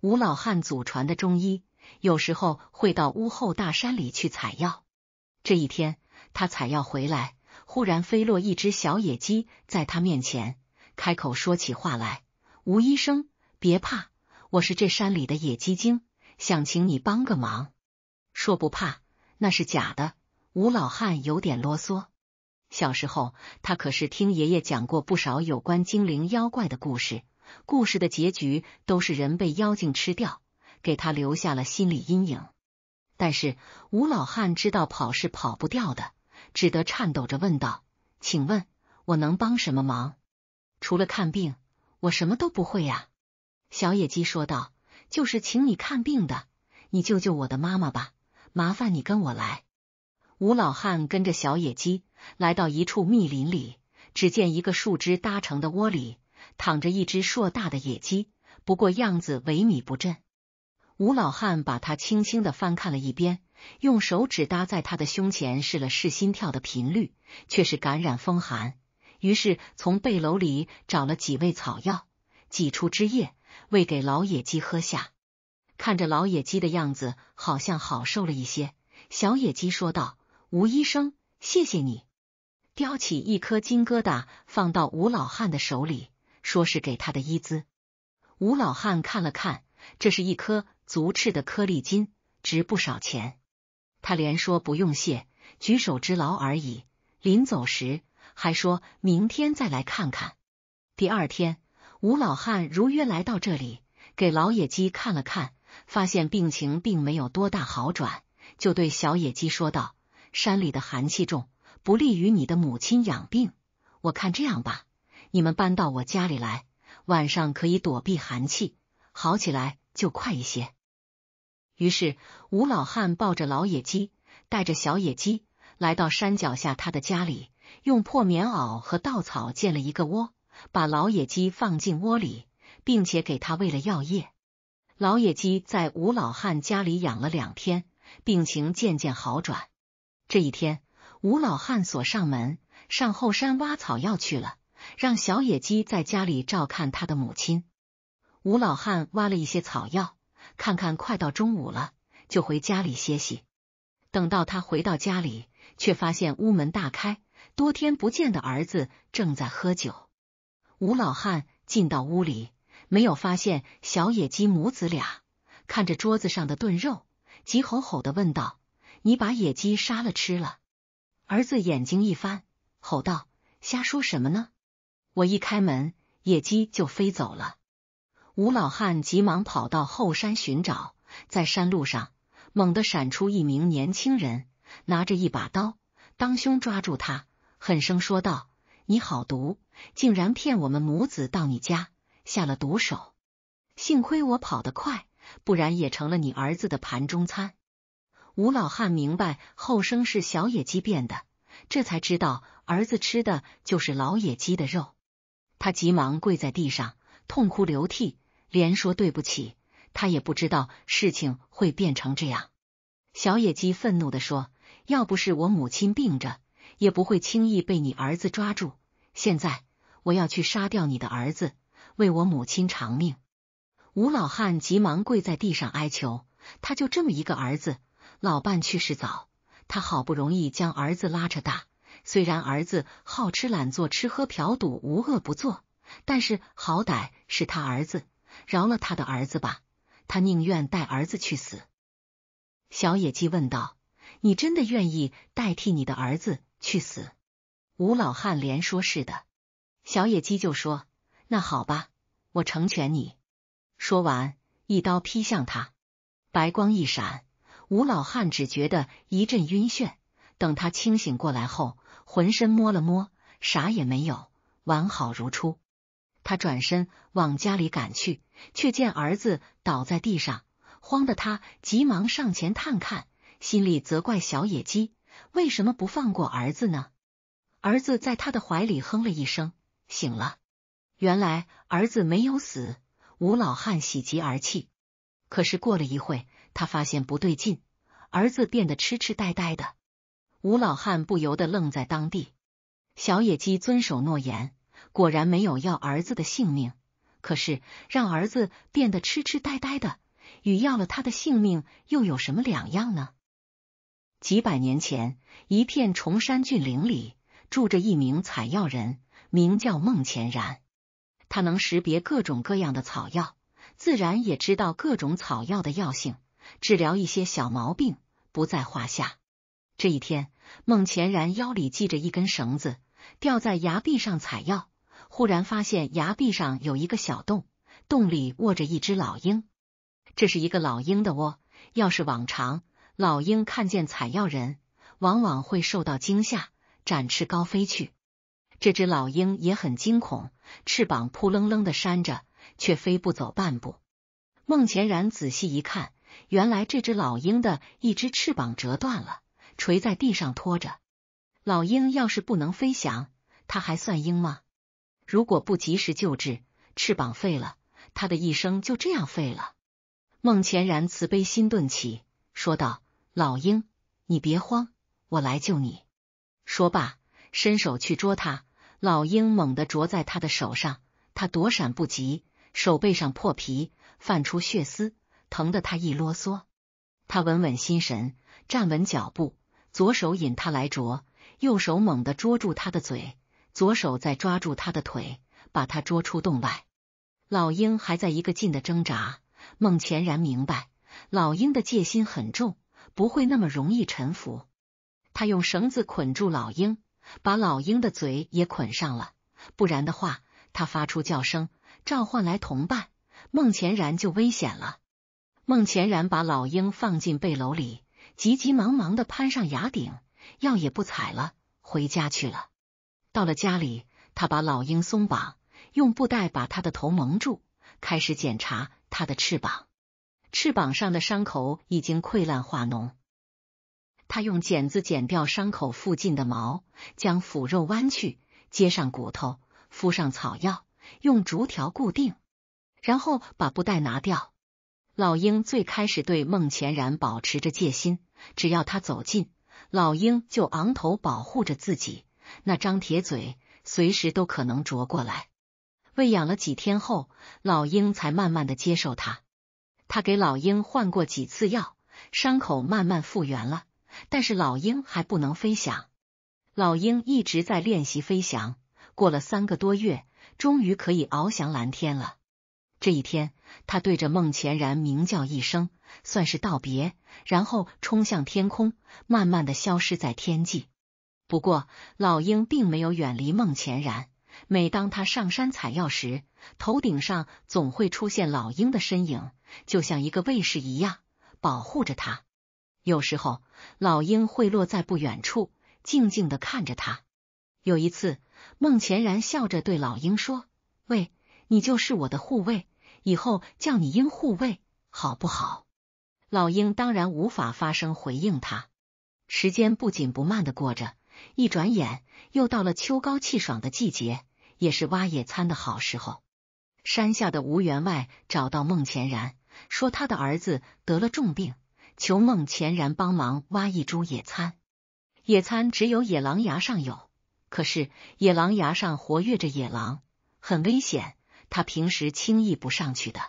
吴老汉祖传的中医，有时候会到屋后大山里去采药。这一天，他采药回来，忽然飞落一只小野鸡在他面前，开口说起话来：“吴医生，别怕，我是这山里的野鸡精，想请你帮个忙。”说不怕那是假的。吴老汉有点啰嗦。小时候，他可是听爷爷讲过不少有关精灵妖怪的故事。故事的结局都是人被妖精吃掉，给他留下了心理阴影。但是吴老汉知道跑是跑不掉的，只得颤抖着问道：“请问我能帮什么忙？除了看病，我什么都不会呀。”小野鸡说道：“就是请你看病的，你救救我的妈妈吧，麻烦你跟我来。”吴老汉跟着小野鸡来到一处密林里，只见一个树枝搭成的窝里。躺着一只硕大的野鸡，不过样子萎靡不振。吴老汉把它轻轻的翻看了一边，用手指搭在他的胸前试了试心跳的频率，却是感染风寒。于是从背篓里找了几味草药，挤出汁液喂给老野鸡喝下。看着老野鸡的样子，好像好受了一些。小野鸡说道：“吴医生，谢谢你。”叼起一颗金疙瘩放到吴老汉的手里。说是给他的医资。吴老汉看了看，这是一颗足赤的颗粒金，值不少钱。他连说不用谢，举手之劳而已。临走时还说明天再来看看。第二天，吴老汉如约来到这里，给老野鸡看了看，发现病情并没有多大好转，就对小野鸡说道：“山里的寒气重，不利于你的母亲养病。我看这样吧。”你们搬到我家里来，晚上可以躲避寒气，好起来就快一些。于是，吴老汉抱着老野鸡，带着小野鸡，来到山脚下他的家里，用破棉袄和稻草建了一个窝，把老野鸡放进窝里，并且给他喂了药液。老野鸡在吴老汉家里养了两天，病情渐渐好转。这一天，吴老汉锁上门，上后山挖草药去了。让小野鸡在家里照看他的母亲。吴老汉挖了一些草药，看看快到中午了，就回家里歇息。等到他回到家里，却发现屋门大开，多天不见的儿子正在喝酒。吴老汉进到屋里，没有发现小野鸡母子俩，看着桌子上的炖肉，急吼吼的问道：“你把野鸡杀了吃了？”儿子眼睛一翻，吼道：“瞎说什么呢？”我一开门，野鸡就飞走了。吴老汉急忙跑到后山寻找，在山路上猛地闪出一名年轻人，拿着一把刀，当胸抓住他，狠声说道：“你好毒，竟然骗我们母子到你家下了毒手！幸亏我跑得快，不然也成了你儿子的盘中餐。”吴老汉明白后生是小野鸡变的，这才知道儿子吃的就是老野鸡的肉。他急忙跪在地上，痛哭流涕，连说对不起。他也不知道事情会变成这样。小野鸡愤怒的说：“要不是我母亲病着，也不会轻易被你儿子抓住。现在我要去杀掉你的儿子，为我母亲偿命。”吴老汉急忙跪在地上哀求，他就这么一个儿子，老伴去世早，他好不容易将儿子拉扯大。虽然儿子好吃懒做、吃喝嫖赌、无恶不作，但是好歹是他儿子，饶了他的儿子吧。他宁愿带儿子去死。小野鸡问道：“你真的愿意代替你的儿子去死？”吴老汉连说：“是的。”小野鸡就说：“那好吧，我成全你。”说完，一刀劈向他，白光一闪，吴老汉只觉得一阵晕眩。等他清醒过来后，浑身摸了摸，啥也没有，完好如初。他转身往家里赶去，却见儿子倒在地上，慌得他急忙上前探看，心里责怪小野鸡为什么不放过儿子呢？儿子在他的怀里哼了一声，醒了。原来儿子没有死，吴老汉喜极而泣。可是过了一会，他发现不对劲，儿子变得痴痴呆呆的。吴老汉不由得愣在当地。小野鸡遵守诺言，果然没有要儿子的性命。可是让儿子变得痴痴呆呆的，与要了他的性命又有什么两样呢？几百年前，一片崇山峻岭里住着一名采药人，名叫孟前然。他能识别各种各样的草药，自然也知道各种草药的药性，治疗一些小毛病不在话下。这一天，孟前然腰里系着一根绳子，吊在崖壁上采药。忽然发现崖壁上有一个小洞，洞里卧着一只老鹰。这是一个老鹰的窝。要是往常，老鹰看见采药人，往往会受到惊吓，展翅高飞去。这只老鹰也很惊恐，翅膀扑棱棱的扇着，却飞不走半步。孟前然仔细一看，原来这只老鹰的一只翅膀折断了。垂在地上拖着，老鹰要是不能飞翔，它还算鹰吗？如果不及时救治，翅膀废了，它的一生就这样废了。孟乾然慈悲心顿起，说道：“老鹰，你别慌，我来救你。”说罢，伸手去捉它，老鹰猛地啄在他的手上，他躲闪不及，手背上破皮，泛出血丝，疼得他一啰嗦。他稳稳心神，站稳脚步。左手引他来啄，右手猛地捉住他的嘴，左手再抓住他的腿，把他捉出洞外。老鹰还在一个劲的挣扎。孟前然明白，老鹰的戒心很重，不会那么容易臣服。他用绳子捆住老鹰，把老鹰的嘴也捆上了。不然的话，他发出叫声，召唤来同伴，孟前然就危险了。孟前然把老鹰放进背篓里。急急忙忙的攀上崖顶，药也不采了，回家去了。到了家里，他把老鹰松绑，用布袋把他的头蒙住，开始检查他的翅膀。翅膀上的伤口已经溃烂化脓，他用剪子剪掉伤口附近的毛，将腐肉剜去，接上骨头，敷上草药，用竹条固定，然后把布袋拿掉。老鹰最开始对孟乾然保持着戒心。只要他走近，老鹰就昂头保护着自己，那张铁嘴随时都可能啄过来。喂养了几天后，老鹰才慢慢的接受他。他给老鹰换过几次药，伤口慢慢复原了，但是老鹰还不能飞翔。老鹰一直在练习飞翔，过了三个多月，终于可以翱翔蓝天了。这一天，他对着孟前然鸣叫一声，算是道别，然后冲向天空，慢慢的消失在天际。不过，老鹰并没有远离孟前然。每当他上山采药时，头顶上总会出现老鹰的身影，就像一个卫士一样保护着他。有时候，老鹰会落在不远处，静静的看着他。有一次，孟前然笑着对老鹰说：“喂，你就是我的护卫。”以后叫你鹰护卫，好不好？老鹰当然无法发声回应他。时间不紧不慢的过着，一转眼又到了秋高气爽的季节，也是挖野餐的好时候。山下的吴员外找到孟乾然，说他的儿子得了重病，求孟乾然帮忙挖一株野餐。野餐只有野狼牙上有，可是野狼牙上活跃着野狼，很危险。他平时轻易不上去的。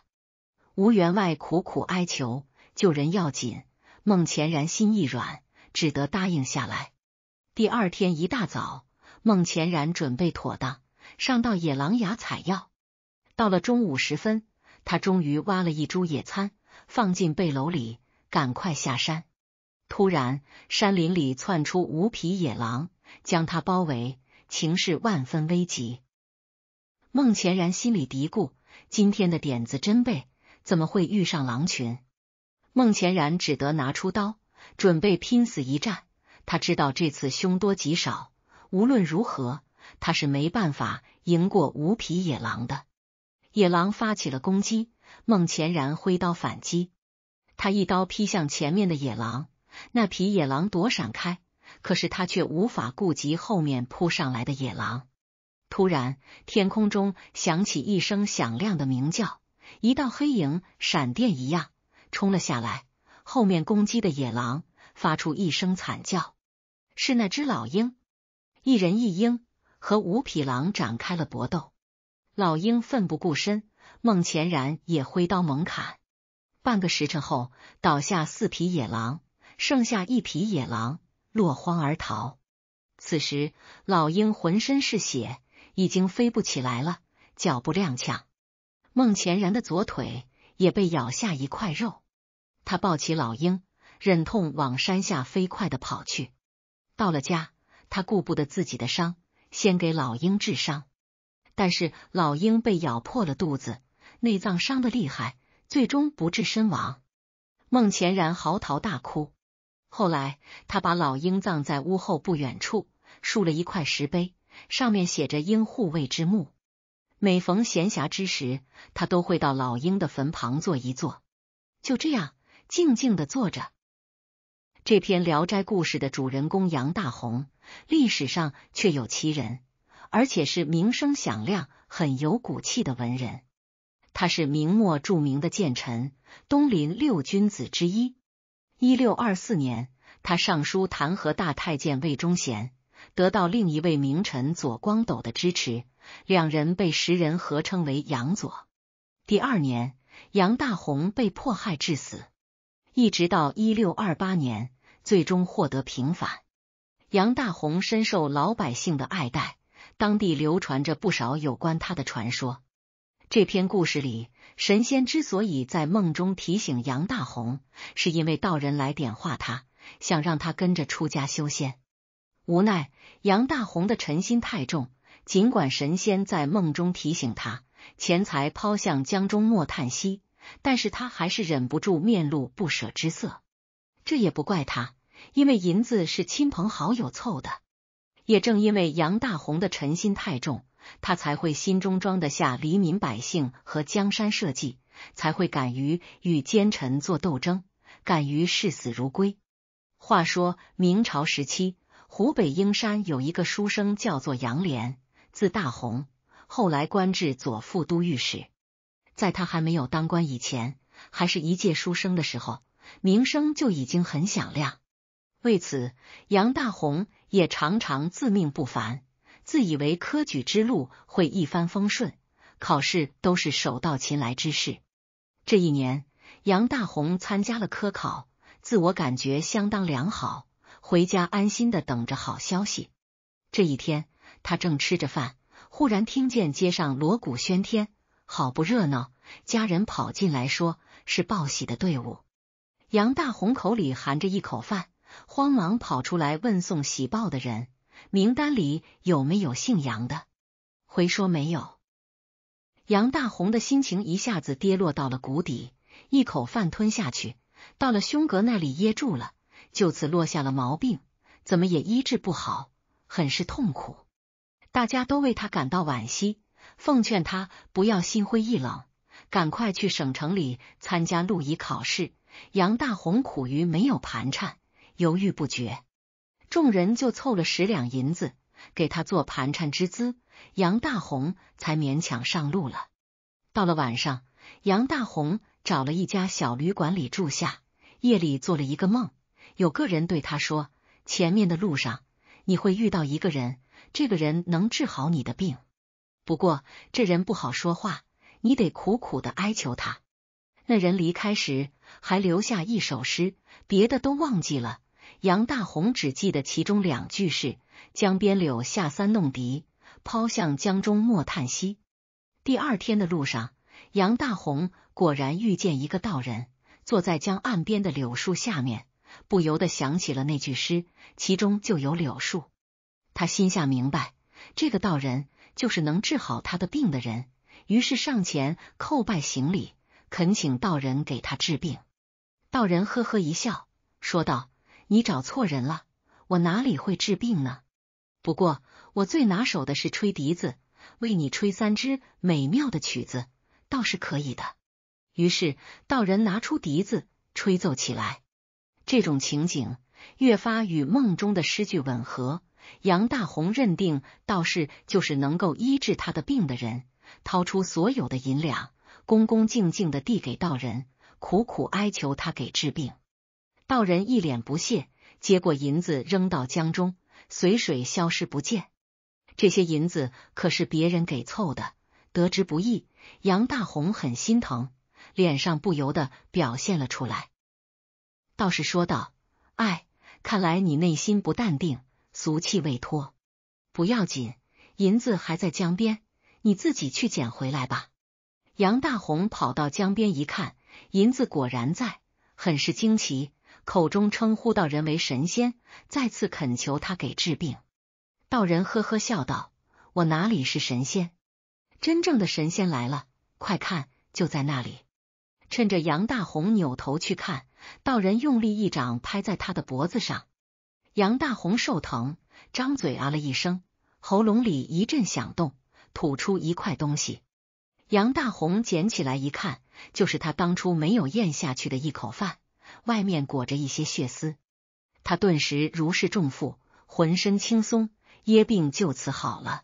吴员外苦苦哀求，救人要紧。孟乾然心一软，只得答应下来。第二天一大早，孟乾然准备妥当，上到野狼崖采药。到了中午时分，他终于挖了一株野参，放进背篓里，赶快下山。突然，山林里窜出五匹野狼，将他包围，情势万分危急。孟前然心里嘀咕：“今天的点子真背，怎么会遇上狼群？”孟前然只得拿出刀，准备拼死一战。他知道这次凶多吉少，无论如何，他是没办法赢过五匹野狼的。野狼发起了攻击，孟前然挥刀反击，他一刀劈向前面的野狼，那匹野狼躲闪开，可是他却无法顾及后面扑上来的野狼。突然，天空中响起一声响亮的鸣叫，一道黑影闪电一样冲了下来。后面攻击的野狼发出一声惨叫，是那只老鹰。一人一鹰和五匹狼展开了搏斗，老鹰奋不顾身，孟前然也挥刀猛砍。半个时辰后，倒下四匹野狼，剩下一匹野狼落荒而逃。此时，老鹰浑身是血。已经飞不起来了，脚步踉跄。孟乾然的左腿也被咬下一块肉，他抱起老鹰，忍痛往山下飞快的跑去。到了家，他顾不得自己的伤，先给老鹰治伤。但是老鹰被咬破了肚子，内脏伤的厉害，最终不治身亡。孟乾然嚎啕大哭。后来，他把老鹰葬在屋后不远处，竖了一块石碑。上面写着“鹰护卫之墓”。每逢闲暇之时，他都会到老鹰的坟旁坐一坐，就这样静静的坐着。这篇《聊斋》故事的主人公杨大红，历史上确有其人，而且是名声响亮、很有骨气的文人。他是明末著名的谏臣，东林六君子之一。一六二四年，他上书弹劾大太监魏忠贤。得到另一位名臣左光斗的支持，两人被时人合称为“杨左”。第二年，杨大红被迫害致死，一直到一六二八年，最终获得平反。杨大红深受老百姓的爱戴，当地流传着不少有关他的传说。这篇故事里，神仙之所以在梦中提醒杨大红，是因为道人来点化他，想让他跟着出家修仙。无奈，杨大红的陈心太重。尽管神仙在梦中提醒他，钱财抛向江中莫叹息，但是他还是忍不住面露不舍之色。这也不怪他，因为银子是亲朋好友凑的。也正因为杨大红的陈心太重，他才会心中装得下黎民百姓和江山社稷，才会敢于与奸臣做斗争，敢于视死如归。话说明朝时期。湖北英山有一个书生，叫做杨连，字大红。后来官至左副都御史。在他还没有当官以前，还是一介书生的时候，名声就已经很响亮。为此，杨大红也常常自命不凡，自以为科举之路会一帆风顺，考试都是手到擒来之事。这一年，杨大红参加了科考，自我感觉相当良好。回家安心的等着好消息。这一天，他正吃着饭，忽然听见街上锣鼓喧天，好不热闹。家人跑进来，说是报喜的队伍。杨大红口里含着一口饭，慌忙跑出来问送喜报的人，名单里有没有姓杨的？回说没有。杨大红的心情一下子跌落到了谷底，一口饭吞下去，到了胸膈那里噎住了。就此落下了毛病，怎么也医治不好，很是痛苦。大家都为他感到惋惜，奉劝他不要心灰意冷，赶快去省城里参加路仪考试。杨大红苦于没有盘缠，犹豫不决。众人就凑了十两银子给他做盘缠之资，杨大红才勉强上路了。到了晚上，杨大红找了一家小旅馆里住下，夜里做了一个梦。有个人对他说：“前面的路上你会遇到一个人，这个人能治好你的病，不过这人不好说话，你得苦苦的哀求他。”那人离开时还留下一首诗，别的都忘记了。杨大红只记得其中两句是：“江边柳下三弄笛，抛向江中莫叹息。”第二天的路上，杨大红果然遇见一个道人，坐在江岸边的柳树下面。不由得想起了那句诗，其中就有柳树。他心下明白，这个道人就是能治好他的病的人，于是上前叩拜行礼，恳请道人给他治病。道人呵呵一笑，说道：“你找错人了，我哪里会治病呢？不过我最拿手的是吹笛子，为你吹三支美妙的曲子，倒是可以的。”于是道人拿出笛子，吹奏起来。这种情景越发与梦中的诗句吻合，杨大红认定道士就是能够医治他的病的人，掏出所有的银两，恭恭敬敬的递给道人，苦苦哀求他给治病。道人一脸不屑，接过银子扔到江中，随水消失不见。这些银子可是别人给凑的，得之不易，杨大红很心疼，脸上不由得表现了出来。道士说道：“哎，看来你内心不淡定，俗气未脱。不要紧，银子还在江边，你自己去捡回来吧。”杨大红跑到江边一看，银子果然在，很是惊奇，口中称呼道：“人为神仙。”再次恳求他给治病。道人呵呵笑道：“我哪里是神仙？真正的神仙来了，快看，就在那里！”趁着杨大红扭头去看。道人用力一掌拍在他的脖子上，杨大红受疼，张嘴啊了一声，喉咙里一阵响动，吐出一块东西。杨大红捡起来一看，就是他当初没有咽下去的一口饭，外面裹着一些血丝。他顿时如释重负，浑身轻松，噎病就此好了。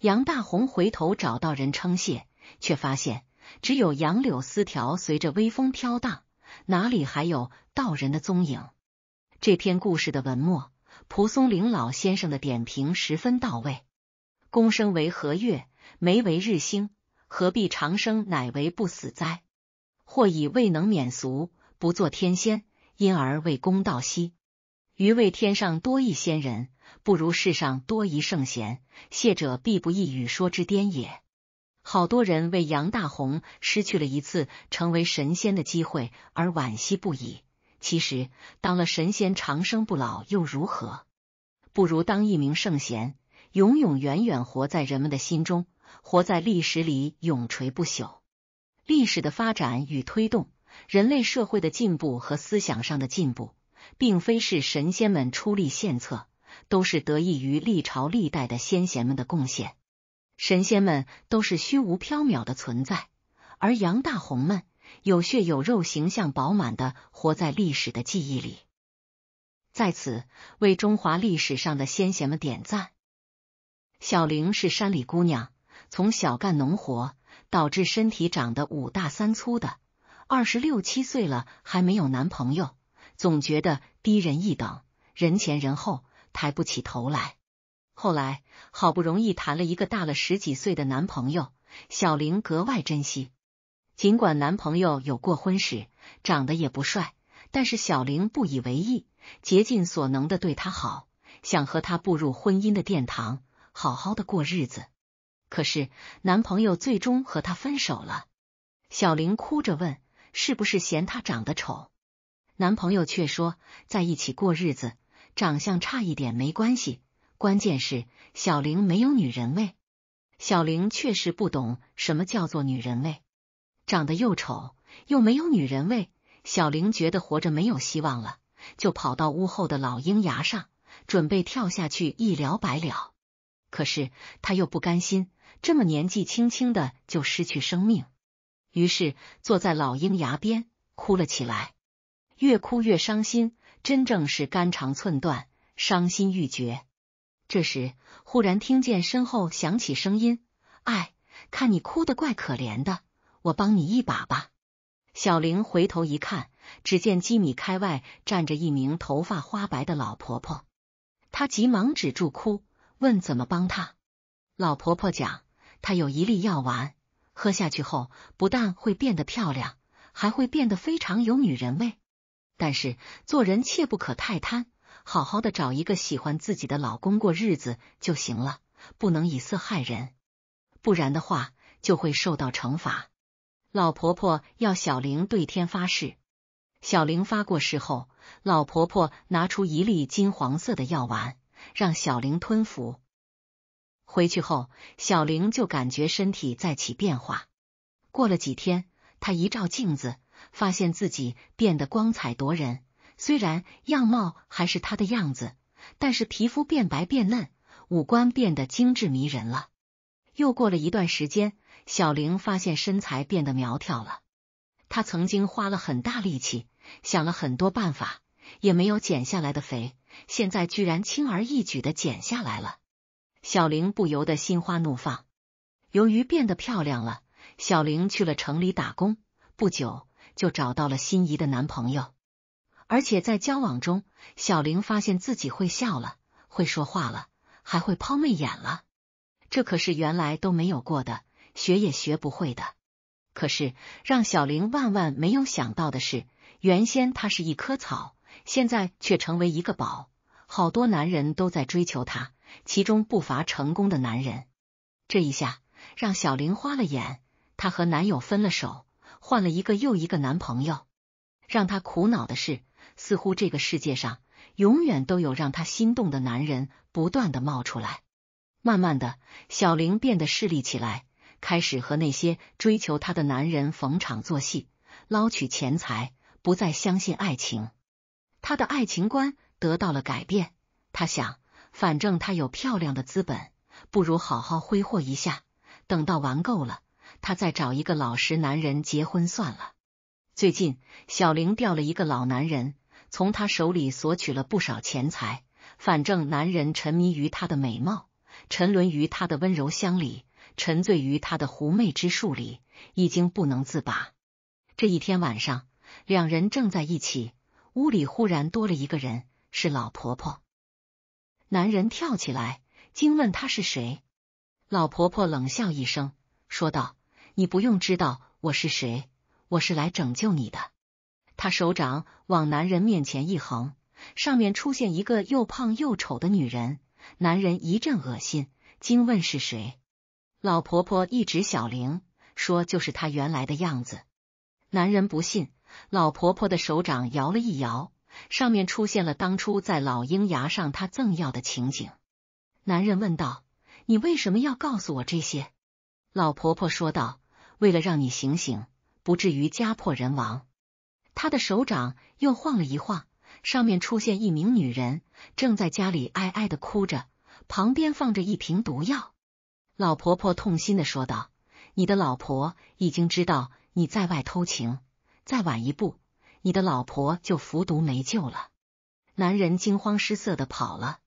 杨大红回头找道人称谢，却发现只有杨柳丝条随着微风飘荡。哪里还有道人的踪影？这篇故事的文末，蒲松龄老先生的点评十分到位。公生为和月？梅为日星，何必长生，乃为不死哉？或以未能免俗，不作天仙，因而为公道兮。余为天上多一仙人，不如世上多一圣贤。谢者必不易语说之颠也。好多人为杨大红失去了一次成为神仙的机会而惋惜不已。其实，当了神仙长生不老又如何？不如当一名圣贤，永永远远活在人们的心中，活在历史里，永垂不朽。历史的发展与推动，人类社会的进步和思想上的进步，并非是神仙们出力献策，都是得益于历朝历代的先贤们的贡献。神仙们都是虚无缥缈的存在，而杨大红们有血有肉，形象饱满的活在历史的记忆里。在此为中华历史上的先贤们点赞。小玲是山里姑娘，从小干农活，导致身体长得五大三粗的，二十六七岁了还没有男朋友，总觉得低人一等，人前人后抬不起头来。后来好不容易谈了一个大了十几岁的男朋友，小玲格外珍惜。尽管男朋友有过婚史，长得也不帅，但是小玲不以为意，竭尽所能的对他好，想和他步入婚姻的殿堂，好好的过日子。可是男朋友最终和他分手了，小玲哭着问是不是嫌他长得丑，男朋友却说在一起过日子，长相差一点没关系。关键是小玲没有女人味，小玲确实不懂什么叫做女人味，长得又丑又没有女人味。小玲觉得活着没有希望了，就跑到屋后的老鹰崖上，准备跳下去一了百了。可是她又不甘心这么年纪轻轻的就失去生命，于是坐在老鹰崖边哭了起来，越哭越伤心，真正是肝肠寸断，伤心欲绝。这时，忽然听见身后响起声音：“哎，看你哭的怪可怜的，我帮你一把吧。”小玲回头一看，只见几米开外站着一名头发花白的老婆婆。她急忙止住哭，问怎么帮她。老婆婆讲，她有一粒药丸，喝下去后不但会变得漂亮，还会变得非常有女人味。但是做人切不可太贪。好好的找一个喜欢自己的老公过日子就行了，不能以色害人，不然的话就会受到惩罚。老婆婆要小玲对天发誓，小玲发过誓后，老婆婆拿出一粒金黄色的药丸，让小玲吞服。回去后，小玲就感觉身体在起变化。过了几天，她一照镜子，发现自己变得光彩夺人。虽然样貌还是他的样子，但是皮肤变白变嫩，五官变得精致迷人了。又过了一段时间，小玲发现身材变得苗条了。她曾经花了很大力气，想了很多办法，也没有减下来的肥，现在居然轻而易举的减下来了。小玲不由得心花怒放。由于变得漂亮了，小玲去了城里打工，不久就找到了心仪的男朋友。而且在交往中，小玲发现自己会笑了，会说话了，还会抛媚眼了。这可是原来都没有过的，学也学不会的。可是让小玲万万没有想到的是，原先她是一棵草，现在却成为一个宝，好多男人都在追求她，其中不乏成功的男人。这一下让小玲花了眼，她和男友分了手，换了一个又一个男朋友。让她苦恼的是。似乎这个世界上永远都有让她心动的男人不断的冒出来。慢慢的，小玲变得势利起来，开始和那些追求她的男人逢场作戏，捞取钱财，不再相信爱情。她的爱情观得到了改变。她想，反正她有漂亮的资本，不如好好挥霍一下。等到玩够了，她再找一个老实男人结婚算了。最近，小玲钓了一个老男人。从他手里索取了不少钱财，反正男人沉迷于她的美貌，沉沦于她的温柔乡里，沉醉于她的狐媚之术里，已经不能自拔。这一天晚上，两人正在一起，屋里忽然多了一个人，是老婆婆。男人跳起来，惊问她是谁。老婆婆冷笑一声，说道：“你不用知道我是谁，我是来拯救你的。”他手掌往男人面前一横，上面出现一个又胖又丑的女人。男人一阵恶心，惊问是谁？老婆婆一指小玲，说就是她原来的样子。男人不信，老婆婆的手掌摇了一摇，上面出现了当初在老鹰崖上她赠药的情景。男人问道：“你为什么要告诉我这些？”老婆婆说道：“为了让你醒醒，不至于家破人亡。”他的手掌又晃了一晃，上面出现一名女人，正在家里哀哀的哭着，旁边放着一瓶毒药。老婆婆痛心的说道：“你的老婆已经知道你在外偷情，再晚一步，你的老婆就服毒没救了。”男人惊慌失色的跑了。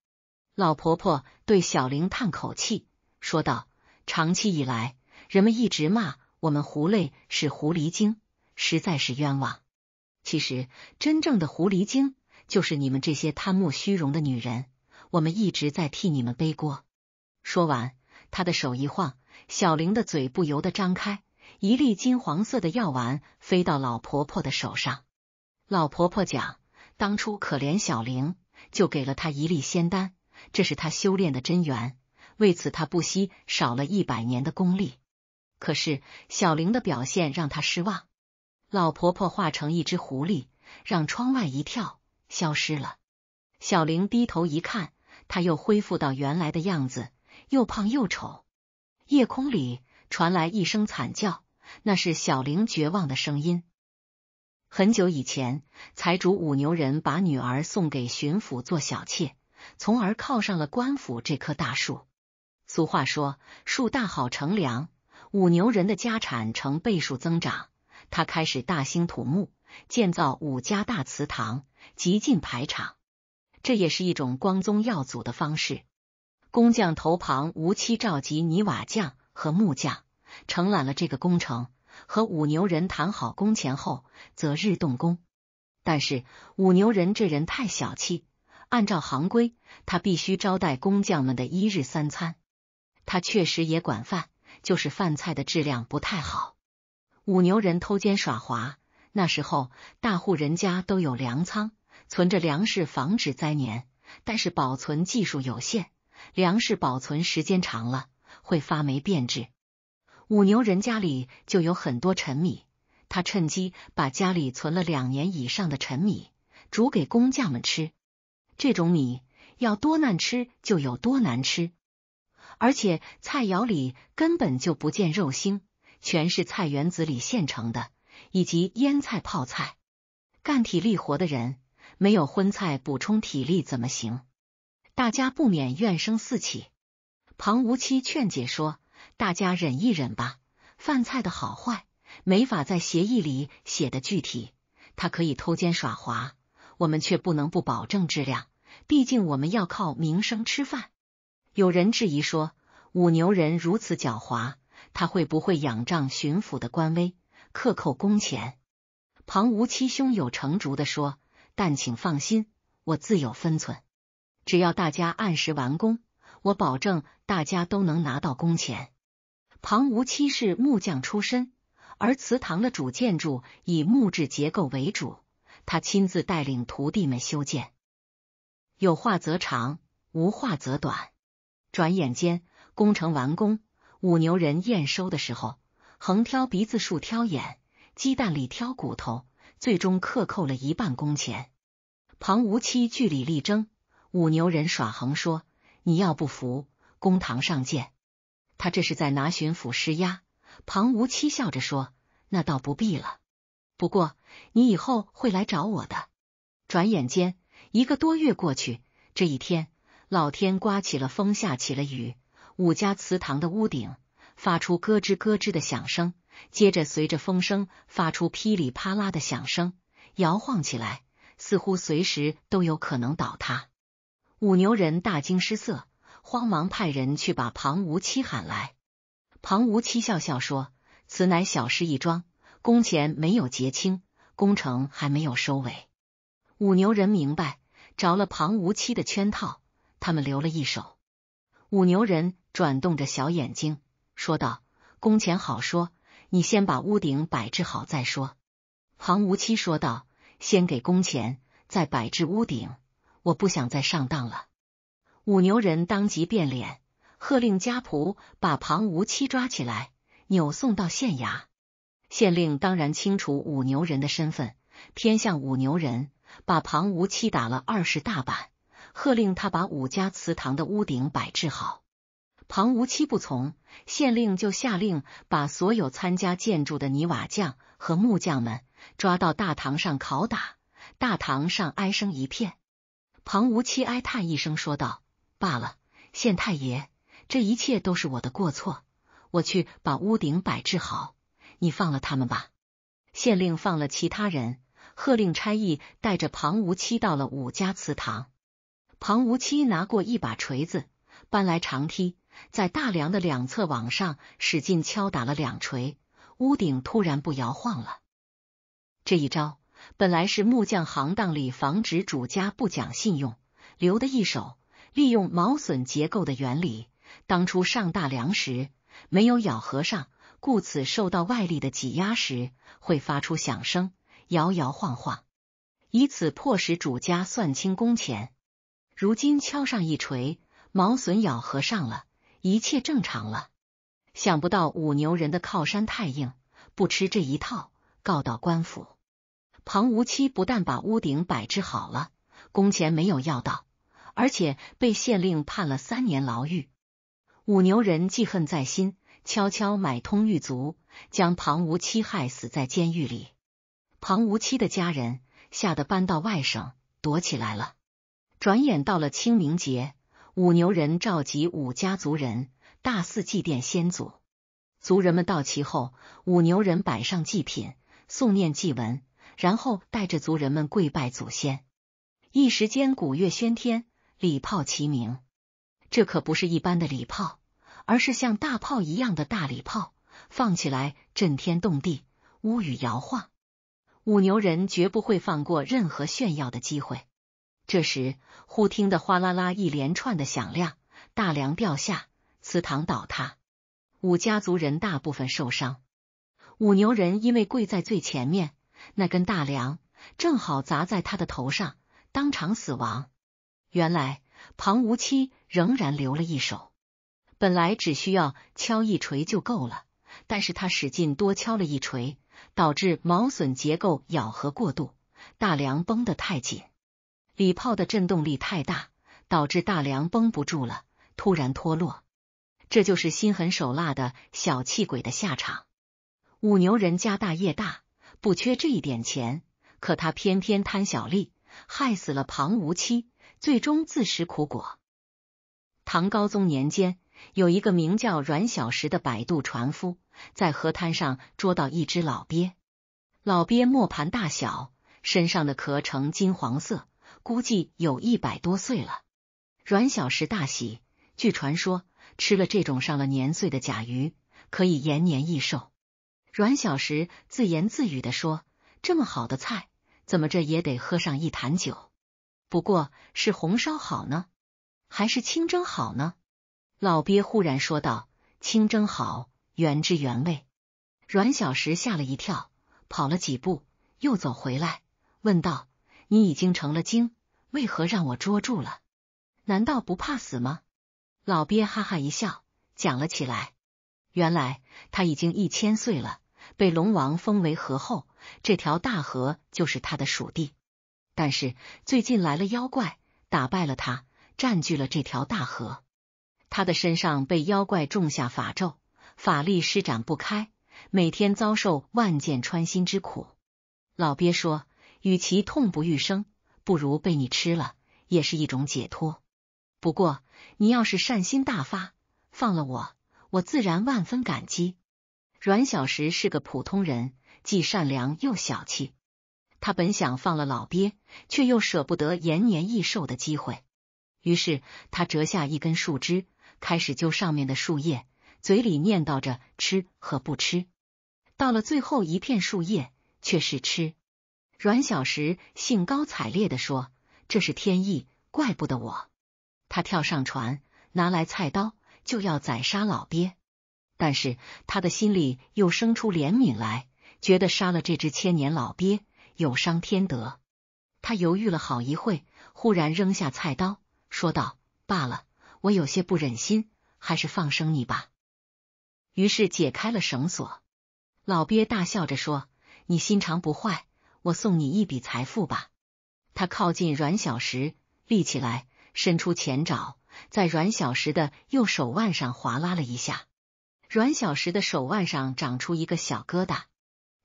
老婆婆对小玲叹口气说道：“长期以来，人们一直骂我们狐类是狐狸精，实在是冤枉。”其实，真正的狐狸精就是你们这些贪慕虚荣的女人。我们一直在替你们背锅。说完，她的手一晃，小玲的嘴不由得张开，一粒金黄色的药丸飞到老婆婆的手上。老婆婆讲，当初可怜小玲，就给了她一粒仙丹，这是她修炼的真元，为此她不惜少了一百年的功力。可是小玲的表现让她失望。老婆婆化成一只狐狸，让窗外一跳，消失了。小玲低头一看，她又恢复到原来的样子，又胖又丑。夜空里传来一声惨叫，那是小玲绝望的声音。很久以前，财主五牛人把女儿送给巡抚做小妾，从而靠上了官府这棵大树。俗话说，树大好乘凉。五牛人的家产成倍数增长。他开始大兴土木，建造五家大祠堂，极尽排场。这也是一种光宗耀祖的方式。工匠头旁无妻召集泥瓦匠和木匠，承揽了这个工程。和五牛人谈好工钱后，择日动工。但是五牛人这人太小气，按照行规，他必须招待工匠们的一日三餐。他确实也管饭，就是饭菜的质量不太好。五牛人偷奸耍滑。那时候，大户人家都有粮仓，存着粮食防止灾年，但是保存技术有限，粮食保存时间长了会发霉变质。五牛人家里就有很多陈米，他趁机把家里存了两年以上的陈米煮给工匠们吃。这种米要多难吃就有多难吃，而且菜肴里根本就不见肉腥。全是菜园子里现成的，以及腌菜、泡菜。干体力活的人没有荤菜补充体力怎么行？大家不免怨声四起。庞无七劝解说：“大家忍一忍吧，饭菜的好坏没法在协议里写的具体，他可以偷奸耍滑，我们却不能不保证质量。毕竟我们要靠名声吃饭。”有人质疑说：“五牛人如此狡猾。”他会不会仰仗巡抚的官威克扣工钱？庞无期胸有成竹地说：“但请放心，我自有分寸。只要大家按时完工，我保证大家都能拿到工钱。”庞无期是木匠出身，而祠堂的主建筑以木质结构为主，他亲自带领徒弟们修建。有话则长，无话则短。转眼间，工程完工。五牛人验收的时候，横挑鼻子竖挑眼，鸡蛋里挑骨头，最终克扣了一半工钱。庞无期据理力争，五牛人耍横说：“你要不服，公堂上见。”他这是在拿巡抚施压。庞无期笑着说：“那倒不必了，不过你以后会来找我的。”转眼间，一个多月过去。这一天，老天刮起了风，下起了雨。五家祠堂的屋顶发出咯吱咯吱的响声，接着随着风声发出噼里啪啦的响声，摇晃起来，似乎随时都有可能倒塌。五牛人大惊失色，慌忙派人去把庞无七喊来。庞无七笑笑说：“此乃小事一桩，工钱没有结清，工程还没有收尾。”五牛人明白着了庞无七的圈套，他们留了一手。五牛人转动着小眼睛说道：“工钱好说，你先把屋顶摆置好再说。”庞无期说道：“先给工钱，再摆置屋顶。我不想再上当了。”五牛人当即变脸，喝令家仆把庞无期抓起来，扭送到县衙。县令当然清楚五牛人的身份，偏向五牛人，把庞无期打了二十大板。喝令他把五家祠堂的屋顶摆置好，庞无期不从，县令就下令把所有参加建筑的泥瓦匠和木匠们抓到大堂上拷打，大堂上哀声一片。庞无期哀叹一声说道：“罢了，县太爷，这一切都是我的过错，我去把屋顶摆置好，你放了他们吧。”县令放了其他人，喝令差役带着庞无期到了五家祠堂。庞无七拿过一把锤子，搬来长梯，在大梁的两侧往上使劲敲打了两锤，屋顶突然不摇晃了。这一招本来是木匠行当里防止主家不讲信用留的一手，利用毛榫结构的原理。当初上大梁时没有咬合上，故此受到外力的挤压时会发出响声，摇摇晃晃，以此迫使主家算清工钱。如今敲上一锤，毛笋咬合上了，一切正常了。想不到五牛人的靠山太硬，不吃这一套，告到官府。庞无期不但把屋顶摆置好了，工钱没有要到，而且被县令判了三年牢狱。五牛人记恨在心，悄悄买通狱卒，将庞无期害死在监狱里。庞无期的家人吓得搬到外省躲起来了。转眼到了清明节，五牛人召集五家族人，大肆祭奠先祖。族人们到齐后，五牛人摆上祭品，诵念祭文，然后带着族人们跪拜祖先。一时间，鼓乐喧天，礼炮齐鸣。这可不是一般的礼炮，而是像大炮一样的大礼炮，放起来震天动地，屋宇摇晃。五牛人绝不会放过任何炫耀的机会。这时，忽听得哗啦啦一连串的响亮，大梁掉下，祠堂倒塌，五家族人大部分受伤。五牛人因为跪在最前面，那根大梁正好砸在他的头上，当场死亡。原来庞无七仍然留了一手，本来只需要敲一锤就够了，但是他使劲多敲了一锤，导致毛笋结构咬合过度，大梁绷得太紧。礼炮的震动力太大，导致大梁绷不住了，突然脱落。这就是心狠手辣的小气鬼的下场。五牛人家大业大，不缺这一点钱，可他偏偏贪小利，害死了庞无期，最终自食苦果。唐高宗年间，有一个名叫阮小石的摆渡船夫，在河滩上捉到一只老鳖，老鳖磨盘大小，身上的壳呈金黄色。估计有一百多岁了，阮小石大喜。据传说，吃了这种上了年岁的甲鱼，可以延年益寿。阮小石自言自语的说：“这么好的菜，怎么这也得喝上一坛酒？不过，是红烧好呢，还是清蒸好呢？”老鳖忽然说道：“清蒸好，原汁原味。”阮小石吓了一跳，跑了几步，又走回来，问道。你已经成了精，为何让我捉住了？难道不怕死吗？老鳖哈哈一笑，讲了起来。原来他已经一千岁了，被龙王封为河后，这条大河就是他的属地。但是最近来了妖怪，打败了他，占据了这条大河。他的身上被妖怪种下法咒，法力施展不开，每天遭受万箭穿心之苦。老鳖说。与其痛不欲生，不如被你吃了也是一种解脱。不过你要是善心大发，放了我，我自然万分感激。阮小石是个普通人，既善良又小气。他本想放了老鳖，却又舍不得延年益寿的机会，于是他折下一根树枝，开始揪上面的树叶，嘴里念叨着吃和不吃。到了最后一片树叶，却是吃。阮小石兴高采烈的说：“这是天意，怪不得我。”他跳上船，拿来菜刀就要宰杀老鳖，但是他的心里又生出怜悯来，觉得杀了这只千年老鳖有伤天德。他犹豫了好一会，忽然扔下菜刀，说道：“罢了，我有些不忍心，还是放生你吧。”于是解开了绳索。老鳖大笑着说：“你心肠不坏。”我送你一笔财富吧。他靠近阮小石，立起来，伸出前爪，在阮小石的右手腕上划拉了一下。阮小石的手腕上长出一个小疙瘩。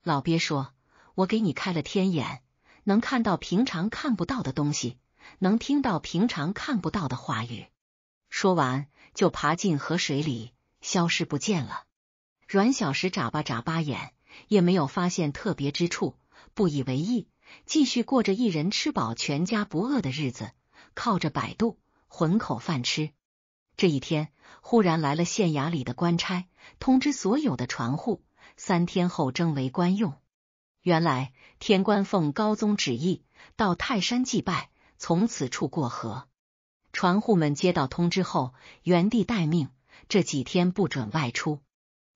老鳖说：“我给你开了天眼，能看到平常看不到的东西，能听到平常看不到的话语。”说完，就爬进河水里，消失不见了。阮小石眨巴眨巴眼，也没有发现特别之处。不以为意，继续过着一人吃饱全家不饿的日子，靠着摆渡混口饭吃。这一天，忽然来了县衙里的官差，通知所有的船户，三天后征为官用。原来天官奉高宗旨意到泰山祭拜，从此处过河。船户们接到通知后，原地待命，这几天不准外出。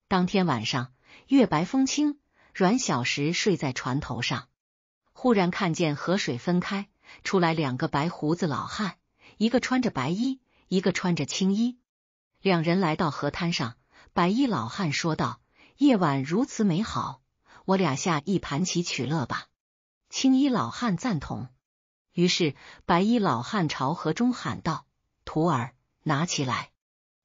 当天晚上，月白风清。阮小石睡在船头上，忽然看见河水分开出来两个白胡子老汉，一个穿着白衣，一个穿着青衣。两人来到河滩上，白衣老汉说道：“夜晚如此美好，我俩下一盘棋取乐吧。”青衣老汉赞同。于是白衣老汉朝河中喊道：“徒儿，拿起来！”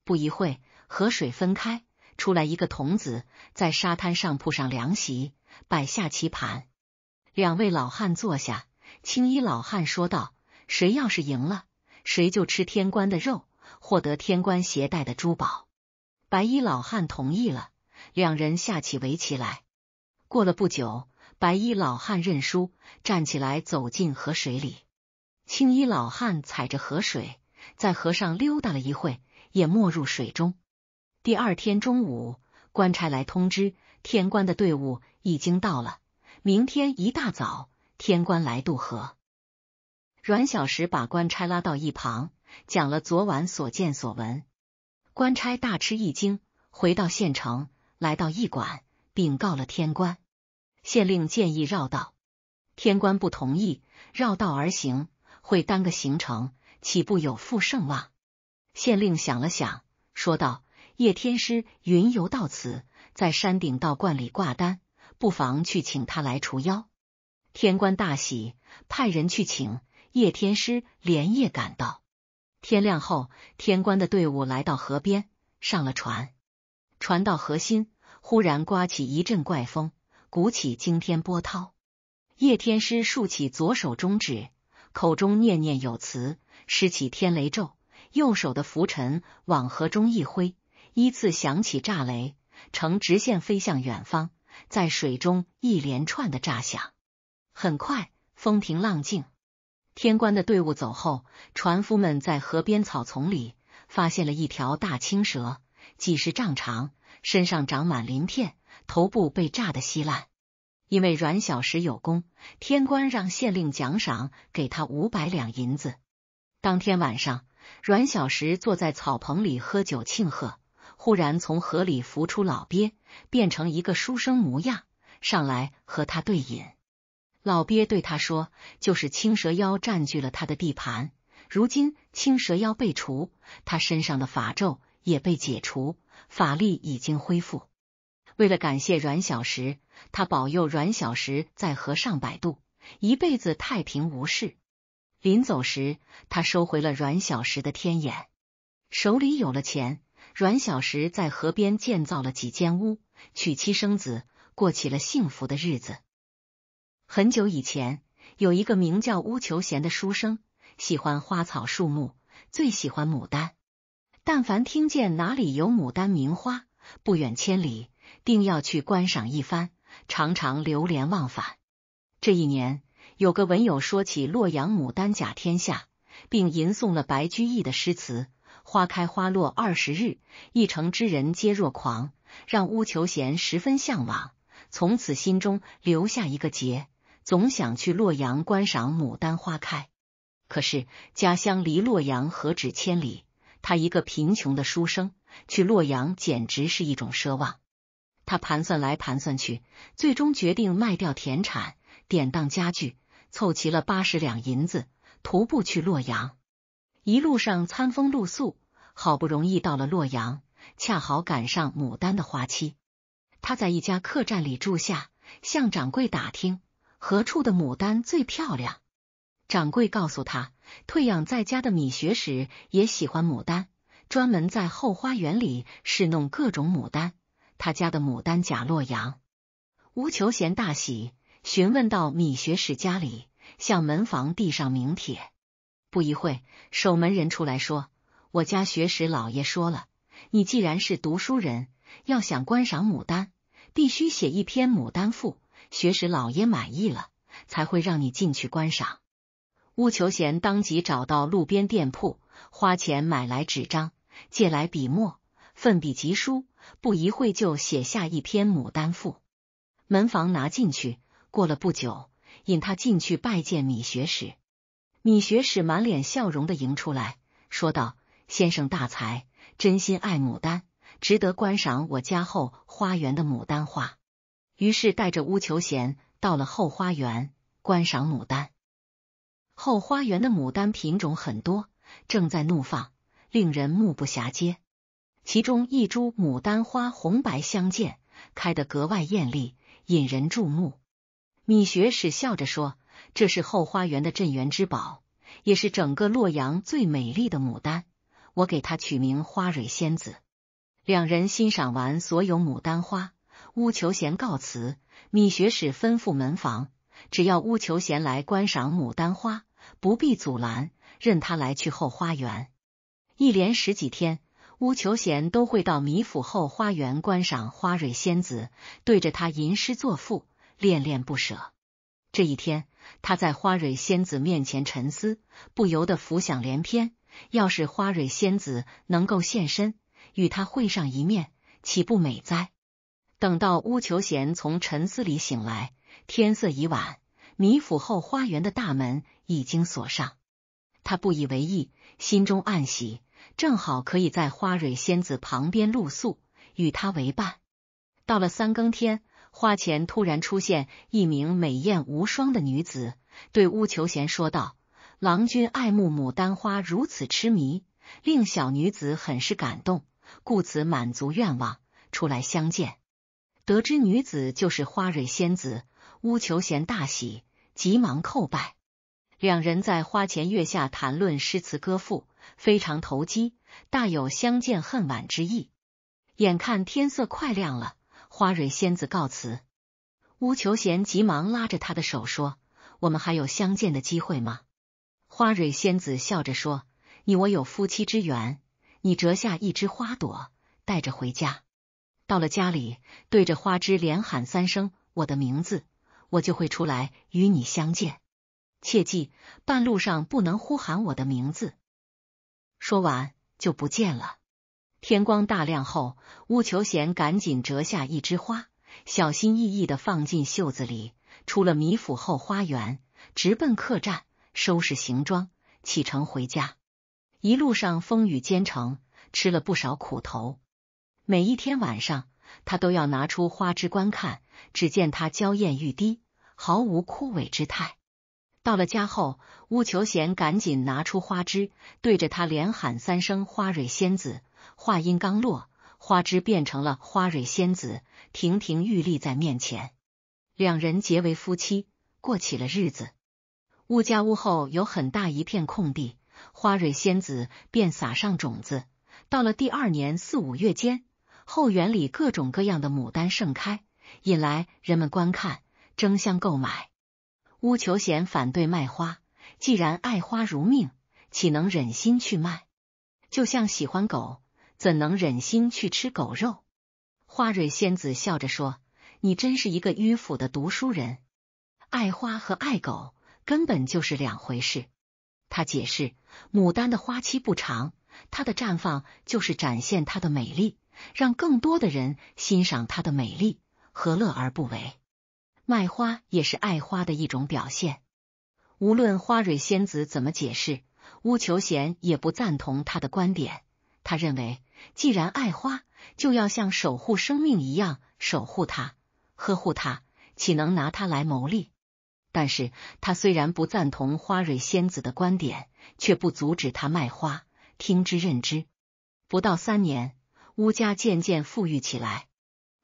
不一会，河水分开。出来一个童子，在沙滩上铺上凉席，摆下棋盘。两位老汉坐下，青衣老汉说道：“谁要是赢了，谁就吃天官的肉，获得天官携带的珠宝。”白衣老汉同意了，两人下起围棋来。过了不久，白衣老汉认输，站起来走进河水里。青衣老汉踩着河水，在河上溜达了一会，也没入水中。第二天中午，官差来通知，天官的队伍已经到了，明天一大早天官来渡河。阮小石把官差拉到一旁，讲了昨晚所见所闻。官差大吃一惊，回到县城，来到驿馆，禀告了天官。县令建议绕道，天官不同意绕道而行，会耽搁行程，岂不有负盛望？县令想了想，说道。叶天师云游到此，在山顶道观里挂单，不妨去请他来除妖。天官大喜，派人去请叶天师，连夜赶到。天亮后，天官的队伍来到河边，上了船。船到河心，忽然刮起一阵怪风，鼓起惊天波涛。叶天师竖起左手中指，口中念念有词，施起天雷咒，右手的拂尘往河中一挥。依次响起炸雷，呈直线飞向远方，在水中一连串的炸响。很快风平浪静，天官的队伍走后，船夫们在河边草丛里发现了一条大青蛇，几十丈长，身上长满鳞片，头部被炸得稀烂。因为阮小石有功，天官让县令奖赏给他五百两银子。当天晚上，阮小石坐在草棚里喝酒庆贺。忽然从河里浮出老鳖，变成一个书生模样，上来和他对饮。老鳖对他说：“就是青蛇妖占据了他的地盘，如今青蛇妖被除，他身上的法咒也被解除，法力已经恢复。为了感谢阮小石，他保佑阮小石在河上摆渡一辈子太平无事。临走时，他收回了阮小石的天眼，手里有了钱。”阮小石在河边建造了几间屋，娶妻生子，过起了幸福的日子。很久以前，有一个名叫乌求贤的书生，喜欢花草树木，最喜欢牡丹。但凡听见哪里有牡丹名花，不远千里，定要去观赏一番，常常流连忘返。这一年，有个文友说起洛阳牡丹甲天下，并吟诵了白居易的诗词。花开花落二十日，一城之人皆若狂，让乌求贤十分向往。从此心中留下一个结，总想去洛阳观赏牡丹花开。可是家乡离洛阳何止千里，他一个贫穷的书生去洛阳简直是一种奢望。他盘算来盘算去，最终决定卖掉田产，典当家具，凑齐了八十两银子，徒步去洛阳。一路上餐风露宿，好不容易到了洛阳，恰好赶上牡丹的花期。他在一家客栈里住下，向掌柜打听何处的牡丹最漂亮。掌柜告诉他，退养在家的米学士也喜欢牡丹，专门在后花园里侍弄各种牡丹。他家的牡丹假洛阳。吴求贤大喜，询问到米学士家里，向门房递上名帖。不一会，守门人出来说：“我家学识老爷说了，你既然是读书人，要想观赏牡丹，必须写一篇《牡丹赋》，学识老爷满意了，才会让你进去观赏。”乌求贤当即找到路边店铺，花钱买来纸张，借来笔墨，奋笔疾书，不一会就写下一篇《牡丹赋》。门房拿进去，过了不久，引他进去拜见米学识。米学使满脸笑容的迎出来，说道：“先生大才，真心爱牡丹，值得观赏我家后花园的牡丹花。”于是带着乌求贤到了后花园观赏牡丹。后花园的牡丹品种很多，正在怒放，令人目不暇接。其中一株牡丹花红白相间，开得格外艳丽，引人注目。米学使笑着说。这是后花园的镇园之宝，也是整个洛阳最美丽的牡丹。我给它取名“花蕊仙子”。两人欣赏完所有牡丹花，乌求贤告辞。米学士吩咐门房，只要乌求贤来观赏牡丹花，不必阻拦，任他来去后花园。一连十几天，乌求贤都会到米府后花园观赏“花蕊仙子”，对着他吟诗作赋，恋恋不舍。这一天。他在花蕊仙子面前沉思，不由得浮想联翩。要是花蕊仙子能够现身，与他会上一面，岂不美哉？等到乌求贤从沉思里醒来，天色已晚，米府后花园的大门已经锁上。他不以为意，心中暗喜，正好可以在花蕊仙子旁边露宿，与他为伴。到了三更天。花前突然出现一名美艳无双的女子，对乌求贤说道：“郎君爱慕牡丹花如此痴迷，令小女子很是感动，故此满足愿望，出来相见。”得知女子就是花蕊仙子，乌求贤大喜，急忙叩拜。两人在花前月下谈论诗词歌赋，非常投机，大有相见恨晚之意。眼看天色快亮了。花蕊仙子告辞，乌求贤急忙拉着他的手说：“我们还有相见的机会吗？”花蕊仙子笑着说：“你我有夫妻之缘，你折下一枝花朵，带着回家。到了家里，对着花枝连喊三声我的名字，我就会出来与你相见。切记，半路上不能呼喊我的名字。”说完就不见了。天光大亮后，乌求贤赶紧折下一枝花，小心翼翼的放进袖子里，出了米府后花园，直奔客栈，收拾行装，启程回家。一路上风雨兼程，吃了不少苦头。每一天晚上，他都要拿出花枝观看，只见他娇艳欲滴，毫无枯萎之态。到了家后，乌求贤赶紧拿出花枝，对着他连喊三声“花蕊仙子”。话音刚落，花枝变成了花蕊仙子，亭亭玉立在面前。两人结为夫妻，过起了日子。乌家屋后有很大一片空地，花蕊仙子便撒上种子。到了第二年四五月间，后园里各种各样的牡丹盛开，引来人们观看，争相购买。乌求贤反对卖花，既然爱花如命，岂能忍心去卖？就像喜欢狗。怎能忍心去吃狗肉？花蕊仙子笑着说：“你真是一个迂腐的读书人，爱花和爱狗根本就是两回事。”他解释：“牡丹的花期不长，它的绽放就是展现它的美丽，让更多的人欣赏它的美丽，何乐而不为？卖花也是爱花的一种表现。”无论花蕊仙子怎么解释，乌求贤也不赞同他的观点，他认为。既然爱花，就要像守护生命一样守护它，呵护它，岂能拿它来谋利？但是他虽然不赞同花蕊仙子的观点，却不阻止他卖花，听之任之。不到三年，乌家渐渐富裕起来。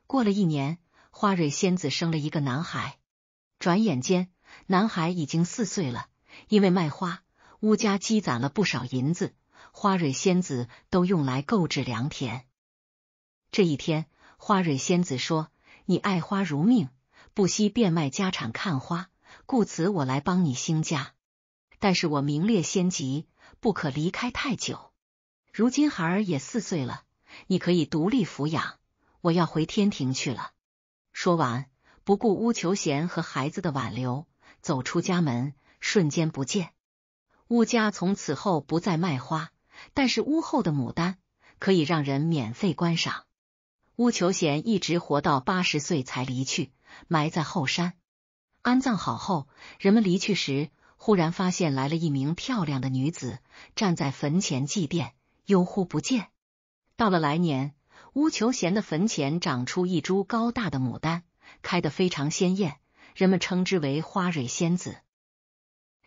过了一年，花蕊仙子生了一个男孩。转眼间，男孩已经四岁了。因为卖花，乌家积攒了不少银子。花蕊仙子都用来购置良田。这一天，花蕊仙子说：“你爱花如命，不惜变卖家产看花，故此我来帮你兴家。但是我名列仙籍，不可离开太久。如今孩儿也四岁了，你可以独立抚养。我要回天庭去了。”说完，不顾乌求贤和孩子的挽留，走出家门，瞬间不见。乌家从此后不再卖花。但是屋后的牡丹可以让人免费观赏。乌求贤一直活到八十岁才离去，埋在后山。安葬好后，人们离去时，忽然发现来了一名漂亮的女子站在坟前祭奠，幽忽不见。到了来年，乌求贤的坟前长出一株高大的牡丹，开得非常鲜艳，人们称之为花蕊仙子。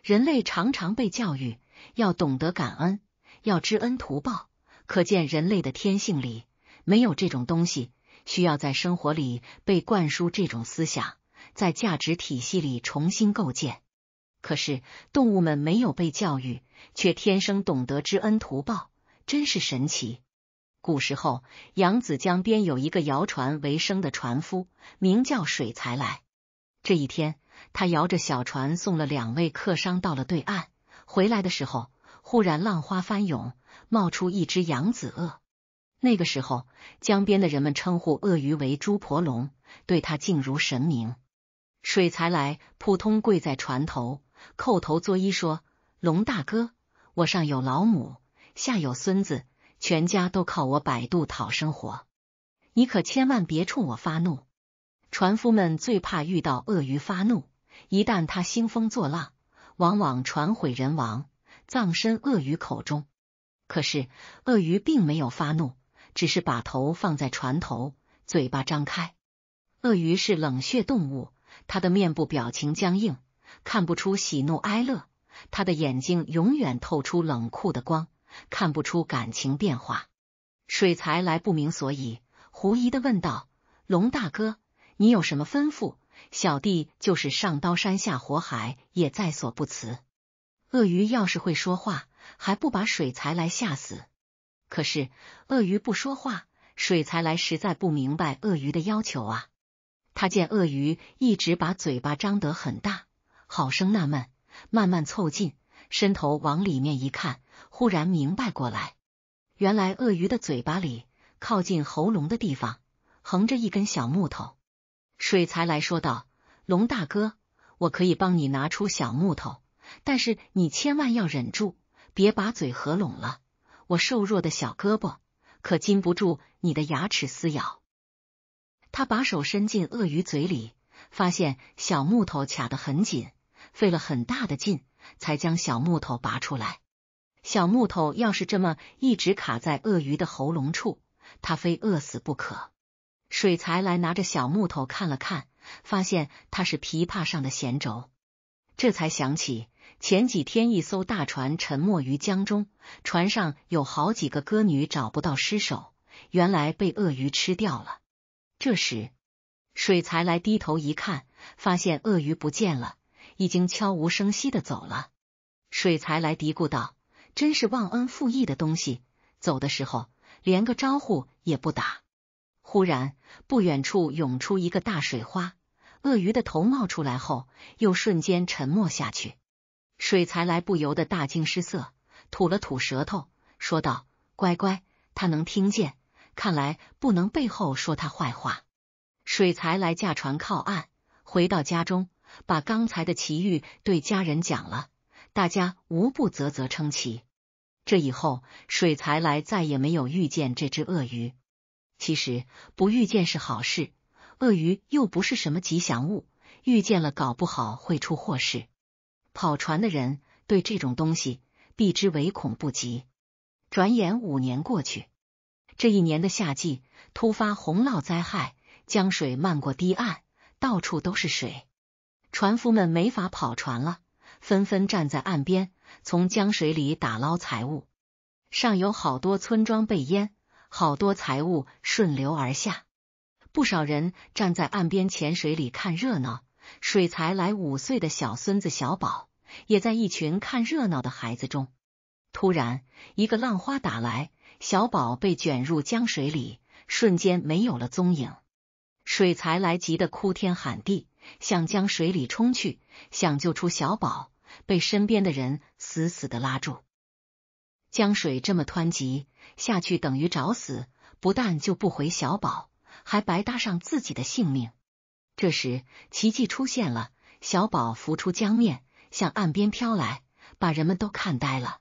人类常常被教育要懂得感恩。要知恩图报，可见人类的天性里没有这种东西，需要在生活里被灌输这种思想，在价值体系里重新构建。可是动物们没有被教育，却天生懂得知恩图报，真是神奇。古时候，扬子江边有一个摇船为生的船夫，名叫水才来。这一天，他摇着小船送了两位客商到了对岸，回来的时候。忽然，浪花翻涌，冒出一只扬子鳄。那个时候，江边的人们称呼鳄鱼为“猪婆龙”，对它敬如神明。水才来扑通跪在船头，叩头作揖说：“龙大哥，我上有老母，下有孙子，全家都靠我摆渡讨生活，你可千万别冲我发怒。”船夫们最怕遇到鳄鱼发怒，一旦它兴风作浪，往往船毁人亡。葬身鳄鱼口中，可是鳄鱼并没有发怒，只是把头放在船头，嘴巴张开。鳄鱼是冷血动物，它的面部表情僵硬，看不出喜怒哀乐，它的眼睛永远透出冷酷的光，看不出感情变化。水才来不明所以，狐疑的问道：“龙大哥，你有什么吩咐？小弟就是上刀山下火海，也在所不辞。”鳄鱼要是会说话，还不把水才来吓死！可是鳄鱼不说话，水才来实在不明白鳄鱼的要求啊。他见鳄鱼一直把嘴巴张得很大，好生纳闷，慢慢凑近，伸头往里面一看，忽然明白过来，原来鳄鱼的嘴巴里靠近喉咙的地方横着一根小木头。水才来说道：“龙大哥，我可以帮你拿出小木头。”但是你千万要忍住，别把嘴合拢了，我瘦弱的小胳膊可禁不住你的牙齿撕咬。他把手伸进鳄鱼嘴里，发现小木头卡得很紧，费了很大的劲才将小木头拔出来。小木头要是这么一直卡在鳄鱼的喉咙处，他非饿死不可。水才来拿着小木头看了看，发现它是琵琶上的弦轴，这才想起。前几天，一艘大船沉没于江中，船上有好几个歌女找不到尸首，原来被鳄鱼吃掉了。这时，水才来低头一看，发现鳄鱼不见了，已经悄无声息的走了。水才来嘀咕道：“真是忘恩负义的东西，走的时候连个招呼也不打。”忽然，不远处涌出一个大水花，鳄鱼的头冒出来后，又瞬间沉没下去。水才来不由得大惊失色，吐了吐舌头，说道：“乖乖，他能听见，看来不能背后说他坏话。”水才来驾船靠岸，回到家中，把刚才的奇遇对家人讲了，大家无不啧啧称奇。这以后，水才来再也没有遇见这只鳄鱼。其实不遇见是好事，鳄鱼又不是什么吉祥物，遇见了搞不好会出祸事。跑船的人对这种东西避之唯恐不及。转眼五年过去，这一年的夏季突发洪涝灾害，江水漫过堤岸，到处都是水。船夫们没法跑船了，纷纷站在岸边，从江水里打捞财物。上有好多村庄被淹，好多财物顺流而下。不少人站在岸边浅水里看热闹。水才来，五岁的小孙子小宝也在一群看热闹的孩子中。突然，一个浪花打来，小宝被卷入江水里，瞬间没有了踪影。水才来急得哭天喊地，向江水里冲去，想救出小宝，被身边的人死死的拉住。江水这么湍急，下去等于找死，不但救不回小宝，还白搭上自己的性命。这时，奇迹出现了，小宝浮出江面，向岸边飘来，把人们都看呆了。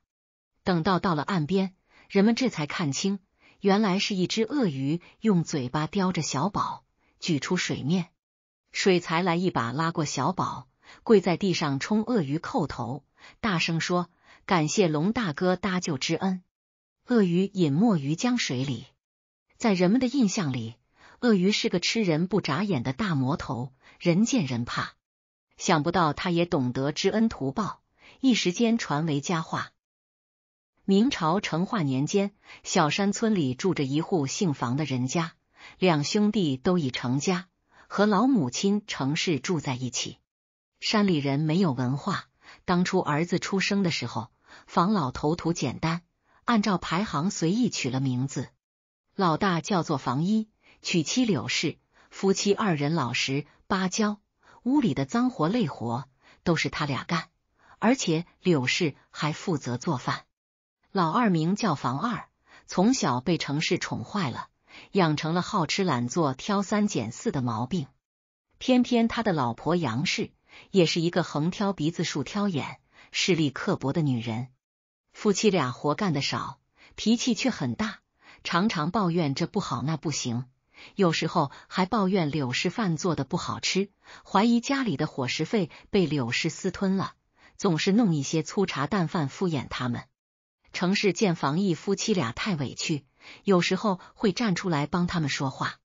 等到到了岸边，人们这才看清，原来是一只鳄鱼用嘴巴叼着小宝，举出水面。水财来一把拉过小宝，跪在地上冲鳄鱼叩头，大声说：“感谢龙大哥搭救之恩。”鳄鱼隐没于江水里，在人们的印象里。鳄鱼是个吃人不眨眼的大魔头，人见人怕。想不到他也懂得知恩图报，一时间传为佳话。明朝成化年间，小山村里住着一户姓房的人家，两兄弟都已成家，和老母亲程氏住在一起。山里人没有文化，当初儿子出生的时候，房老头图简单，按照排行随意取了名字，老大叫做房一。娶妻柳氏，夫妻二人老实巴交，屋里的脏活累活都是他俩干，而且柳氏还负责做饭。老二名叫房二，从小被程氏宠坏了，养成了好吃懒做、挑三拣四的毛病。偏偏他的老婆杨氏也是一个横挑鼻子竖挑眼、势力刻薄的女人，夫妻俩活干的少，脾气却很大，常常抱怨这不好那不行。有时候还抱怨柳氏饭做的不好吃，怀疑家里的伙食费被柳氏私吞了，总是弄一些粗茶淡饭敷衍他们。程氏见房毅夫妻俩太委屈，有时候会站出来帮他们说话。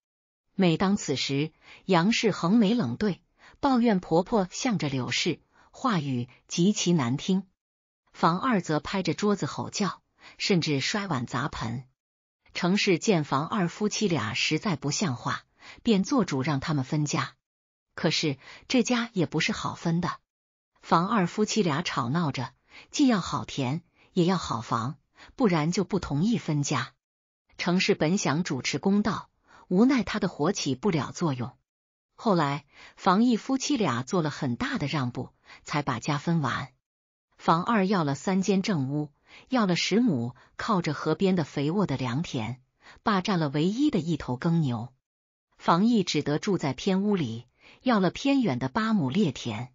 每当此时，杨氏横眉冷对，抱怨婆婆向着柳氏，话语极其难听。房二则拍着桌子吼叫，甚至摔碗砸盆。程氏建房二夫妻俩实在不像话，便做主让他们分家。可是这家也不是好分的，房二夫妻俩吵闹着，既要好田，也要好房，不然就不同意分家。程氏本想主持公道，无奈他的火起不了作用。后来房一夫妻俩做了很大的让步，才把家分完。房二要了三间正屋。要了十亩靠着河边的肥沃的良田，霸占了唯一的一头耕牛，房毅只得住在偏屋里。要了偏远的八亩猎田，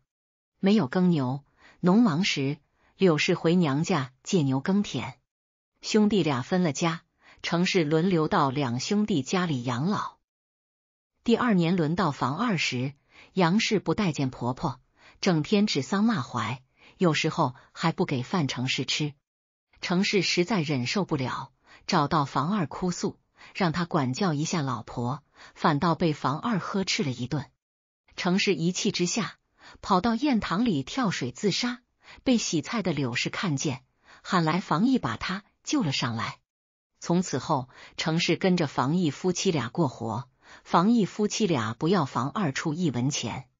没有耕牛，农忙时柳氏回娘家借牛耕田。兄弟俩分了家，程氏轮流到两兄弟家里养老。第二年轮到房二时，杨氏不待见婆婆，整天指桑骂槐，有时候还不给饭程氏吃。程氏实在忍受不了，找到房二哭诉，让他管教一下老婆，反倒被房二呵斥了一顿。程氏一气之下跑到堰塘里跳水自杀，被洗菜的柳氏看见，喊来防疫把他救了上来。从此后，程氏跟着房一夫妻俩过活，房一夫妻俩不要房二出一文钱，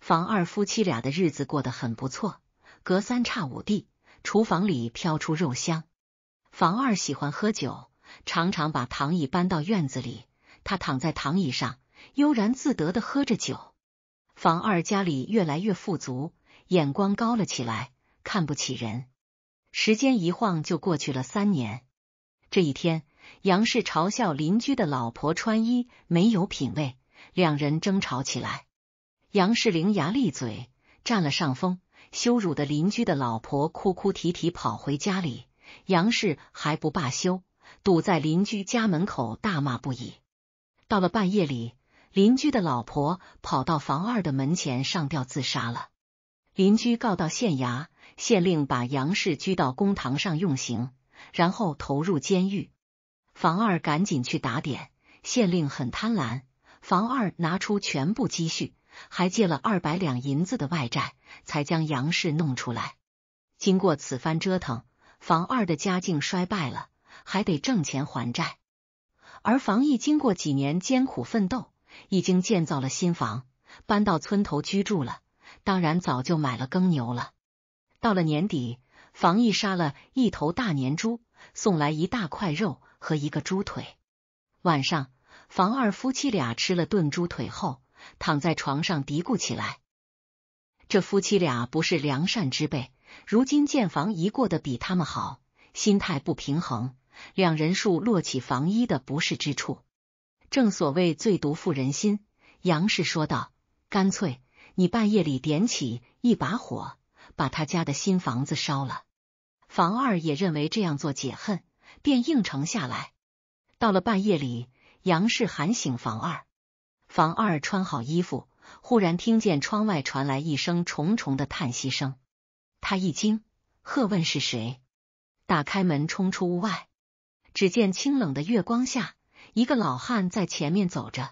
房二夫妻俩的日子过得很不错，隔三差五地。厨房里飘出肉香，房二喜欢喝酒，常常把躺椅搬到院子里。他躺在躺椅上，悠然自得的喝着酒。房二家里越来越富足，眼光高了起来，看不起人。时间一晃就过去了三年。这一天，杨氏嘲笑邻居的老婆穿衣没有品味，两人争吵起来。杨氏伶牙俐嘴，占了上风。羞辱的邻居的老婆哭哭啼啼跑回家里，杨氏还不罢休，堵在邻居家门口大骂不已。到了半夜里，邻居的老婆跑到房二的门前上吊自杀了。邻居告到县衙，县令把杨氏拘到公堂上用刑，然后投入监狱。房二赶紧去打点，县令很贪婪，房二拿出全部积蓄，还借了二百两银子的外债。才将杨氏弄出来。经过此番折腾，房二的家境衰败了，还得挣钱还债。而房毅经过几年艰苦奋斗，已经建造了新房，搬到村头居住了。当然，早就买了耕牛了。到了年底，房毅杀了一头大年猪，送来一大块肉和一个猪腿。晚上，房二夫妻俩吃了炖猪腿后，躺在床上嘀咕起来。这夫妻俩不是良善之辈，如今建房一过得比他们好，心态不平衡，两人数落起房一的不是之处。正所谓最毒妇人心，杨氏说道：“干脆你半夜里点起一把火，把他家的新房子烧了。”房二也认为这样做解恨，便应承下来。到了半夜里，杨氏喊醒房二，房二穿好衣服。忽然听见窗外传来一声重重的叹息声，他一惊，喝问是谁？打开门冲出屋外，只见清冷的月光下，一个老汉在前面走着，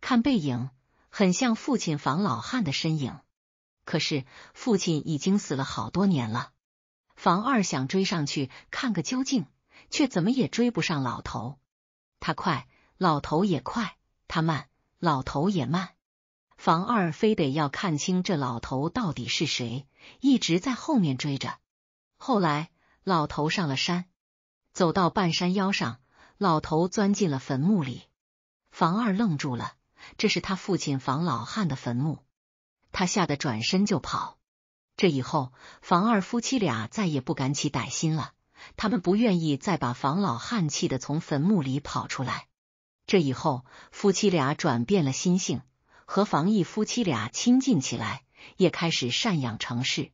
看背影很像父亲房老汉的身影。可是父亲已经死了好多年了。房二想追上去看个究竟，却怎么也追不上老头。他快，老头也快；他慢，老头也慢。房二非得要看清这老头到底是谁，一直在后面追着。后来，老头上了山，走到半山腰上，老头钻进了坟墓里。房二愣住了，这是他父亲房老汉的坟墓。他吓得转身就跑。这以后，房二夫妻俩再也不敢起歹心了。他们不愿意再把房老汉气的从坟墓里跑出来。这以后，夫妻俩转变了心性。和房毅夫妻俩亲近起来，也开始赡养城市。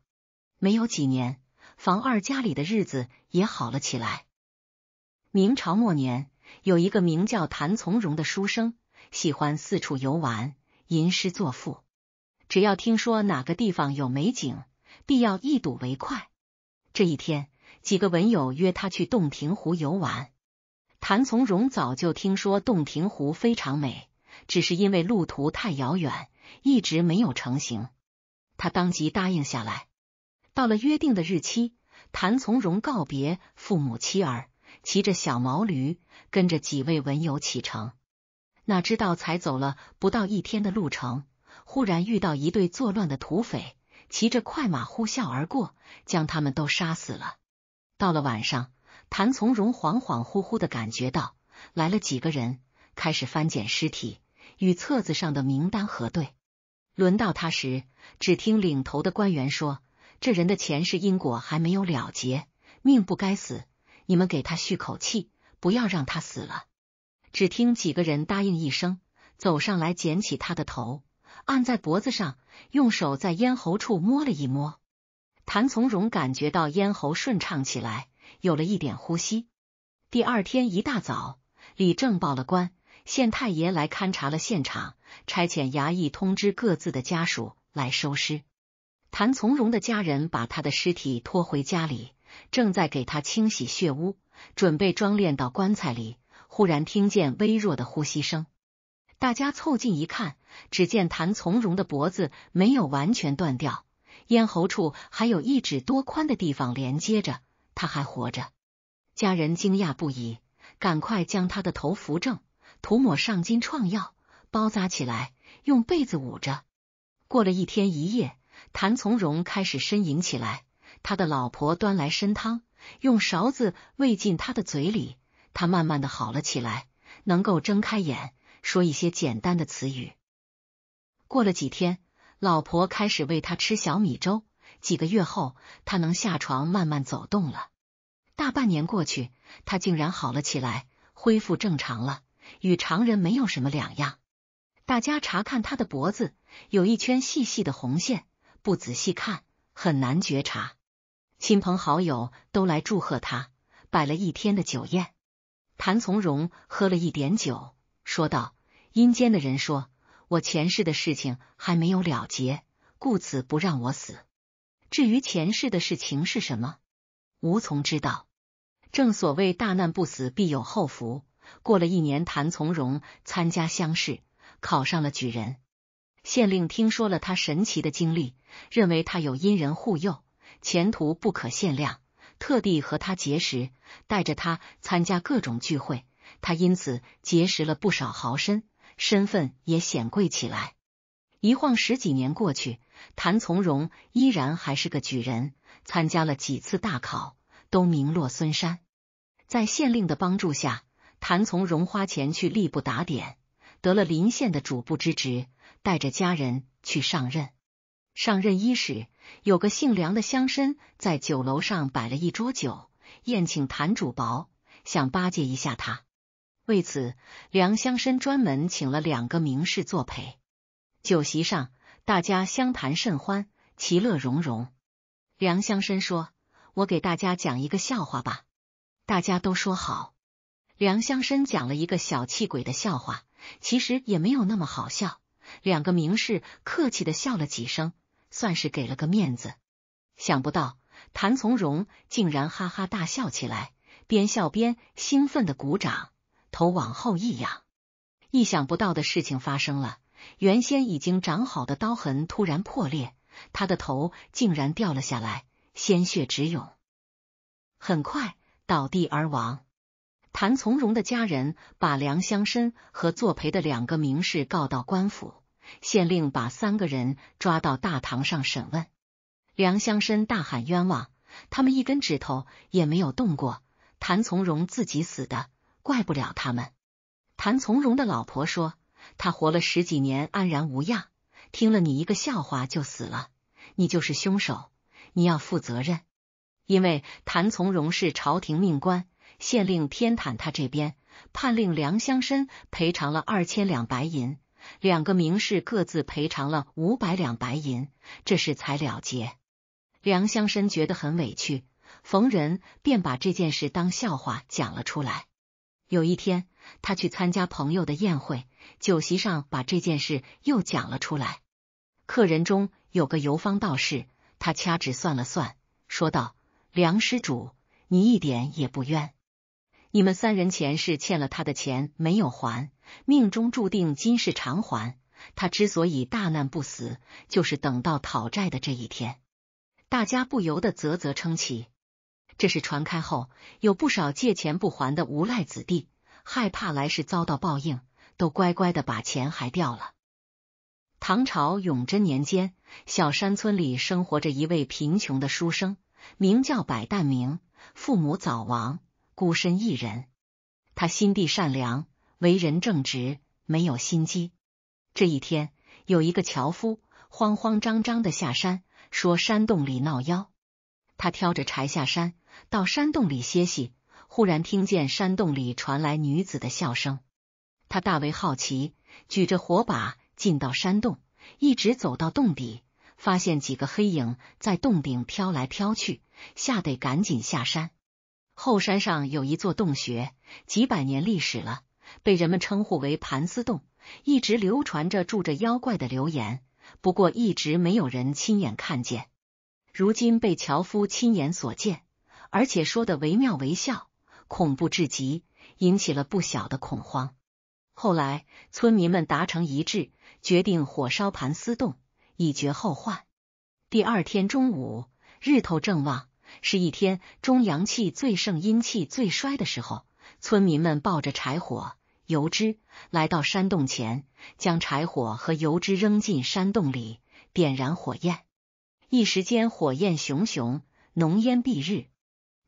没有几年，房二家里的日子也好了起来。明朝末年，有一个名叫谭从容的书生，喜欢四处游玩、吟诗作赋。只要听说哪个地方有美景，必要一睹为快。这一天，几个文友约他去洞庭湖游玩。谭从容早就听说洞庭湖非常美。只是因为路途太遥远，一直没有成行。他当即答应下来。到了约定的日期，谭从容告别父母妻儿，骑着小毛驴，跟着几位文友启程。哪知道才走了不到一天的路程，忽然遇到一队作乱的土匪，骑着快马呼啸而过，将他们都杀死了。到了晚上，谭从容恍恍惚惚的感觉到来了几个人，开始翻捡尸体。与册子上的名单核对，轮到他时，只听领头的官员说：“这人的前世因果还没有了结，命不该死，你们给他续口气，不要让他死了。”只听几个人答应一声，走上来捡起他的头，按在脖子上，用手在咽喉处摸了一摸。谭从容感觉到咽喉顺畅起来，有了一点呼吸。第二天一大早，李正报了官。县太爷来勘察了现场，差遣衙役通知各自的家属来收尸。谭从容的家人把他的尸体拖回家里，正在给他清洗血污，准备装殓到棺材里。忽然听见微弱的呼吸声，大家凑近一看，只见谭从容的脖子没有完全断掉，咽喉处还有一指多宽的地方连接着，他还活着。家人惊讶不已，赶快将他的头扶正。涂抹上金创药，包扎起来，用被子捂着。过了一天一夜，谭从容开始呻吟起来。他的老婆端来参汤，用勺子喂进他的嘴里。他慢慢的好了起来，能够睁开眼，说一些简单的词语。过了几天，老婆开始喂他吃小米粥。几个月后，他能下床慢慢走动了。大半年过去，他竟然好了起来，恢复正常了。与常人没有什么两样。大家查看他的脖子，有一圈细细的红线，不仔细看很难觉察。亲朋好友都来祝贺他，摆了一天的酒宴。谭从容喝了一点酒，说道：“阴间的人说我前世的事情还没有了结，故此不让我死。至于前世的事情是什么，无从知道。正所谓大难不死，必有后福。”过了一年，谭从容参加乡试，考上了举人。县令听说了他神奇的经历，认为他有阴人护佑，前途不可限量，特地和他结识，带着他参加各种聚会。他因此结识了不少豪绅，身份也显贵起来。一晃十几年过去，谭从容依然还是个举人，参加了几次大考，都名落孙山。在县令的帮助下。谭从容花钱去吏部打点，得了临县的主簿之职，带着家人去上任。上任伊始，有个姓梁的乡绅在酒楼上摆了一桌酒宴，请谭主薄，想巴结一下他。为此，梁乡绅专门请了两个名士作陪。酒席上，大家相谈甚欢，其乐融融。梁乡绅说：“我给大家讲一个笑话吧。”大家都说好。梁乡生讲了一个小气鬼的笑话，其实也没有那么好笑。两个名士客气的笑了几声，算是给了个面子。想不到谭从容竟然哈哈大笑起来，边笑边兴奋的鼓掌，头往后一仰。意想不到的事情发生了，原先已经长好的刀痕突然破裂，他的头竟然掉了下来，鲜血直涌，很快倒地而亡。谭从容的家人把梁乡生和作陪的两个名士告到官府，县令把三个人抓到大堂上审问。梁乡生大喊冤枉，他们一根指头也没有动过。谭从容自己死的，怪不了他们。谭从容的老婆说：“他活了十几年，安然无恙，听了你一个笑话就死了，你就是凶手，你要负责任，因为谭从容是朝廷命官。”县令偏袒他这边，判令梁乡绅赔偿了二千两白银，两个名士各自赔偿了五百两白银，这事才了结。梁乡绅觉得很委屈，逢人便把这件事当笑话讲了出来。有一天，他去参加朋友的宴会，酒席上把这件事又讲了出来。客人中有个游方道士，他掐指算了算，说道：“梁施主，你一点也不冤。”你们三人前世欠了他的钱没有还，命中注定今世偿还。他之所以大难不死，就是等到讨债的这一天。大家不由得啧啧称奇。这事传开后，有不少借钱不还的无赖子弟害怕来世遭到报应，都乖乖的把钱还掉了。唐朝永贞年间，小山村里生活着一位贫穷的书生，名叫百旦明，父母早亡。孤身一人，他心地善良，为人正直，没有心机。这一天，有一个樵夫慌慌张张的下山，说山洞里闹妖。他挑着柴下山，到山洞里歇息，忽然听见山洞里传来女子的笑声，他大为好奇，举着火把进到山洞，一直走到洞底，发现几个黑影在洞顶飘来飘去，吓得赶紧下山。后山上有一座洞穴，几百年历史了，被人们称呼为盘丝洞，一直流传着住着妖怪的流言，不过一直没有人亲眼看见。如今被樵夫亲眼所见，而且说的惟妙惟肖，恐怖至极，引起了不小的恐慌。后来村民们达成一致，决定火烧盘丝洞，以绝后患。第二天中午，日头正旺。是一天中阳气最盛、阴气最衰的时候，村民们抱着柴火、油脂来到山洞前，将柴火和油脂扔进山洞里，点燃火焰。一时间，火焰熊熊，浓烟蔽日。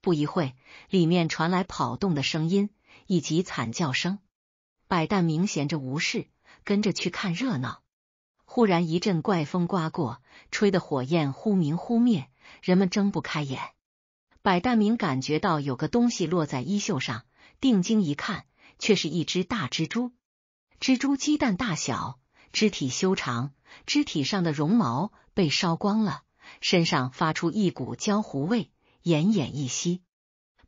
不一会里面传来跑动的声音以及惨叫声。百旦明闲着无事，跟着去看热闹。忽然一阵怪风刮过，吹得火焰忽明忽灭。人们睁不开眼，百旦明感觉到有个东西落在衣袖上，定睛一看，却是一只大蜘蛛。蜘蛛鸡蛋大小，肢体修长，肢体上的绒毛被烧光了，身上发出一股焦糊味，奄奄一息。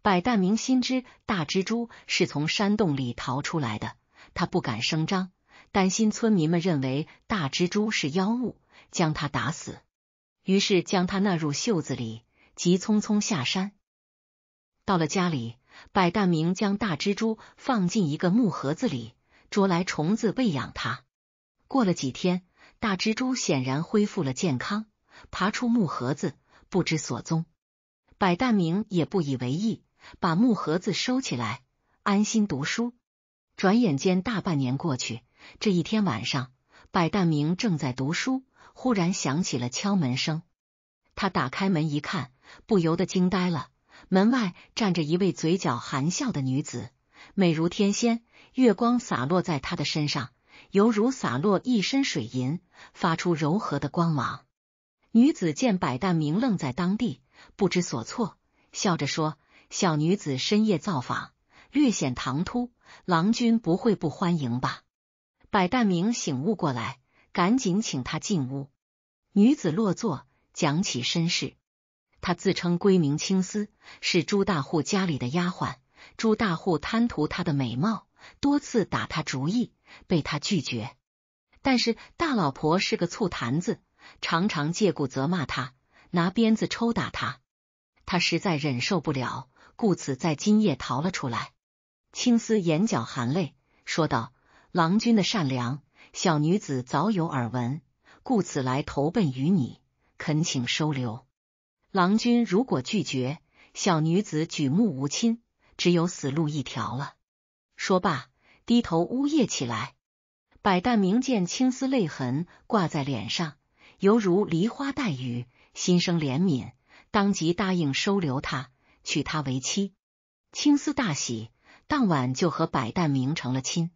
百旦明心知大蜘蛛是从山洞里逃出来的，他不敢声张，担心村民们认为大蜘蛛是妖物，将他打死。于是将它纳入袖子里，急匆匆下山。到了家里，百大明将大蜘蛛放进一个木盒子里，捉来虫子喂养它。过了几天，大蜘蛛显然恢复了健康，爬出木盒子，不知所踪。百大明也不以为意，把木盒子收起来，安心读书。转眼间大半年过去，这一天晚上，百大明正在读书。忽然响起了敲门声，他打开门一看，不由得惊呆了。门外站着一位嘴角含笑的女子，美如天仙。月光洒落在她的身上，犹如洒落一身水银，发出柔和的光芒。女子见百旦明愣在当地，不知所措，笑着说：“小女子深夜造访，略显唐突，郎君不会不欢迎吧？”百旦明醒悟过来。赶紧请他进屋。女子落座，讲起身世。她自称闺名青丝，是朱大户家里的丫鬟。朱大户贪图她的美貌，多次打她主意，被她拒绝。但是大老婆是个醋坛子，常常借故责骂她，拿鞭子抽打她。她实在忍受不了，故此在今夜逃了出来。青丝眼角含泪，说道：“郎君的善良。”小女子早有耳闻，故此来投奔于你，恳请收留。郎君如果拒绝，小女子举目无亲，只有死路一条了。说罢，低头呜咽起来。百旦明见青丝泪痕挂在脸上，犹如梨花带雨，心生怜悯，当即答应收留她，娶她为妻。青丝大喜，当晚就和百旦明成了亲。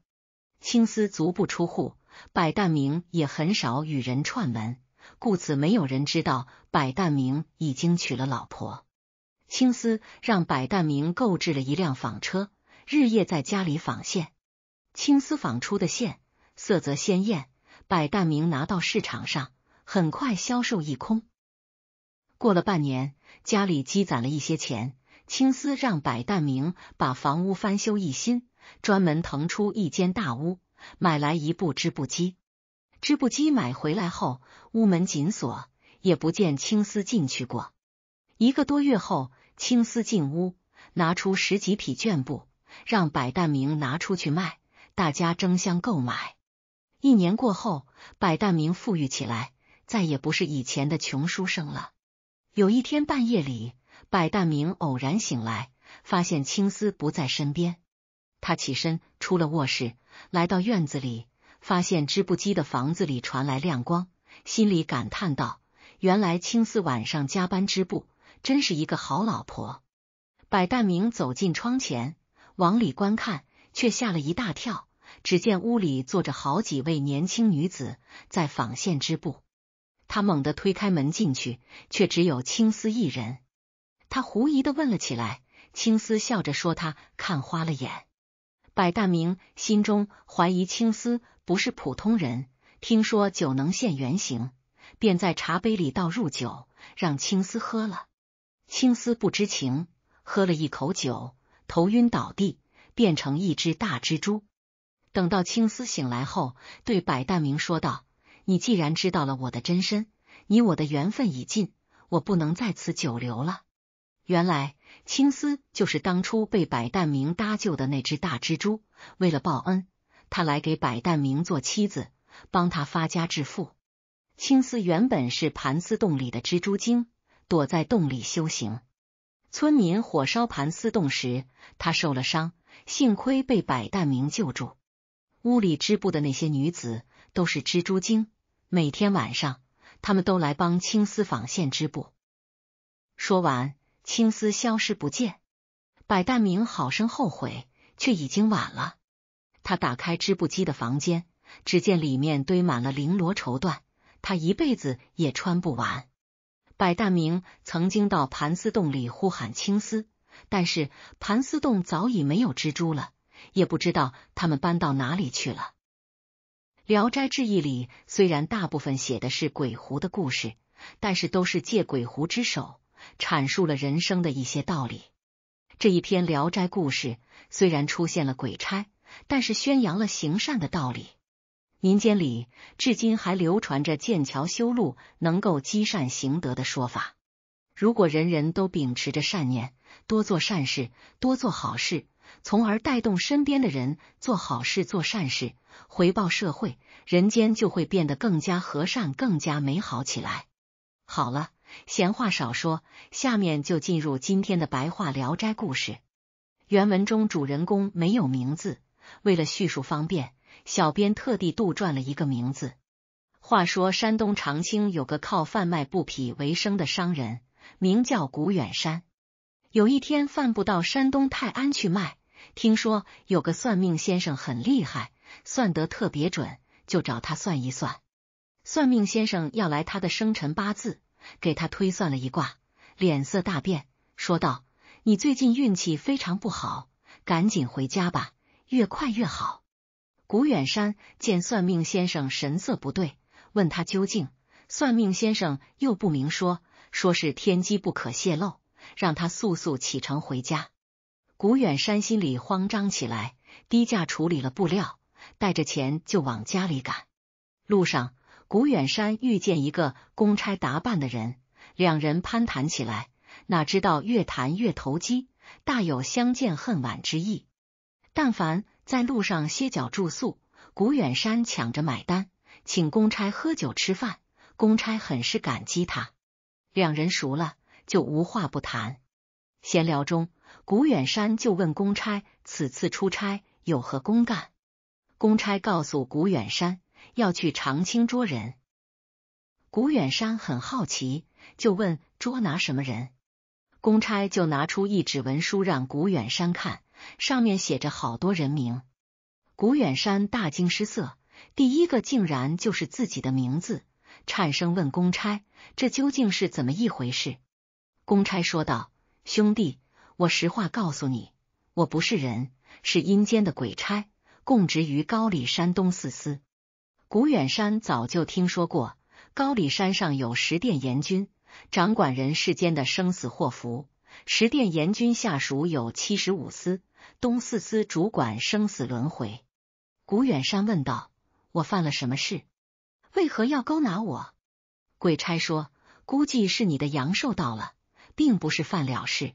青丝足不出户。百旦明也很少与人串门，故此没有人知道百旦明已经娶了老婆。青丝让百旦明购置了一辆纺车，日夜在家里纺线。青丝纺出的线色泽鲜艳，百旦明拿到市场上，很快销售一空。过了半年，家里积攒了一些钱，青丝让百旦明把房屋翻修一新，专门腾出一间大屋。买来一部织布机，织布机买回来后，屋门紧锁，也不见青丝进去过。一个多月后，青丝进屋，拿出十几匹绢布，让百蛋明拿出去卖，大家争相购买。一年过后，百蛋明富裕起来，再也不是以前的穷书生了。有一天半夜里，百蛋明偶然醒来，发现青丝不在身边。他起身出了卧室，来到院子里，发现织布机的房子里传来亮光，心里感叹道：“原来青丝晚上加班织布，真是一个好老婆。”白大明走进窗前，往里观看，却吓了一大跳。只见屋里坐着好几位年轻女子在纺线织布。他猛地推开门进去，却只有青丝一人。他狐疑的问了起来，青丝笑着说：“他看花了眼。”百大明心中怀疑青丝不是普通人，听说酒能现原形，便在茶杯里倒入酒，让青丝喝了。青丝不知情，喝了一口酒，头晕倒地，变成一只大蜘蛛。等到青丝醒来后，对百大明说道：“你既然知道了我的真身，你我的缘分已尽，我不能在此久留了。”原来青丝就是当初被百蛋明搭救的那只大蜘蛛，为了报恩，他来给百蛋明做妻子，帮他发家致富。青丝原本是盘丝洞里的蜘蛛精，躲在洞里修行。村民火烧盘丝洞时，他受了伤，幸亏被百蛋明救助。屋里织布的那些女子都是蜘蛛精，每天晚上他们都来帮青丝纺线织布。说完。青丝消失不见，百旦明好生后悔，却已经晚了。他打开织布机的房间，只见里面堆满了绫罗绸缎，他一辈子也穿不完。百旦明曾经到盘丝洞里呼喊青丝，但是盘丝洞早已没有蜘蛛了，也不知道他们搬到哪里去了。《聊斋志异》里虽然大部分写的是鬼狐的故事，但是都是借鬼狐之手。阐述了人生的一些道理。这一篇《聊斋》故事虽然出现了鬼差，但是宣扬了行善的道理。民间里至今还流传着建桥修路能够积善行德的说法。如果人人都秉持着善念，多做善事，多做好事，从而带动身边的人做好事、做善事，回报社会，人间就会变得更加和善、更加美好起来。好了。闲话少说，下面就进入今天的白话聊斋故事。原文中主人公没有名字，为了叙述方便，小编特地杜撰了一个名字。话说山东长清有个靠贩卖布匹为生的商人，名叫古远山。有一天贩布到山东泰安去卖，听说有个算命先生很厉害，算得特别准，就找他算一算。算命先生要来他的生辰八字。给他推算了一卦，脸色大变，说道：“你最近运气非常不好，赶紧回家吧，越快越好。”古远山见算命先生神色不对，问他究竟，算命先生又不明说，说是天机不可泄露，让他速速启程回家。古远山心里慌张起来，低价处理了布料，带着钱就往家里赶。路上。古远山遇见一个公差打扮的人，两人攀谈起来，哪知道越谈越投机，大有相见恨晚之意。但凡在路上歇脚住宿，古远山抢着买单，请公差喝酒吃饭，公差很是感激他。两人熟了，就无话不谈。闲聊中，古远山就问公差此次出差有何公干，公差告诉古远山。要去长清捉人，古远山很好奇，就问捉拿什么人？公差就拿出一纸文书让古远山看，上面写着好多人名。古远山大惊失色，第一个竟然就是自己的名字，颤声问公差：“这究竟是怎么一回事？”公差说道：“兄弟，我实话告诉你，我不是人，是阴间的鬼差，供职于高里山东四司。”古远山早就听说过高里山上有十殿阎君，掌管人世间的生死祸福。十殿阎君下属有七十五司，东四司主管生死轮回。古远山问道：“我犯了什么事？为何要勾拿我？”鬼差说：“估计是你的阳寿到了，并不是犯了事。”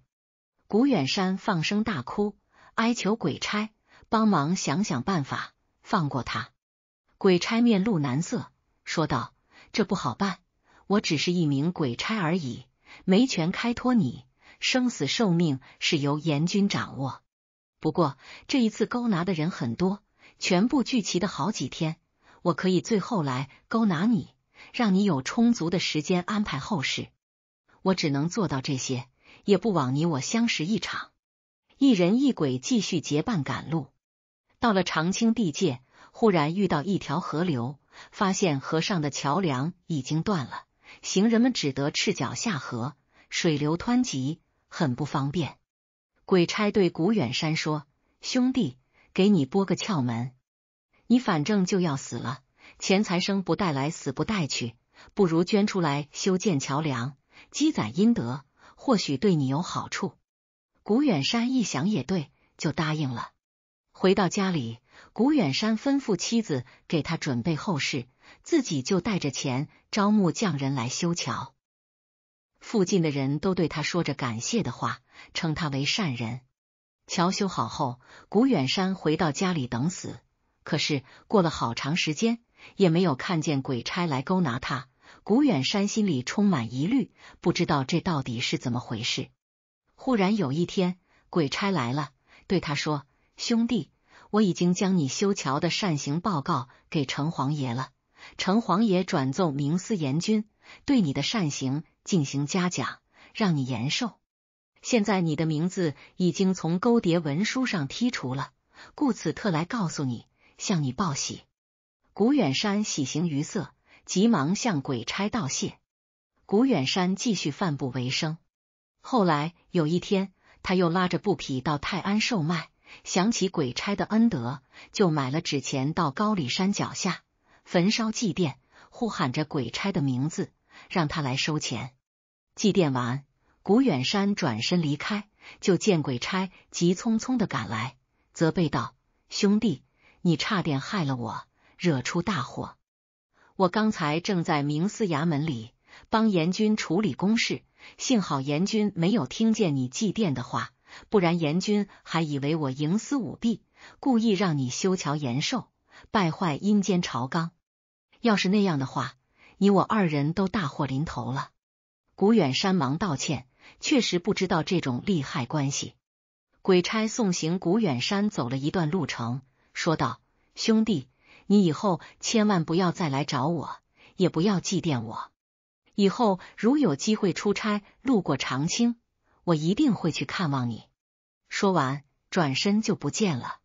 古远山放声大哭，哀求鬼差帮忙想想办法，放过他。鬼差面露难色，说道：“这不好办，我只是一名鬼差而已，没权开脱你。生死寿命是由阎君掌握。不过这一次勾拿的人很多，全部聚齐的好几天，我可以最后来勾拿你，让你有充足的时间安排后事。我只能做到这些，也不枉你我相识一场。”一人一鬼继续结伴赶路，到了长清地界。忽然遇到一条河流，发现河上的桥梁已经断了，行人们只得赤脚下河，水流湍急，很不方便。鬼差对古远山说：“兄弟，给你拨个窍门，你反正就要死了，钱财生不带来，死不带去，不如捐出来修建桥梁，积攒阴德，或许对你有好处。”古远山一想也对，就答应了。回到家里，古远山吩咐妻子给他准备后事，自己就带着钱招募匠人来修桥。附近的人都对他说着感谢的话，称他为善人。桥修好后，古远山回到家里等死，可是过了好长时间也没有看见鬼差来勾拿他。古远山心里充满疑虑，不知道这到底是怎么回事。忽然有一天，鬼差来了，对他说。兄弟，我已经将你修桥的善行报告给城隍爷了，城隍爷转奏明司严君，对你的善行进行嘉奖，让你延寿。现在你的名字已经从勾叠文书上剔除了，故此特来告诉你，向你报喜。古远山喜形于色，急忙向鬼差道谢。古远山继续贩布为生，后来有一天，他又拉着布匹到泰安售卖。想起鬼差的恩德，就买了纸钱到高里山脚下焚烧祭奠，呼喊着鬼差的名字，让他来收钱。祭奠完，古远山转身离开，就见鬼差急匆匆的赶来，责备道：“兄弟，你差点害了我，惹出大祸。我刚才正在明司衙门里帮阎君处理公事，幸好阎君没有听见你祭奠的话。”不然阎君还以为我营私舞弊，故意让你修桥延寿，败坏阴间朝纲。要是那样的话，你我二人都大祸临头了。古远山忙道歉，确实不知道这种利害关系。鬼差送行古远山走了一段路程，说道：“兄弟，你以后千万不要再来找我，也不要祭奠我。以后如有机会出差路过长清。”我一定会去看望你。说完，转身就不见了。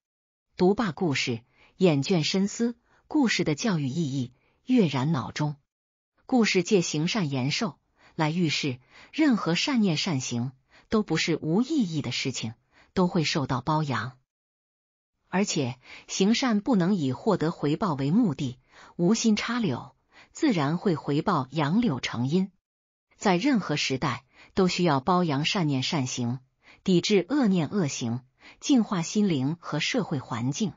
读罢故事，眼倦深思，故事的教育意义跃然脑中。故事借行善延寿来预示，任何善念善行都不是无意义的事情，都会受到褒扬。而且，行善不能以获得回报为目的，无心插柳，自然会回报杨柳成荫。在任何时代。都需要包扬善念善行，抵制恶念恶行，净化心灵和社会环境。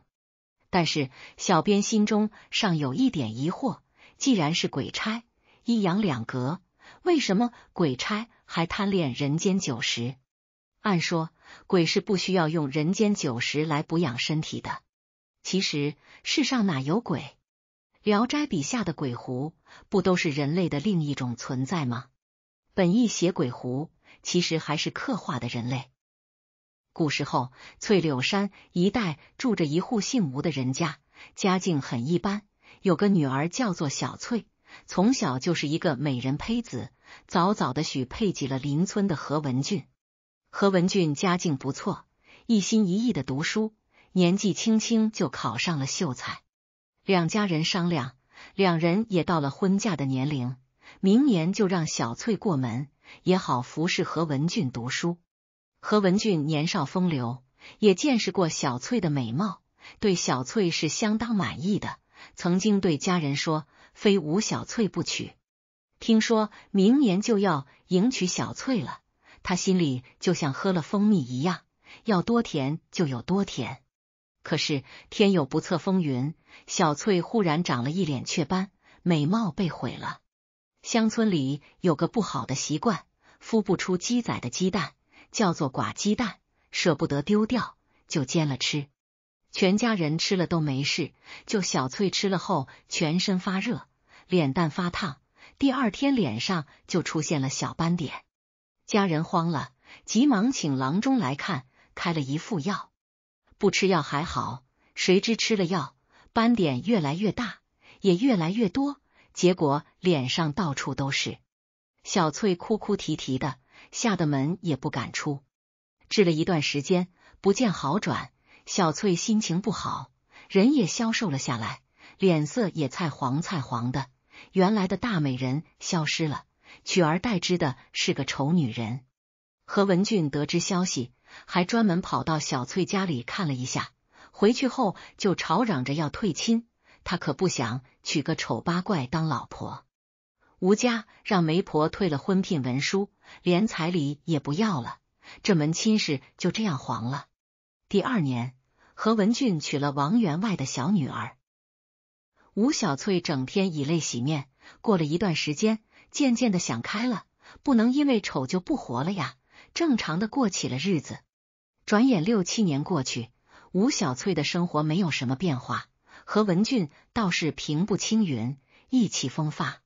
但是，小编心中尚有一点疑惑：既然是鬼差，阴阳两隔，为什么鬼差还贪恋人间酒食？按说，鬼是不需要用人间酒食来补养身体的。其实，世上哪有鬼？《聊斋》笔下的鬼狐，不都是人类的另一种存在吗？本意写鬼狐，其实还是刻画的人类。古时候，翠柳山一带住着一户姓吴的人家，家境很一般。有个女儿叫做小翠，从小就是一个美人胚子，早早的许配给了邻村的何文俊。何文俊家境不错，一心一意的读书，年纪轻轻就考上了秀才。两家人商量，两人也到了婚嫁的年龄。明年就让小翠过门，也好服侍何文俊读书。何文俊年少风流，也见识过小翠的美貌，对小翠是相当满意的。曾经对家人说：“非吴小翠不娶。”听说明年就要迎娶小翠了，他心里就像喝了蜂蜜一样，要多甜就有多甜。可是天有不测风云，小翠忽然长了一脸雀斑，美貌被毁了。乡村里有个不好的习惯，孵不出鸡仔的鸡蛋叫做寡鸡蛋，舍不得丢掉，就煎了吃。全家人吃了都没事，就小翠吃了后全身发热，脸蛋发烫，第二天脸上就出现了小斑点。家人慌了，急忙请郎中来看，开了一副药。不吃药还好，谁知吃了药，斑点越来越大，也越来越多。结果脸上到处都是，小翠哭哭啼啼的，吓得门也不敢出。治了一段时间不见好转，小翠心情不好，人也消瘦了下来，脸色也菜黄菜黄的，原来的大美人消失了，取而代之的是个丑女人。何文俊得知消息，还专门跑到小翠家里看了一下，回去后就吵嚷着要退亲。他可不想娶个丑八怪当老婆。吴家让媒婆退了婚聘文书，连彩礼也不要了，这门亲事就这样黄了。第二年，何文俊娶了王员外的小女儿。吴小翠整天以泪洗面，过了一段时间，渐渐的想开了，不能因为丑就不活了呀，正常的过起了日子。转眼六七年过去，吴小翠的生活没有什么变化。何文俊倒是平步青云，意气风发。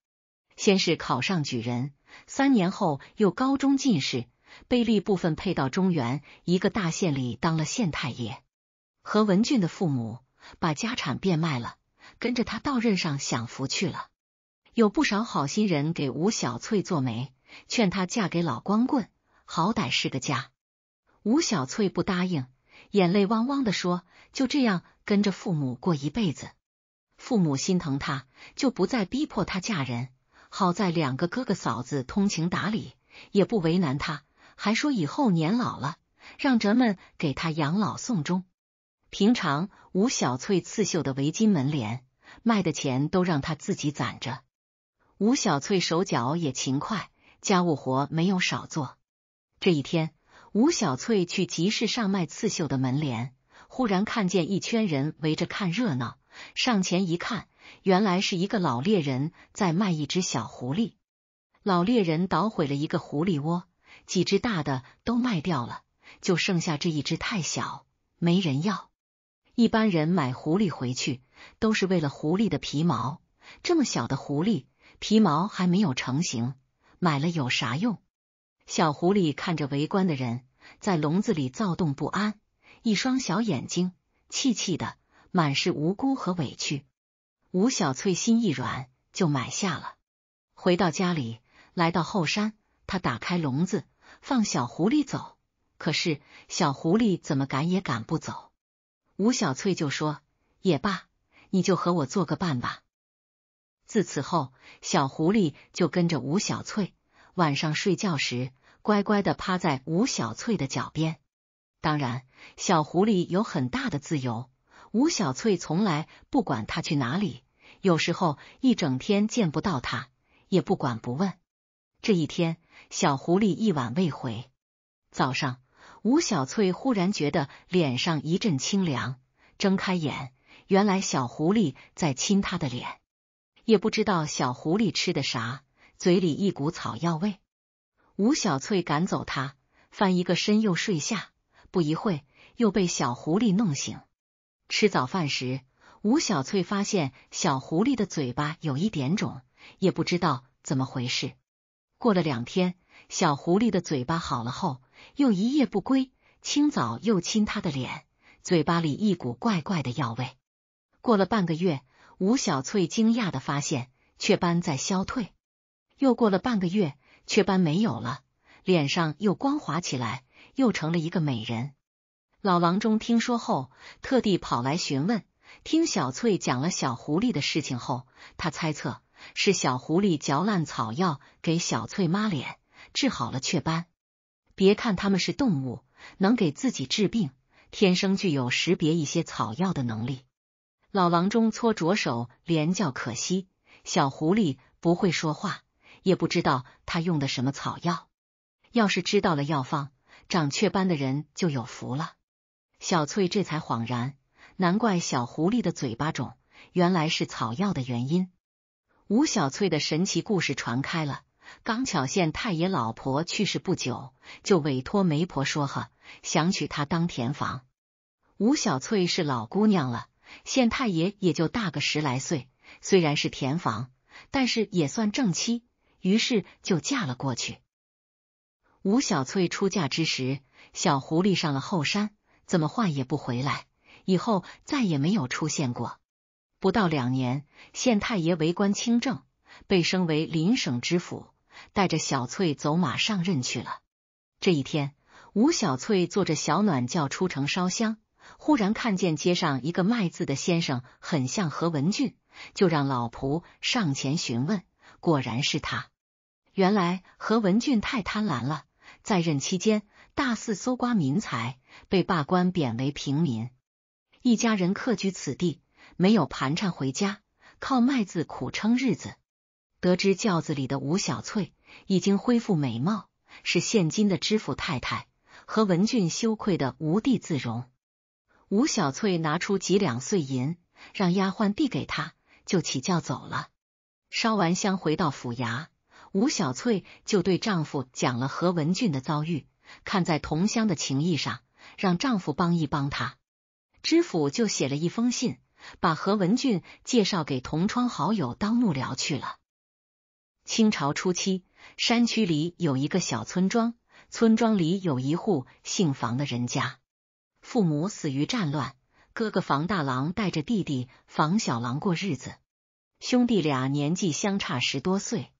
先是考上举人，三年后又高中进士，被吏部分配到中原一个大县里当了县太爷。何文俊的父母把家产变卖了，跟着他到任上享福去了。有不少好心人给吴小翠做媒，劝她嫁给老光棍，好歹是个家。吴小翠不答应。眼泪汪汪的说：“就这样跟着父母过一辈子，父母心疼他，就不再逼迫他嫁人。好在两个哥哥嫂子通情达理，也不为难他，还说以后年老了让咱们给他养老送终。平常吴小翠刺绣的围巾门帘卖的钱都让她自己攒着。吴小翠手脚也勤快，家务活没有少做。这一天。”吴小翠去集市上卖刺绣的门帘，忽然看见一圈人围着看热闹。上前一看，原来是一个老猎人在卖一只小狐狸。老猎人捣毁了一个狐狸窝，几只大的都卖掉了，就剩下这一只太小，没人要。一般人买狐狸回去都是为了狐狸的皮毛，这么小的狐狸皮毛还没有成型，买了有啥用？小狐狸看着围观的人。在笼子里躁动不安，一双小眼睛气气的，满是无辜和委屈。吴小翠心一软，就买下了。回到家里，来到后山，她打开笼子，放小狐狸走。可是小狐狸怎么赶也赶不走。吴小翠就说：“也罢，你就和我做个伴吧。”自此后，小狐狸就跟着吴小翠。晚上睡觉时。乖乖的趴在吴小翠的脚边，当然，小狐狸有很大的自由。吴小翠从来不管它去哪里，有时候一整天见不到它，也不管不问。这一天，小狐狸一晚未回。早上，吴小翠忽然觉得脸上一阵清凉，睁开眼，原来小狐狸在亲她的脸。也不知道小狐狸吃的啥，嘴里一股草药味。吴小翠赶走他，翻一个身又睡下，不一会又被小狐狸弄醒。吃早饭时，吴小翠发现小狐狸的嘴巴有一点肿，也不知道怎么回事。过了两天，小狐狸的嘴巴好了后，又一夜不归，清早又亲他的脸，嘴巴里一股怪怪的药味。过了半个月，吴小翠惊讶的发现雀斑在消退。又过了半个月。雀斑没有了，脸上又光滑起来，又成了一个美人。老郎中听说后，特地跑来询问。听小翠讲了小狐狸的事情后，他猜测是小狐狸嚼烂草药给小翠抹脸，治好了雀斑。别看他们是动物，能给自己治病，天生具有识别一些草药的能力。老郎中搓着手，连叫可惜，小狐狸不会说话。也不知道他用的什么草药，要是知道了药方，长雀斑的人就有福了。小翠这才恍然，难怪小狐狸的嘴巴肿，原来是草药的原因。吴小翠的神奇故事传开了，刚巧县太爷老婆去世不久，就委托媒婆说哈，想娶她当田房。吴小翠是老姑娘了，县太爷也就大个十来岁，虽然是田房，但是也算正妻。于是就嫁了过去。吴小翠出嫁之时，小狐狸上了后山，怎么唤也不回来，以后再也没有出现过。不到两年，县太爷为官清正，被升为邻省知府，带着小翠走马上任去了。这一天，吴小翠坐着小暖轿出城烧香，忽然看见街上一个卖字的先生很像何文俊，就让老仆上前询问，果然是他。原来何文俊太贪婪了，在任期间大肆搜刮民财，被罢官贬为平民。一家人客居此地，没有盘缠回家，靠卖字苦撑日子。得知轿子里的吴小翠已经恢复美貌，是现今的知府太太，何文俊羞愧的无地自容。吴小翠拿出几两碎银，让丫鬟递给他，就起轿走了。烧完香，回到府衙。吴小翠就对丈夫讲了何文俊的遭遇，看在同乡的情谊上，让丈夫帮一帮他。知府就写了一封信，把何文俊介绍给同窗好友当幕僚去了。清朝初期，山区里有一个小村庄，村庄里有一户姓房的人家，父母死于战乱，哥哥房大郎带着弟弟房小郎过日子，兄弟俩年纪相差十多岁。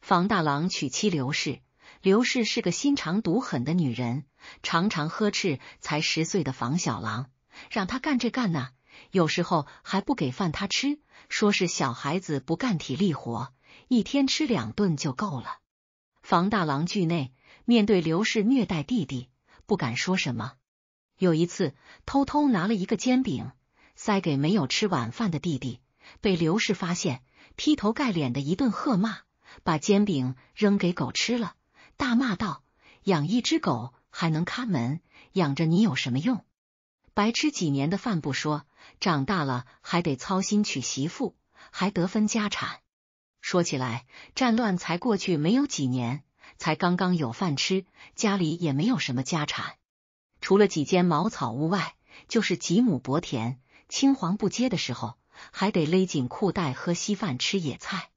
房大郎娶妻刘氏，刘氏是个心肠毒狠的女人，常常呵斥才十岁的房小郎，让他干这干那，有时候还不给饭他吃，说是小孩子不干体力活，一天吃两顿就够了。房大郎惧内，面对刘氏虐待弟弟，不敢说什么。有一次，偷偷拿了一个煎饼塞给没有吃晚饭的弟弟，被刘氏发现，劈头盖脸的一顿喝骂。把煎饼扔给狗吃了，大骂道：“养一只狗还能看门，养着你有什么用？白吃几年的饭不说，长大了还得操心娶媳妇，还得分家产。说起来，战乱才过去没有几年，才刚刚有饭吃，家里也没有什么家产，除了几间茅草屋外，就是几亩薄田，青黄不接的时候，还得勒紧裤带喝稀饭吃野菜。”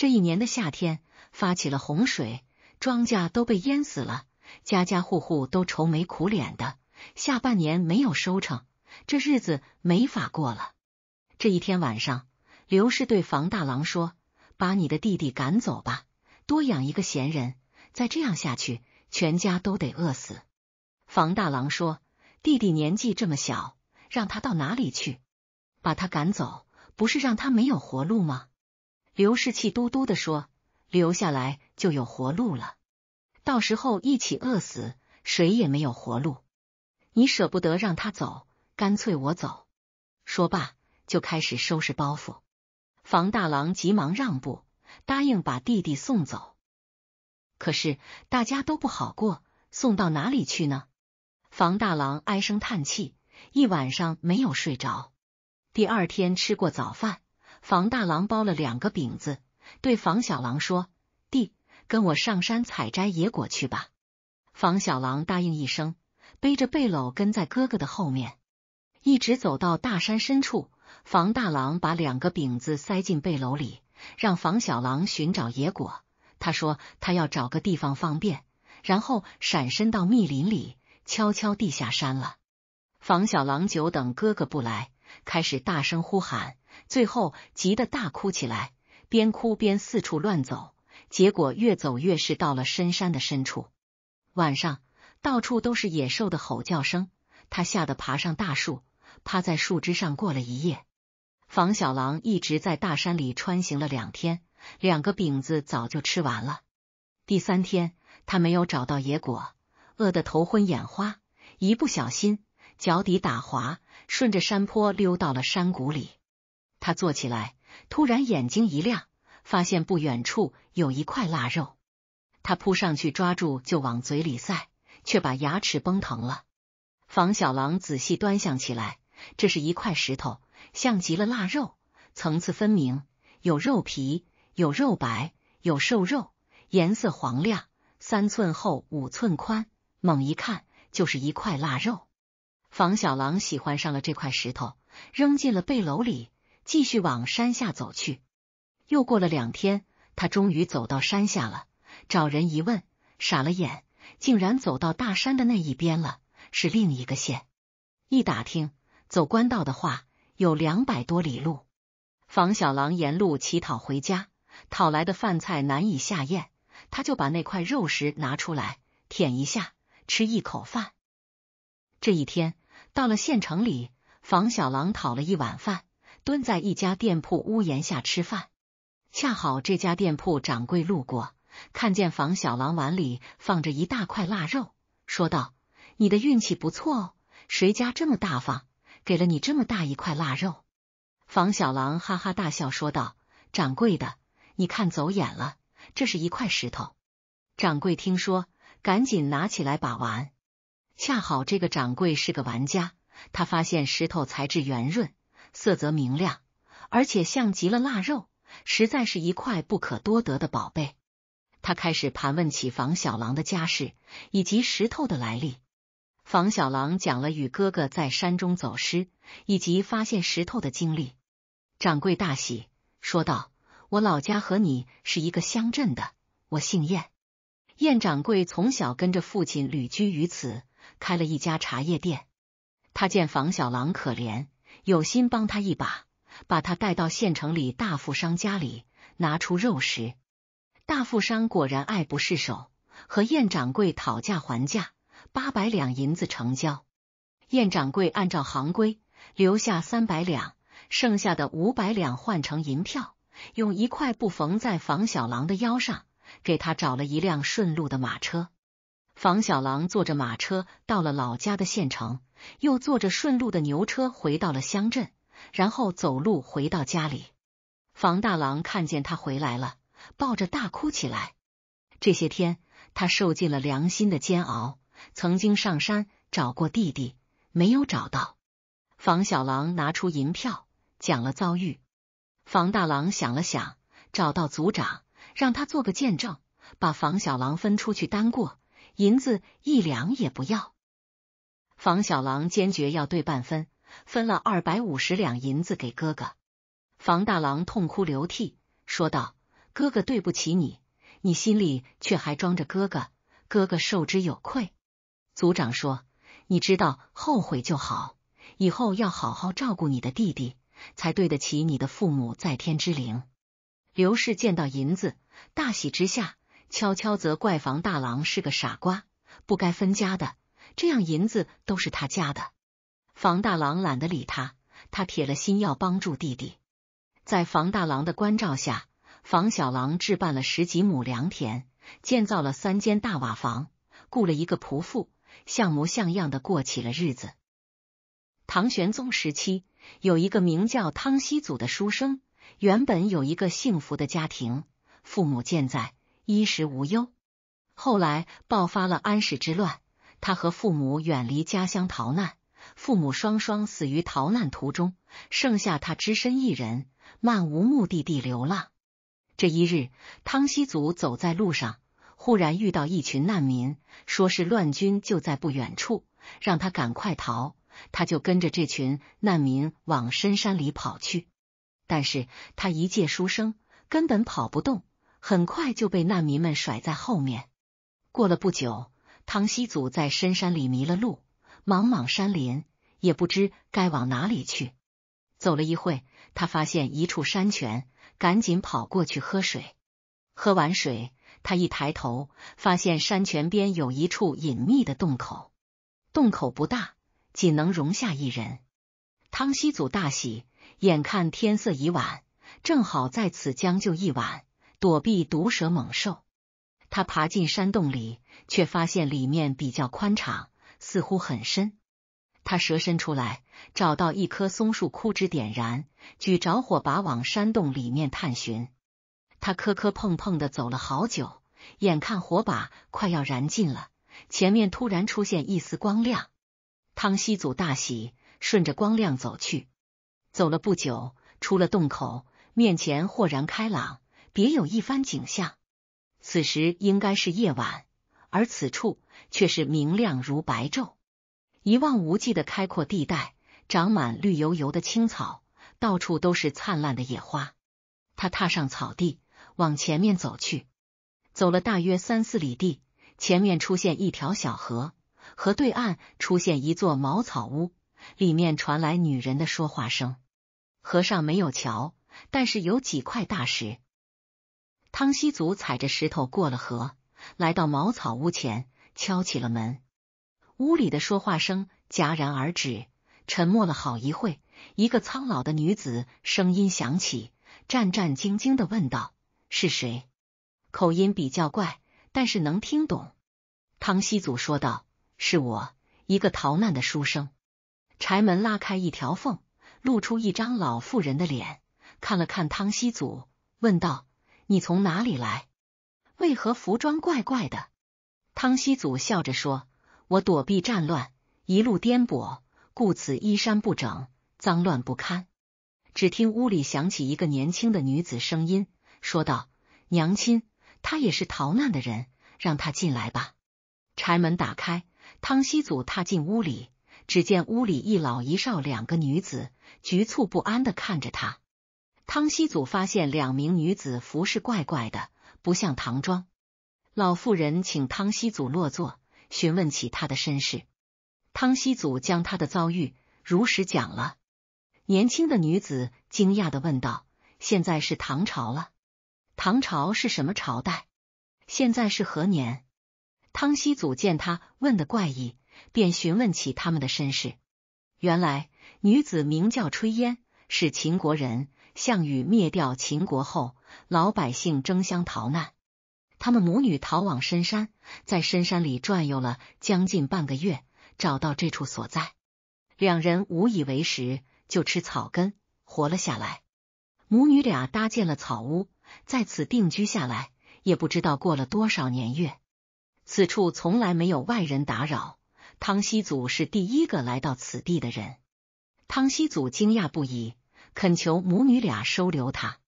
这一年的夏天发起了洪水，庄稼都被淹死了，家家户户都愁眉苦脸的。下半年没有收成，这日子没法过了。这一天晚上，刘氏对房大郎说：“把你的弟弟赶走吧，多养一个闲人。再这样下去，全家都得饿死。”房大郎说：“弟弟年纪这么小，让他到哪里去？把他赶走，不是让他没有活路吗？”刘氏气嘟嘟的说：“留下来就有活路了，到时候一起饿死，谁也没有活路。你舍不得让他走，干脆我走。”说罢就开始收拾包袱。房大郎急忙让步，答应把弟弟送走。可是大家都不好过，送到哪里去呢？房大郎唉声叹气，一晚上没有睡着。第二天吃过早饭。房大郎包了两个饼子，对房小郎说：“弟，跟我上山采摘野果去吧。”房小郎答应一声，背着背篓跟在哥哥的后面，一直走到大山深处。房大郎把两个饼子塞进背篓里，让房小郎寻找野果。他说他要找个地方方便，然后闪身到密林里，悄悄地下山了。房小郎久等哥哥不来，开始大声呼喊。最后急得大哭起来，边哭边四处乱走，结果越走越是到了深山的深处。晚上到处都是野兽的吼叫声，他吓得爬上大树，趴在树枝上过了一夜。房小狼一直在大山里穿行了两天，两个饼子早就吃完了。第三天他没有找到野果，饿得头昏眼花，一不小心脚底打滑，顺着山坡溜到了山谷里。他坐起来，突然眼睛一亮，发现不远处有一块腊肉。他扑上去抓住，就往嘴里塞，却把牙齿崩疼了。房小狼仔细端详起来，这是一块石头，像极了腊肉，层次分明，有肉皮，有肉白，有瘦肉，颜色黄亮，三寸厚，五寸宽，猛一看就是一块腊肉。房小狼喜欢上了这块石头，扔进了背篓里。继续往山下走去，又过了两天，他终于走到山下了。找人一问，傻了眼，竟然走到大山的那一边了，是另一个县。一打听，走官道的话有两百多里路。房小狼沿路乞讨回家，讨来的饭菜难以下咽，他就把那块肉食拿出来舔一下，吃一口饭。这一天到了县城里，房小狼讨了一碗饭。蹲在一家店铺屋檐下吃饭，恰好这家店铺掌柜路过，看见房小狼碗里放着一大块腊肉，说道：“你的运气不错哦，谁家这么大方，给了你这么大一块腊肉？”房小狼哈哈大笑，说道：“掌柜的，你看走眼了，这是一块石头。”掌柜听说，赶紧拿起来把玩，恰好这个掌柜是个玩家，他发现石头材质圆润。色泽明亮，而且像极了腊肉，实在是一块不可多得的宝贝。他开始盘问起房小狼的家世以及石头的来历。房小狼讲了与哥哥在山中走失以及发现石头的经历。掌柜大喜，说道：“我老家和你是一个乡镇的，我姓燕，燕掌柜从小跟着父亲旅居于此，开了一家茶叶店。他见房小狼可怜。”有心帮他一把，把他带到县城里大富商家里，拿出肉食。大富商果然爱不释手，和燕掌柜讨价还价，八百两银子成交。燕掌柜按照行规留下三百两，剩下的五百两换成银票，用一块布缝在房小狼的腰上，给他找了一辆顺路的马车。房小狼坐着马车到了老家的县城。又坐着顺路的牛车回到了乡镇，然后走路回到家里。房大郎看见他回来了，抱着大哭起来。这些天他受尽了良心的煎熬，曾经上山找过弟弟，没有找到。房小郎拿出银票，讲了遭遇。房大郎想了想，找到族长，让他做个见证，把房小郎分出去单过，银子一两也不要。房小郎坚决要对半分，分了二百五十两银子给哥哥。房大郎痛哭流涕，说道：“哥哥对不起你，你心里却还装着哥哥，哥哥受之有愧。”族长说：“你知道后悔就好，以后要好好照顾你的弟弟，才对得起你的父母在天之灵。”刘氏见到银子，大喜之下，悄悄责怪房大郎是个傻瓜，不该分家的。这样银子都是他家的。房大郎懒得理他，他铁了心要帮助弟弟。在房大郎的关照下，房小郎置办了十几亩良田，建造了三间大瓦房，雇了一个仆妇，像模像样的过起了日子。唐玄宗时期，有一个名叫汤熙祖的书生，原本有一个幸福的家庭，父母健在，衣食无忧。后来爆发了安史之乱。他和父母远离家乡逃难，父母双双死于逃难途中，剩下他只身一人，漫无目的地流浪。这一日，汤熙祖走在路上，忽然遇到一群难民，说是乱军就在不远处，让他赶快逃。他就跟着这群难民往深山里跑去，但是他一介书生，根本跑不动，很快就被难民们甩在后面。过了不久。汤熙祖在深山里迷了路，茫茫山林，也不知该往哪里去。走了一会，他发现一处山泉，赶紧跑过去喝水。喝完水，他一抬头，发现山泉边有一处隐秘的洞口。洞口不大，仅能容下一人。汤熙祖大喜，眼看天色已晚，正好在此将就一晚，躲避毒蛇猛兽。他爬进山洞里，却发现里面比较宽敞，似乎很深。他蛇身出来，找到一棵松树枯枝，点燃，举着火把往山洞里面探寻。他磕磕碰碰的走了好久，眼看火把快要燃尽了，前面突然出现一丝光亮。汤熙祖大喜，顺着光亮走去。走了不久，出了洞口，面前豁然开朗，别有一番景象。此时应该是夜晚，而此处却是明亮如白昼。一望无际的开阔地带，长满绿油油的青草，到处都是灿烂的野花。他踏上草地，往前面走去。走了大约三四里地，前面出现一条小河，河对岸出现一座茅草屋，里面传来女人的说话声。河上没有桥，但是有几块大石。汤熙祖踩着石头过了河，来到茅草屋前，敲起了门。屋里的说话声戛然而止，沉默了好一会。一个苍老的女子声音响起，战战兢兢的问道：“是谁？”口音比较怪，但是能听懂。汤熙祖说道：“是我，一个逃难的书生。”柴门拉开一条缝，露出一张老妇人的脸，看了看汤熙祖，问道。你从哪里来？为何服装怪怪的？汤熙祖笑着说：“我躲避战乱，一路颠簸，故此衣衫不整，脏乱不堪。”只听屋里响起一个年轻的女子声音，说道：“娘亲，他也是逃难的人，让他进来吧。”柴门打开，汤熙祖踏进屋里，只见屋里一老一少两个女子，局促不安的看着他。汤熙祖发现两名女子服饰怪怪的，不像唐装。老妇人请汤熙祖落座，询问起她的身世。汤熙祖将她的遭遇如实讲了。年轻的女子惊讶的问道：“现在是唐朝了？唐朝是什么朝代？现在是何年？”汤熙祖见他问的怪异，便询问起他们的身世。原来女子名叫炊烟，是秦国人。项羽灭掉秦国后，老百姓争相逃难。他们母女逃往深山，在深山里转悠了将近半个月，找到这处所在。两人无以为食，就吃草根，活了下来。母女俩搭建了草屋，在此定居下来。也不知道过了多少年月，此处从来没有外人打扰。汤熙祖是第一个来到此地的人，汤熙祖惊讶不已。恳求母女俩收留他，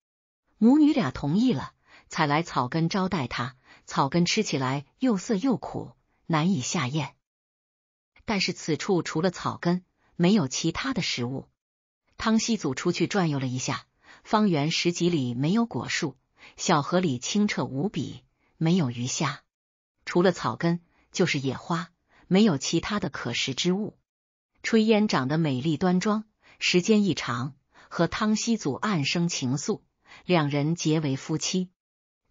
母女俩同意了，采来草根招待他。草根吃起来又涩又苦，难以下咽。但是此处除了草根，没有其他的食物。汤熙祖出去转悠了一下，方圆十几里没有果树，小河里清澈无比，没有鱼虾，除了草根就是野花，没有其他的可食之物。炊烟长得美丽端庄，时间一长。和汤熙祖暗生情愫，两人结为夫妻。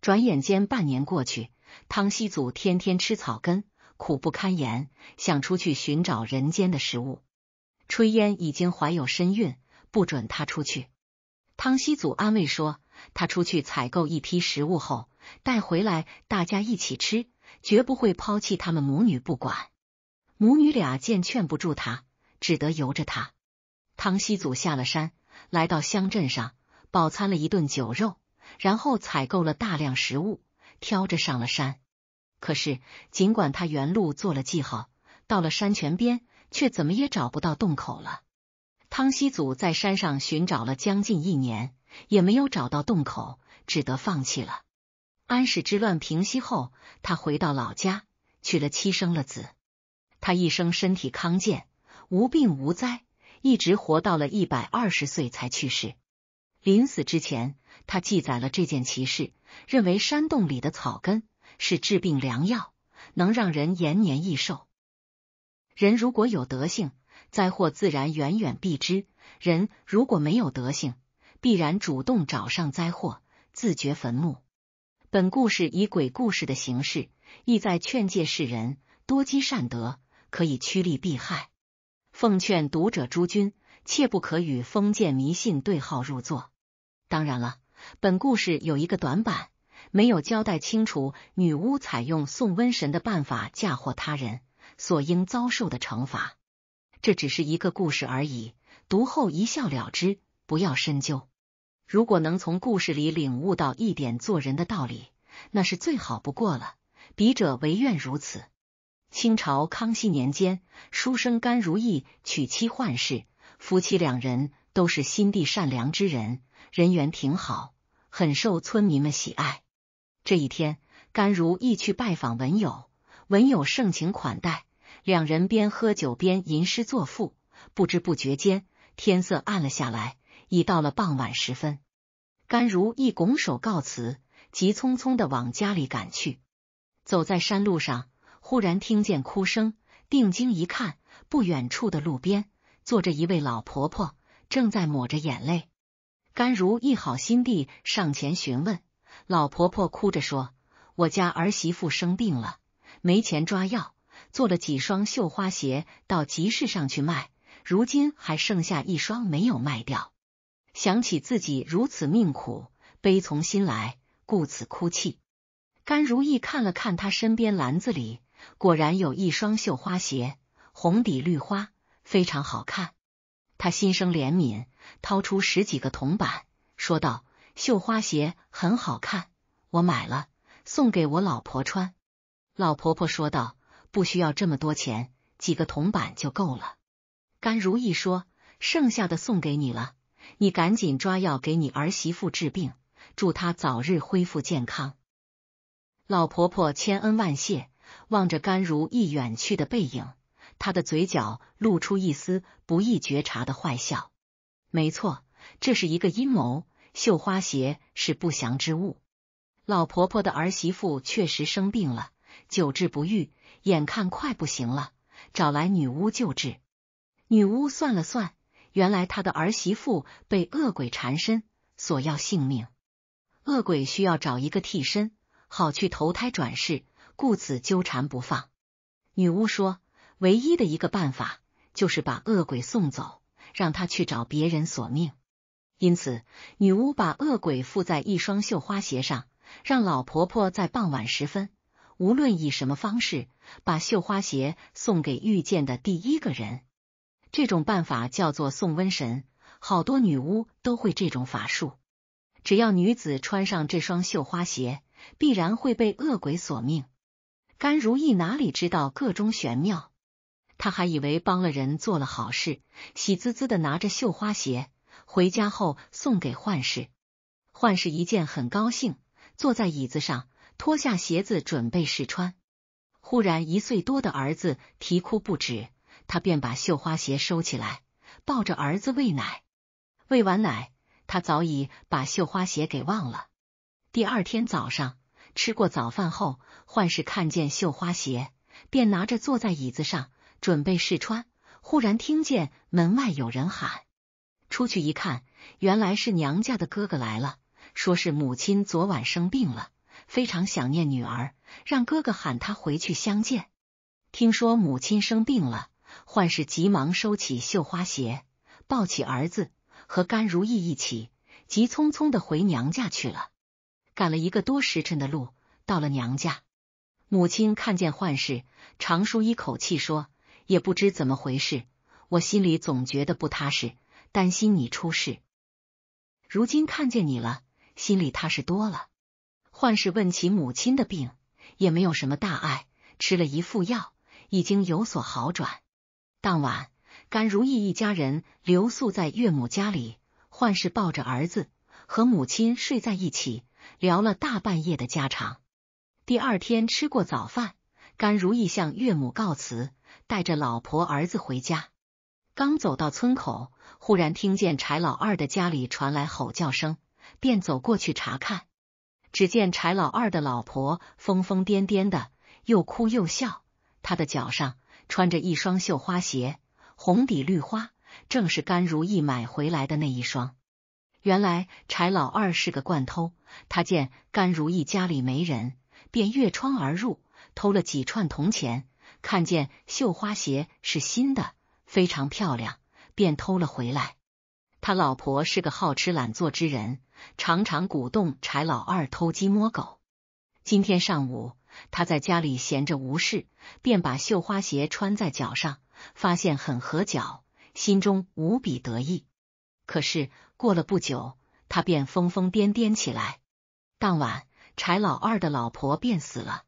转眼间半年过去，汤熙祖天天吃草根，苦不堪言，想出去寻找人间的食物。炊烟已经怀有身孕，不准他出去。汤熙祖安慰说：“他出去采购一批食物后，带回来大家一起吃，绝不会抛弃他们母女不管。”母女俩见劝不住他，只得由着他。汤熙祖下了山。来到乡镇上，饱餐了一顿酒肉，然后采购了大量食物，挑着上了山。可是，尽管他原路做了记号，到了山泉边，却怎么也找不到洞口了。汤熙祖在山上寻找了将近一年，也没有找到洞口，只得放弃了。安史之乱平息后，他回到老家，娶了妻，生了子。他一生身体康健，无病无灾。一直活到了一百二十岁才去世。临死之前，他记载了这件奇事，认为山洞里的草根是治病良药，能让人延年益寿。人如果有德性，灾祸自然远远避之；人如果没有德性，必然主动找上灾祸，自掘坟墓。本故事以鬼故事的形式，意在劝诫世人多积善德，可以趋利避害。奉劝读者诸君，切不可与封建迷信对号入座。当然了，本故事有一个短板，没有交代清楚女巫采用送瘟神的办法嫁祸他人所应遭受的惩罚。这只是一个故事而已，读后一笑了之，不要深究。如果能从故事里领悟到一点做人的道理，那是最好不过了。笔者唯愿如此。清朝康熙年间，书生甘如意娶妻换氏，夫妻两人都是心地善良之人，人缘挺好，很受村民们喜爱。这一天，甘如意去拜访文友，文友盛情款待，两人边喝酒边吟诗作赋。不知不觉间，天色暗了下来，已到了傍晚时分。甘如意拱手告辞，急匆匆的往家里赶去。走在山路上。忽然听见哭声，定睛一看，不远处的路边坐着一位老婆婆，正在抹着眼泪。甘如意好心地上前询问，老婆婆哭着说：“我家儿媳妇生病了，没钱抓药，做了几双绣花鞋到集市上去卖，如今还剩下一双没有卖掉。想起自己如此命苦，悲从心来，故此哭泣。”甘如意看了看她身边篮子里。果然有一双绣花鞋，红底绿花，非常好看。他心生怜悯，掏出十几个铜板，说道：“绣花鞋很好看，我买了，送给我老婆穿。”老婆婆说道：“不需要这么多钱，几个铜板就够了。”甘如意说：“剩下的送给你了，你赶紧抓药给你儿媳妇治病，祝她早日恢复健康。”老婆婆千恩万谢。望着甘如意远去的背影，他的嘴角露出一丝不易觉察的坏笑。没错，这是一个阴谋。绣花鞋是不祥之物。老婆婆的儿媳妇确实生病了，久治不愈，眼看快不行了，找来女巫救治。女巫算了算，原来她的儿媳妇被恶鬼缠身，索要性命。恶鬼需要找一个替身，好去投胎转世。故此纠缠不放。女巫说：“唯一的一个办法就是把恶鬼送走，让他去找别人索命。因此，女巫把恶鬼附在一双绣花鞋上，让老婆婆在傍晚时分，无论以什么方式，把绣花鞋送给遇见的第一个人。这种办法叫做送瘟神。好多女巫都会这种法术。只要女子穿上这双绣花鞋，必然会被恶鬼索命。”甘如意哪里知道个中玄妙，他还以为帮了人做了好事，喜滋滋的拿着绣花鞋回家后送给幻视。幻视一见很高兴，坐在椅子上脱下鞋子准备试穿，忽然一岁多的儿子啼哭不止，他便把绣花鞋收起来，抱着儿子喂奶。喂完奶，他早已把绣花鞋给忘了。第二天早上。吃过早饭后，幻视看见绣花鞋，便拿着坐在椅子上准备试穿。忽然听见门外有人喊，出去一看，原来是娘家的哥哥来了，说是母亲昨晚生病了，非常想念女儿，让哥哥喊他回去相见。听说母亲生病了，幻视急忙收起绣花鞋，抱起儿子和甘如意一起，急匆匆的回娘家去了。赶了一个多时辰的路，到了娘家。母亲看见幻视，长舒一口气，说：“也不知怎么回事，我心里总觉得不踏实，担心你出事。如今看见你了，心里踏实多了。”幻视问起母亲的病，也没有什么大碍，吃了一副药，已经有所好转。当晚，甘如意一家人留宿在岳母家里，幻视抱着儿子和母亲睡在一起。聊了大半夜的家常，第二天吃过早饭，甘如意向岳母告辞，带着老婆儿子回家。刚走到村口，忽然听见柴老二的家里传来吼叫声，便走过去查看。只见柴老二的老婆疯疯癫癫的，又哭又笑，他的脚上穿着一双绣花鞋，红底绿花，正是甘如意买回来的那一双。原来柴老二是个惯偷，他见甘如意家里没人，便越窗而入，偷了几串铜钱。看见绣花鞋是新的，非常漂亮，便偷了回来。他老婆是个好吃懒做之人，常常鼓动柴老二偷鸡摸狗。今天上午他在家里闲着无事，便把绣花鞋穿在脚上，发现很合脚，心中无比得意。可是。过了不久，他便疯疯癫癫起来。当晚，柴老二的老婆便死了。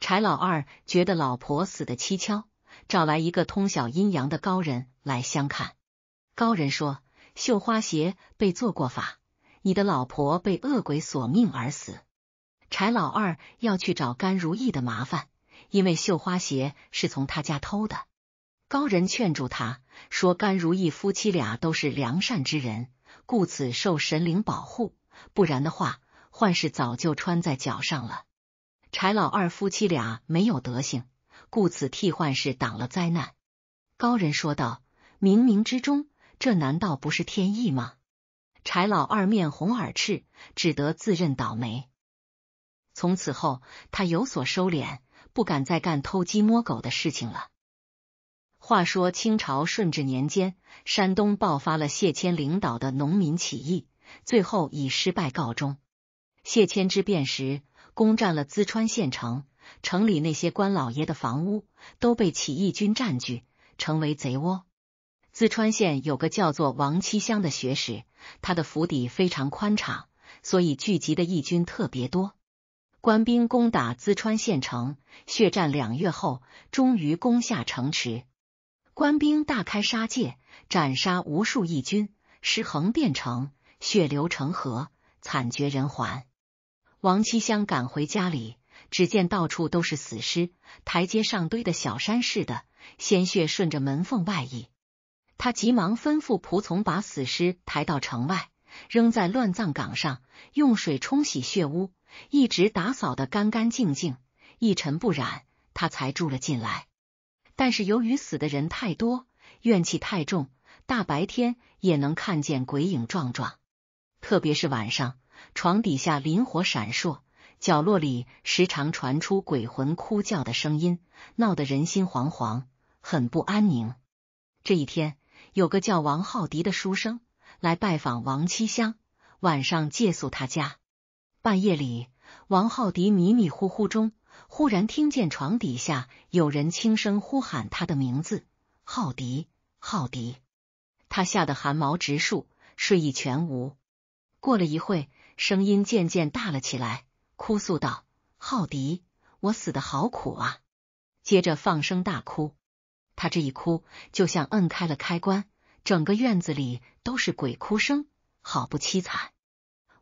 柴老二觉得老婆死的蹊跷，找来一个通晓阴阳的高人来相看。高人说，绣花鞋被做过法，你的老婆被恶鬼索命而死。柴老二要去找甘如意的麻烦，因为绣花鞋是从他家偷的。高人劝住他，说甘如意夫妻俩都是良善之人。故此受神灵保护，不然的话，幻视早就穿在脚上了。柴老二夫妻俩没有德行，故此替幻视挡了灾难。高人说道：“冥冥之中，这难道不是天意吗？”柴老二面红耳赤，只得自认倒霉。从此后，他有所收敛，不敢再干偷鸡摸狗的事情了。话说清朝顺治年间，山东爆发了谢谦领导的农民起义，最后以失败告终。谢谦之变时，攻占了淄川县城，城里那些官老爷的房屋都被起义军占据，成为贼窝。淄川县有个叫做王七乡的学士，他的府邸非常宽敞，所以聚集的义军特别多。官兵攻打淄川县城，血战两月后，终于攻下城池。官兵大开杀戒，斩杀无数义军，尸横遍城，血流成河，惨绝人寰。王七香赶回家里，只见到处都是死尸，台阶上堆的小山似的，鲜血顺着门缝外溢。他急忙吩咐仆从把死尸抬到城外，扔在乱葬岗上，用水冲洗血污，一直打扫得干干净净，一尘不染。他才住了进来。但是由于死的人太多，怨气太重，大白天也能看见鬼影撞撞，特别是晚上，床底下磷火闪烁，角落里时常传出鬼魂哭叫的声音，闹得人心惶惶，很不安宁。这一天，有个叫王浩迪的书生来拜访王七香，晚上借宿他家。半夜里，王浩迪迷迷糊糊中。忽然听见床底下有人轻声呼喊他的名字，浩迪，浩迪。他吓得汗毛直竖，睡意全无。过了一会，声音渐渐大了起来，哭诉道：“浩迪，我死的好苦啊！”接着放声大哭。他这一哭，就像摁开了开关，整个院子里都是鬼哭声，好不凄惨。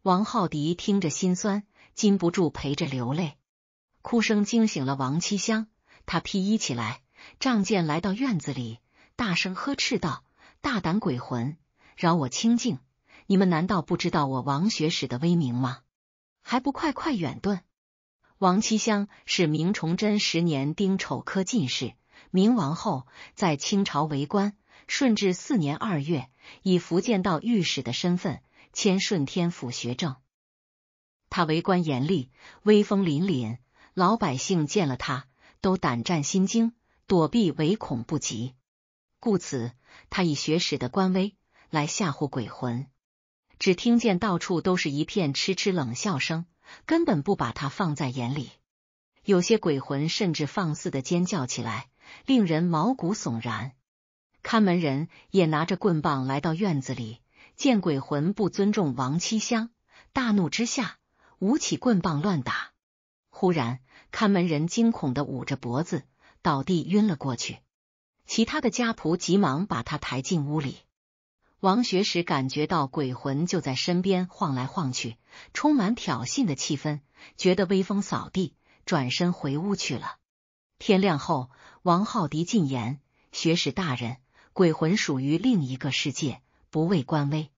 王浩迪听着心酸，禁不住陪着流泪。哭声惊醒了王七香，他披衣起来，仗剑来到院子里，大声呵斥道：“大胆鬼魂，扰我清静！你们难道不知道我王学史的威名吗？还不快快远遁！”王七香是明崇祯十年丁丑科进士，明亡后在清朝为官。顺治四年二月，以福建道御史的身份迁顺天府学政。他为官严厉，威风凛凛。老百姓见了他都胆战心惊，躲避唯恐不及。故此，他以学史的官威来吓唬鬼魂。只听见到处都是一片痴痴冷笑声，根本不把他放在眼里。有些鬼魂甚至放肆的尖叫起来，令人毛骨悚然。看门人也拿着棍棒来到院子里，见鬼魂不尊重王七香，大怒之下舞起棍棒乱打。忽然。看门人惊恐的捂着脖子，倒地晕了过去。其他的家仆急忙把他抬进屋里。王学士感觉到鬼魂就在身边晃来晃去，充满挑衅的气氛，觉得威风扫地，转身回屋去了。天亮后，王浩迪进言：“学史大人，鬼魂属于另一个世界，不畏官威，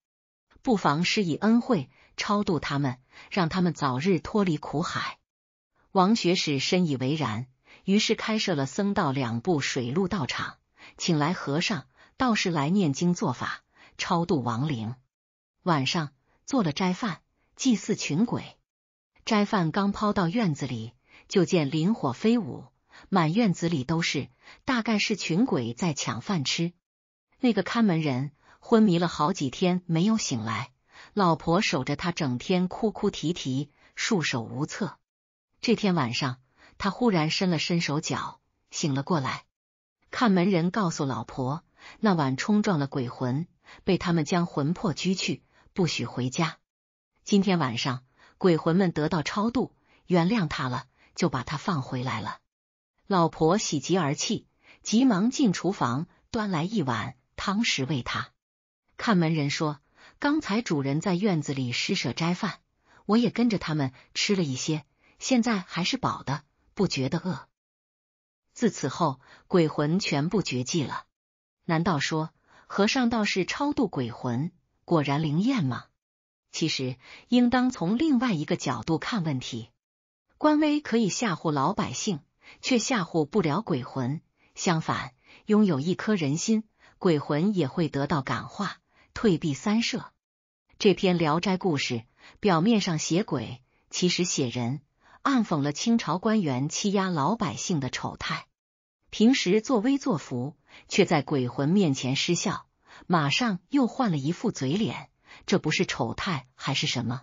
不妨施以恩惠，超度他们，让他们早日脱离苦海。”王学士深以为然，于是开设了僧道两部水陆道场，请来和尚、道士来念经做法，超度亡灵。晚上做了斋饭，祭祀群鬼。斋饭刚抛到院子里，就见磷火飞舞，满院子里都是，大概是群鬼在抢饭吃。那个看门人昏迷了好几天没有醒来，老婆守着他，整天哭哭啼啼，束手无策。这天晚上，他忽然伸了伸手脚，醒了过来。看门人告诉老婆，那晚冲撞了鬼魂，被他们将魂魄拘去，不许回家。今天晚上，鬼魂们得到超度，原谅他了，就把他放回来了。老婆喜极而泣，急忙进厨房端来一碗汤食喂他。看门人说，刚才主人在院子里施舍斋饭，我也跟着他们吃了一些。现在还是饱的，不觉得饿。自此后，鬼魂全部绝迹了。难道说和尚道士超度鬼魂果然灵验吗？其实应当从另外一个角度看问题。官威可以吓唬老百姓，却吓唬不了鬼魂。相反，拥有一颗人心，鬼魂也会得到感化，退避三舍。这篇《聊斋》故事表面上写鬼，其实写人。暗讽了清朝官员欺压老百姓的丑态，平时作威作福，却在鬼魂面前失效，马上又换了一副嘴脸，这不是丑态还是什么？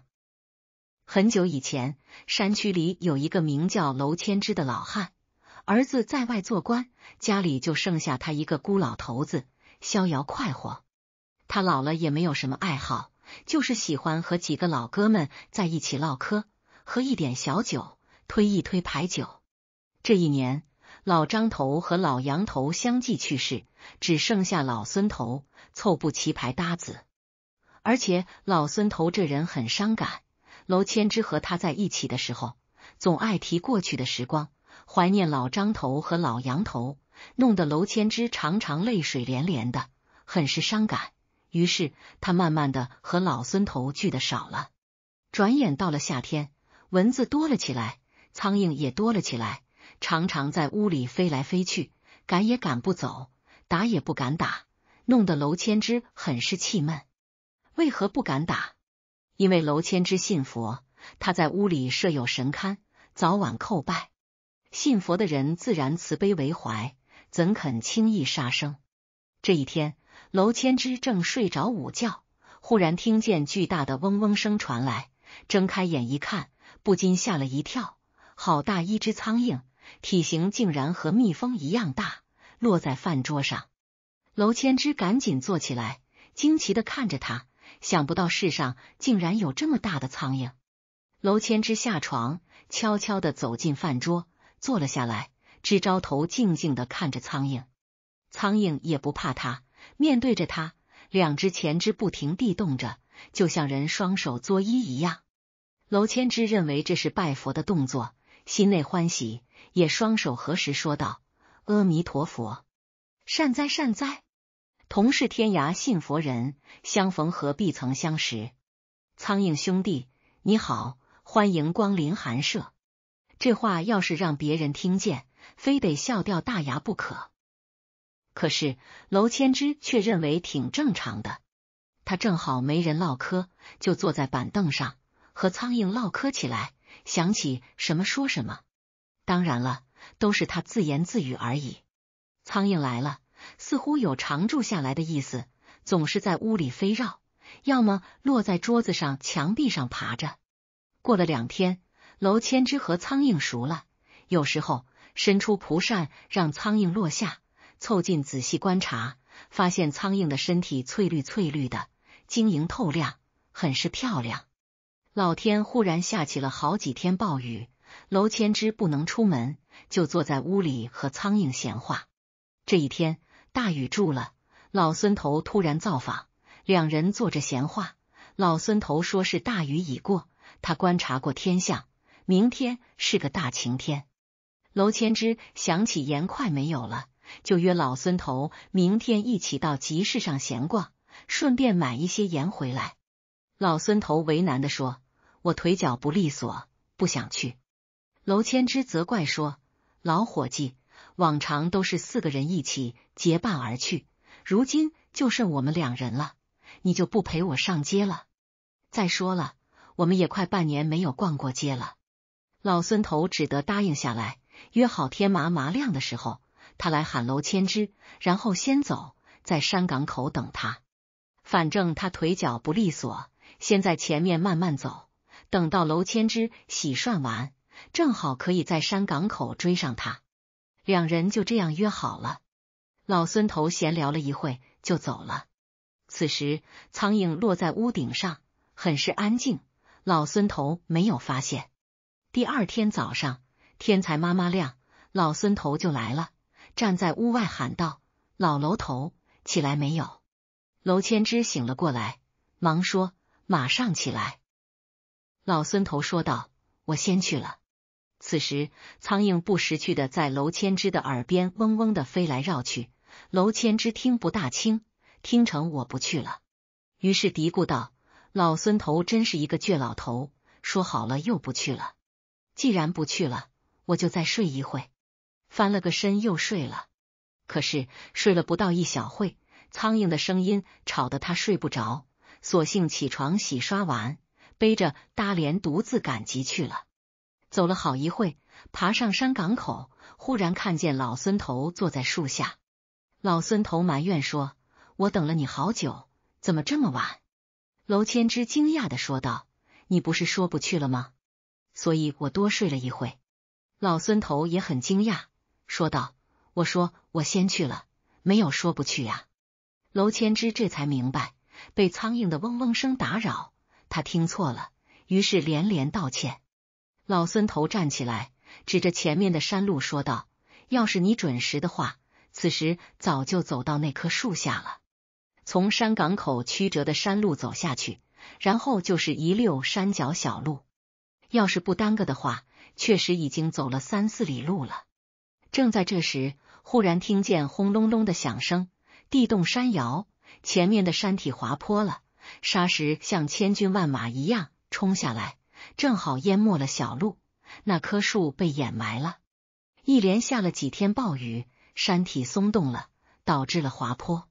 很久以前，山区里有一个名叫娄千之的老汉，儿子在外做官，家里就剩下他一个孤老头子，逍遥快活。他老了也没有什么爱好，就是喜欢和几个老哥们在一起唠嗑。喝一点小酒，推一推牌九。这一年，老张头和老杨头相继去世，只剩下老孙头凑不齐牌搭子。而且老孙头这人很伤感，娄千之和他在一起的时候，总爱提过去的时光，怀念老张头和老杨头，弄得娄千之常常泪水连连的，很是伤感。于是他慢慢的和老孙头聚的少了。转眼到了夏天。蚊子多了起来，苍蝇也多了起来，常常在屋里飞来飞去，赶也赶不走，打也不敢打，弄得娄千之很是气闷。为何不敢打？因为娄千之信佛，他在屋里设有神龛，早晚叩拜。信佛的人自然慈悲为怀，怎肯轻易杀生？这一天，娄千之正睡着午觉，忽然听见巨大的嗡嗡声传来，睁开眼一看。不禁吓了一跳，好大一只苍蝇，体型竟然和蜜蜂一样大，落在饭桌上。娄千之赶紧坐起来，惊奇的看着他，想不到世上竟然有这么大的苍蝇。娄千之下床，悄悄的走进饭桌，坐了下来，只招头静静的看着苍蝇，苍蝇也不怕他，面对着他，两只前肢不停地动着，就像人双手作揖一样。娄千之认为这是拜佛的动作，心内欢喜，也双手合十说道：“阿弥陀佛，善哉善哉。同是天涯信佛人，相逢何必曾相识。”苍蝇兄弟，你好，欢迎光临寒舍。这话要是让别人听见，非得笑掉大牙不可。可是娄千之却认为挺正常的，他正好没人唠嗑，就坐在板凳上。和苍蝇唠嗑起来，想起什么说什么。当然了，都是他自言自语而已。苍蝇来了，似乎有常住下来的意思，总是在屋里飞绕，要么落在桌子上、墙壁上爬着。过了两天，楼千枝和苍蝇熟了，有时候伸出蒲扇让苍蝇落下，凑近仔细观察，发现苍蝇的身体翠绿翠绿的，晶莹透亮，很是漂亮。老天忽然下起了好几天暴雨，娄千之不能出门，就坐在屋里和苍蝇闲话。这一天大雨住了，老孙头突然造访，两人坐着闲话。老孙头说是大雨已过，他观察过天象，明天是个大晴天。娄千之想起盐快没有了，就约老孙头明天一起到集市上闲逛，顺便买一些盐回来。老孙头为难的说。我腿脚不利索，不想去。娄千之责怪说：“老伙计，往常都是四个人一起结伴而去，如今就剩我们两人了，你就不陪我上街了？再说了，我们也快半年没有逛过街了。”老孙头只得答应下来，约好天麻麻亮的时候他来喊娄千之，然后先走，在山港口等他。反正他腿脚不利索，先在前面慢慢走。等到娄千之洗涮完，正好可以在山港口追上他，两人就这样约好了。老孙头闲聊了一会就走了。此时苍蝇落在屋顶上，很是安静，老孙头没有发现。第二天早上，天才妈妈亮，老孙头就来了，站在屋外喊道：“老楼头，起来没有？”娄千之醒了过来，忙说：“马上起来。”老孙头说道：“我先去了。”此时，苍蝇不识趣的在娄千之的耳边嗡嗡的飞来绕去，娄千之听不大清，听成“我不去了。”于是嘀咕道：“老孙头真是一个倔老头，说好了又不去了。既然不去了，我就再睡一会。”翻了个身又睡了。可是睡了不到一小会，苍蝇的声音吵得他睡不着，索性起床洗刷碗。背着搭连独自赶集去了，走了好一会，爬上山岗口，忽然看见老孙头坐在树下。老孙头埋怨说：“我等了你好久，怎么这么晚？”娄千之惊讶的说道：“你不是说不去了吗？所以我多睡了一会。”老孙头也很惊讶，说道：“我说我先去了，没有说不去呀。”娄千之这才明白，被苍蝇的嗡嗡声打扰。他听错了，于是连连道歉。老孙头站起来，指着前面的山路说道：“要是你准时的话，此时早就走到那棵树下了。从山港口曲折的山路走下去，然后就是一溜山脚小路。要是不耽搁的话，确实已经走了三四里路了。”正在这时，忽然听见轰隆隆的响声，地动山摇，前面的山体滑坡了。沙石像千军万马一样冲下来，正好淹没了小路。那棵树被掩埋了。一连下了几天暴雨，山体松动了，导致了滑坡。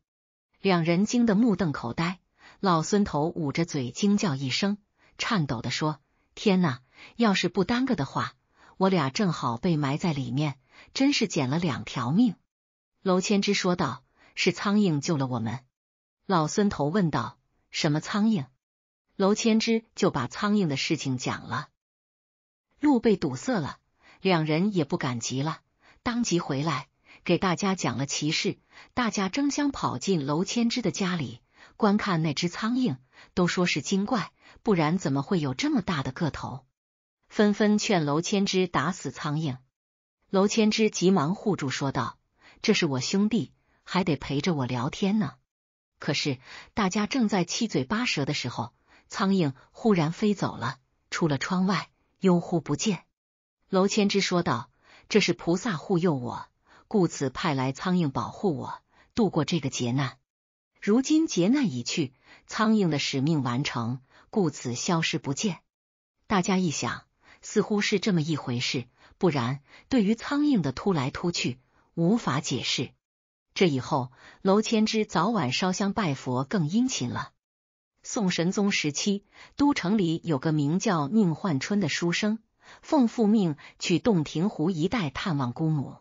两人惊得目瞪口呆，老孙头捂着嘴惊叫一声，颤抖的说：“天哪！要是不耽搁的话，我俩正好被埋在里面，真是捡了两条命。”娄千之说道：“是苍蝇救了我们。”老孙头问道。什么苍蝇？娄千之就把苍蝇的事情讲了。路被堵塞了，两人也不敢急了，当即回来给大家讲了奇事。大家争相跑进娄千之的家里观看那只苍蝇，都说是精怪，不然怎么会有这么大的个头？纷纷劝娄千之打死苍蝇。娄千之急忙护住，说道：“这是我兄弟，还得陪着我聊天呢。”可是，大家正在七嘴八舌的时候，苍蝇忽然飞走了，出了窗外，悠忽不见。娄千之说道：“这是菩萨护佑我，故此派来苍蝇保护我，度过这个劫难。如今劫难已去，苍蝇的使命完成，故此消失不见。”大家一想，似乎是这么一回事，不然对于苍蝇的突来突去，无法解释。这以后，娄千之早晚烧香拜佛更殷勤了。宋神宗时期，都城里有个名叫宁焕春的书生，奉父命去洞庭湖一带探望姑母。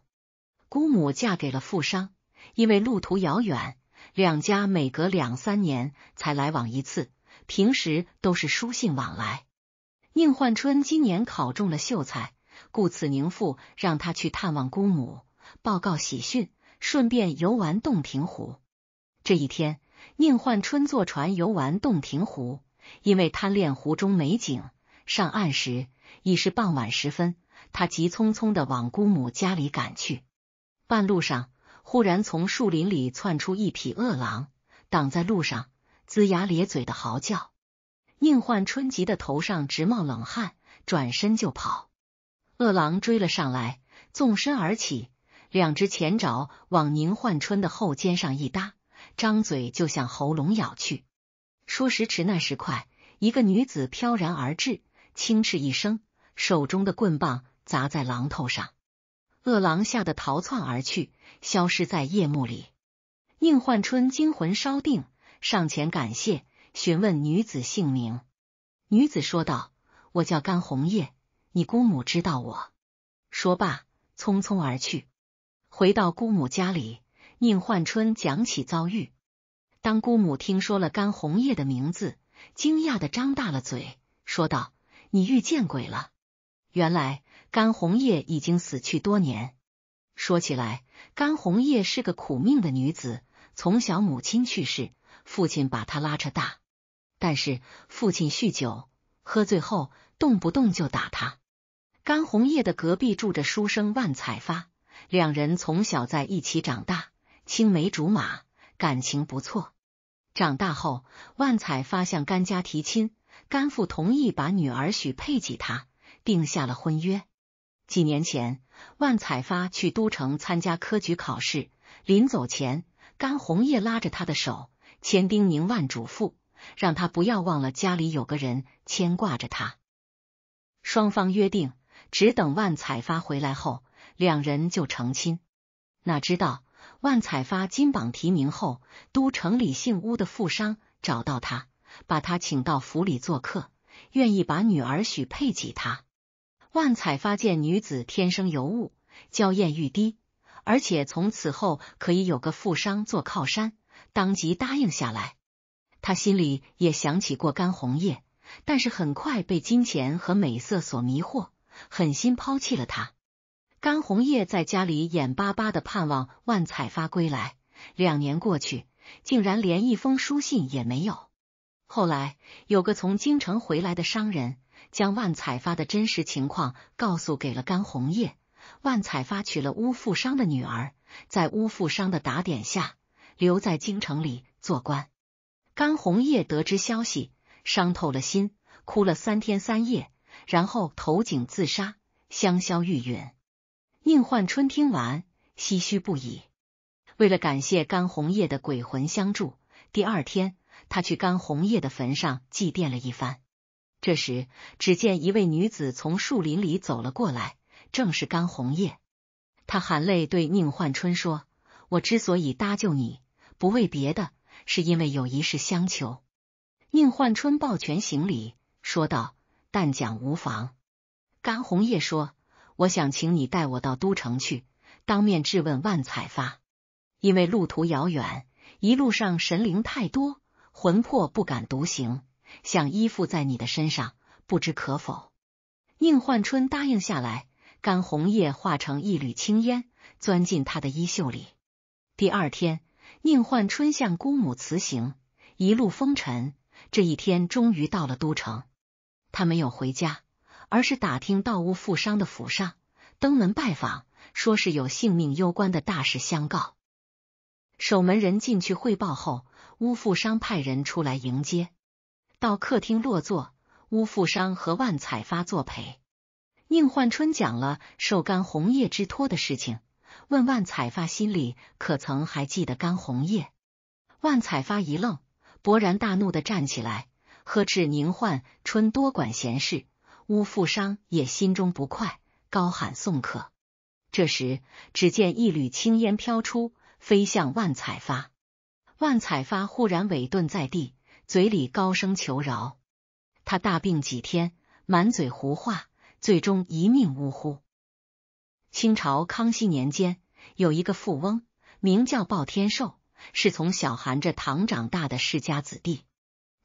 姑母嫁给了富商，因为路途遥远，两家每隔两三年才来往一次，平时都是书信往来。宁焕春今年考中了秀才，故此宁父让他去探望姑母，报告喜讯。顺便游玩洞庭湖。这一天，宁焕春坐船游玩洞庭湖，因为贪恋湖中美景，上岸时已是傍晚时分。他急匆匆的往姑母家里赶去，半路上忽然从树林里窜出一匹恶狼，挡在路上，龇牙咧嘴的嚎叫。宁焕春急得头上直冒冷汗，转身就跑。恶狼追了上来，纵身而起。两只前爪往宁焕春的后肩上一搭，张嘴就向喉咙咬去。说时迟，那时快，一个女子飘然而至，轻斥一声，手中的棍棒砸在狼头上。恶狼吓得逃窜而去，消失在夜幕里。宁焕春惊魂稍定，上前感谢，询问女子姓名。女子说道：“我叫甘红叶，你姑母知道我。”说罢，匆匆而去。回到姑母家里，宁焕春讲起遭遇。当姑母听说了甘红叶的名字，惊讶的张大了嘴，说道：“你遇见鬼了！”原来甘红叶已经死去多年。说起来，甘红叶是个苦命的女子，从小母亲去世，父亲把她拉扯大。但是父亲酗酒，喝醉后动不动就打她。甘红叶的隔壁住着书生万彩发。两人从小在一起长大，青梅竹马，感情不错。长大后，万彩发向甘家提亲，甘父同意把女儿许配给他，定下了婚约。几年前，万彩发去都城参加科举考试，临走前，甘红叶拉着他的手，千叮咛万嘱咐，让他不要忘了家里有个人牵挂着他。双方约定，只等万彩发回来后。两人就成亲，哪知道万彩发金榜题名后，都城里姓巫的富商找到他，把他请到府里做客，愿意把女儿许配给他。万彩发见女子天生尤物，娇艳欲滴，而且从此后可以有个富商做靠山，当即答应下来。他心里也想起过甘红叶，但是很快被金钱和美色所迷惑，狠心抛弃了他。甘红叶在家里眼巴巴的盼望万彩发归来，两年过去，竟然连一封书信也没有。后来有个从京城回来的商人，将万彩发的真实情况告诉给了甘红叶。万彩发娶了乌富商的女儿，在乌富商的打点下留在京城里做官。甘红叶得知消息，伤透了心，哭了三天三夜，然后投井自杀，香消玉殒。宁焕春听完，唏嘘不已。为了感谢甘红叶的鬼魂相助，第二天他去甘红叶的坟上祭奠了一番。这时，只见一位女子从树林里走了过来，正是甘红叶。他含泪对宁焕春说：“我之所以搭救你，不为别的，是因为有一事相求。”宁焕春抱拳行礼，说道：“但讲无妨。”甘红叶说。我想请你带我到都城去，当面质问万彩发。因为路途遥远，一路上神灵太多，魂魄不敢独行，想依附在你的身上，不知可否？宁焕春答应下来，干红叶化成一缕青烟，钻进他的衣袖里。第二天，宁焕春向姑母辞行，一路风尘，这一天终于到了都城。他没有回家。而是打听到乌富商的府上，登门拜访，说是有性命攸关的大事相告。守门人进去汇报后，乌富商派人出来迎接，到客厅落座。乌富商和万彩发作陪，宁焕春讲了受甘红叶之托的事情，问万彩发心里可曾还记得甘红叶。万彩发一愣，勃然大怒的站起来，呵斥宁焕春多管闲事。乌富商也心中不快，高喊送客。这时，只见一缕青烟飘出，飞向万彩发。万彩发忽然委顿在地，嘴里高声求饶。他大病几天，满嘴胡话，最终一命呜呼。清朝康熙年间，有一个富翁名叫鲍天寿，是从小含着糖长大的世家子弟。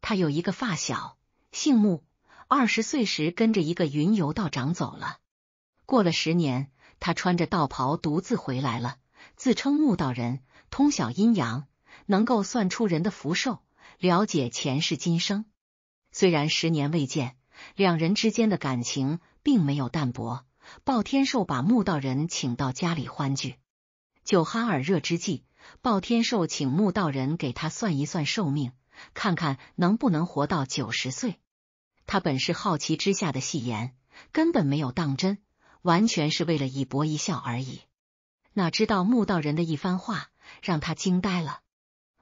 他有一个发小，姓穆。二十岁时，跟着一个云游道长走了。过了十年，他穿着道袍独自回来了，自称木道人，通晓阴阳，能够算出人的福寿，了解前世今生。虽然十年未见，两人之间的感情并没有淡薄。鲍天寿把木道人请到家里欢聚。九哈尔热之际，鲍天寿请木道人给他算一算寿命，看看能不能活到九十岁。他本是好奇之下的戏言，根本没有当真，完全是为了以博一笑而已。哪知道穆道人的一番话让他惊呆了。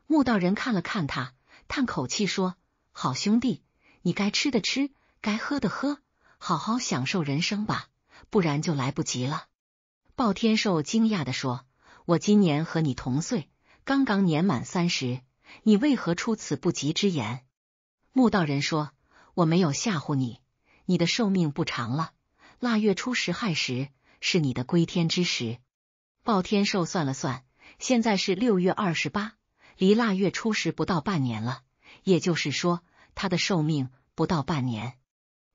穆道人看了看他，叹口气说：“好兄弟，你该吃的吃，该喝的喝，好好享受人生吧，不然就来不及了。”鲍天寿惊讶的说：“我今年和你同岁，刚刚年满三十，你为何出此不及之言？”穆道人说。我没有吓唬你，你的寿命不长了。腊月初十亥时是你的归天之时。鲍天寿算了算，现在是六月二十八，离腊月初十不到半年了，也就是说，他的寿命不到半年。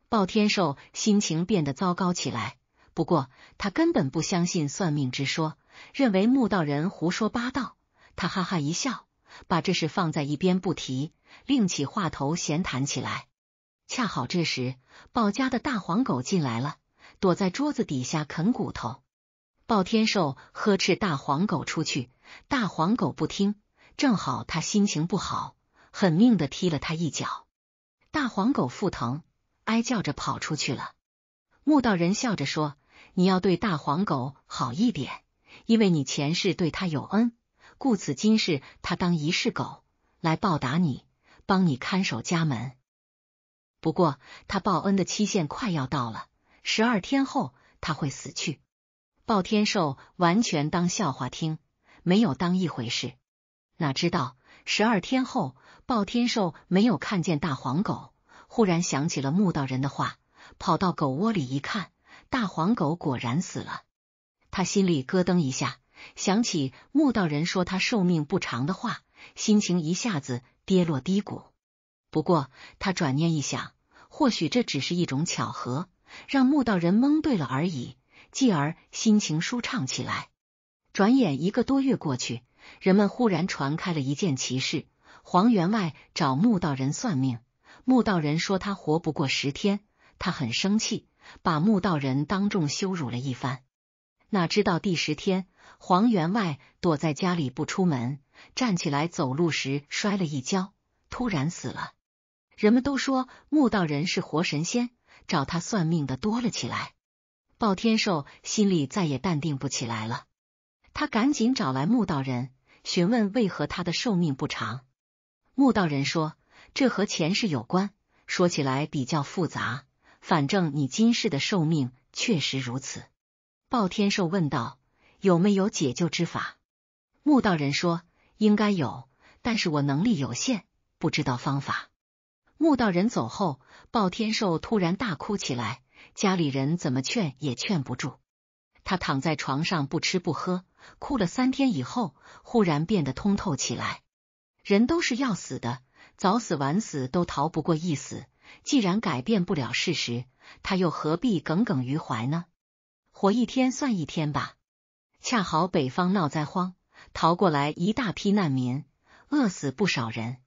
鲍天寿心情变得糟糕起来，不过他根本不相信算命之说，认为墓道人胡说八道。他哈哈一笑，把这事放在一边不提，另起话头闲谈起来。恰好这时，鲍家的大黄狗进来了，躲在桌子底下啃骨头。鲍天寿呵斥大黄狗出去，大黄狗不听。正好他心情不好，狠命的踢了他一脚，大黄狗腹疼，哀叫着跑出去了。穆道人笑着说：“你要对大黄狗好一点，因为你前世对它有恩，故此今世它当一世狗来报答你，帮你看守家门。”不过，他报恩的期限快要到了，十二天后他会死去。鲍天寿完全当笑话听，没有当一回事。哪知道十二天后，鲍天寿没有看见大黄狗，忽然想起了穆道人的话，跑到狗窝里一看，大黄狗果然死了。他心里咯噔一下，想起穆道人说他寿命不长的话，心情一下子跌落低谷。不过他转念一想，或许这只是一种巧合，让墓道人蒙对了而已，继而心情舒畅起来。转眼一个多月过去，人们忽然传开了一件奇事：黄员外找墓道人算命，墓道人说他活不过十天，他很生气，把墓道人当众羞辱了一番。哪知道第十天，黄员外躲在家里不出门，站起来走路时摔了一跤，突然死了。人们都说穆道人是活神仙，找他算命的多了起来。鲍天寿心里再也淡定不起来了，他赶紧找来穆道人询问为何他的寿命不长。穆道人说：“这和前世有关，说起来比较复杂，反正你今世的寿命确实如此。”鲍天寿问道：“有没有解救之法？”穆道人说：“应该有，但是我能力有限，不知道方法。”穆道人走后，鲍天寿突然大哭起来。家里人怎么劝也劝不住，他躺在床上不吃不喝，哭了三天以后，忽然变得通透起来。人都是要死的，早死晚死都逃不过一死。既然改变不了事实，他又何必耿耿于怀呢？活一天算一天吧。恰好北方闹灾荒，逃过来一大批难民，饿死不少人。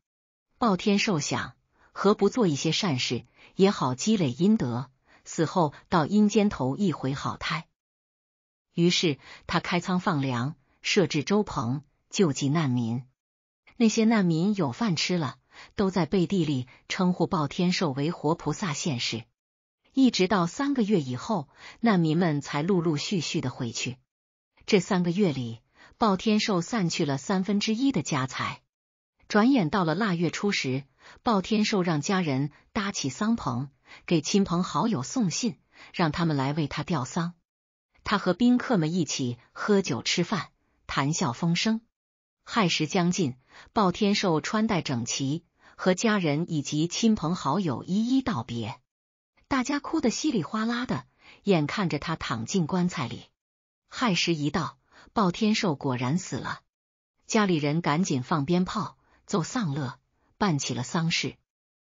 鲍天寿想。何不做一些善事，也好积累阴德，死后到阴间投一回好胎。于是他开仓放粮，设置粥棚，救济难民。那些难民有饭吃了，都在背地里称呼鲍天寿为活菩萨现世。一直到三个月以后，难民们才陆陆续续的回去。这三个月里，鲍天寿散去了三分之一的家财。转眼到了腊月初十，鲍天寿让家人搭起丧棚，给亲朋好友送信，让他们来为他吊丧。他和宾客们一起喝酒吃饭，谈笑风生。亥时将近，鲍天寿穿戴整齐，和家人以及亲朋好友一一道别。大家哭得稀里哗啦的，眼看着他躺进棺材里。亥时一到，鲍天寿果然死了。家里人赶紧放鞭炮。奏丧乐，办起了丧事。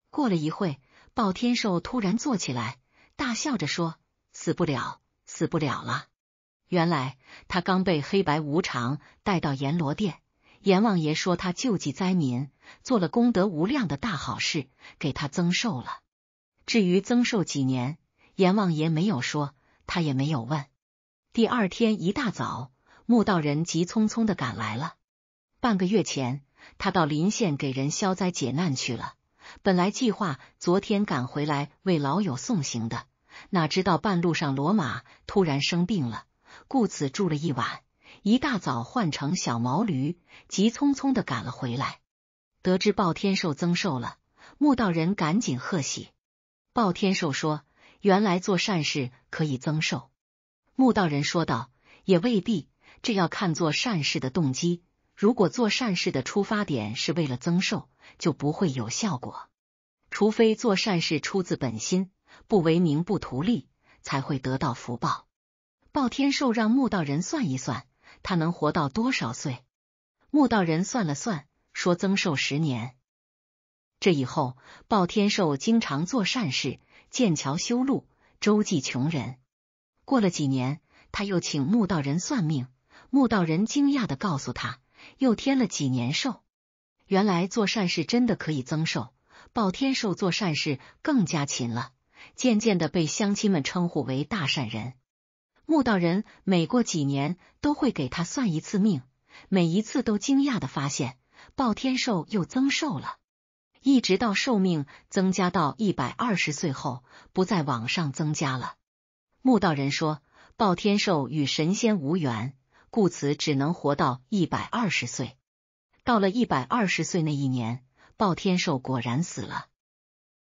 过了一会，鲍天寿突然坐起来，大笑着说：“死不了，死不了了！”原来他刚被黑白无常带到阎罗殿，阎王爷说他救济灾民，做了功德无量的大好事，给他增寿了。至于增寿几年，阎王爷没有说，他也没有问。第二天一大早，墓道人急匆匆的赶来了。半个月前。他到临县给人消灾解难去了，本来计划昨天赶回来为老友送行的，哪知道半路上骡马突然生病了，故此住了一晚，一大早换成小毛驴，急匆匆的赶了回来。得知鲍天寿增寿了，穆道人赶紧贺喜。鲍天寿说：“原来做善事可以增寿。”穆道人说道：“也未必，这要看做善事的动机。”如果做善事的出发点是为了增寿，就不会有效果。除非做善事出自本心，不为名不图利，才会得到福报。鲍天寿让穆道人算一算，他能活到多少岁？穆道人算了算，说增寿十年。这以后，鲍天寿经常做善事，建桥修路，周济穷人。过了几年，他又请穆道人算命，穆道人惊讶的告诉他。又添了几年寿，原来做善事真的可以增寿。鲍天寿做善事更加勤了，渐渐的被乡亲们称呼为大善人。穆道人每过几年都会给他算一次命，每一次都惊讶的发现鲍天寿又增寿了。一直到寿命增加到一百二十岁后，不再往上增加了。穆道人说，鲍天寿与神仙无缘。故此只能活到一百二十岁。到了一百二十岁那一年，鲍天寿果然死了。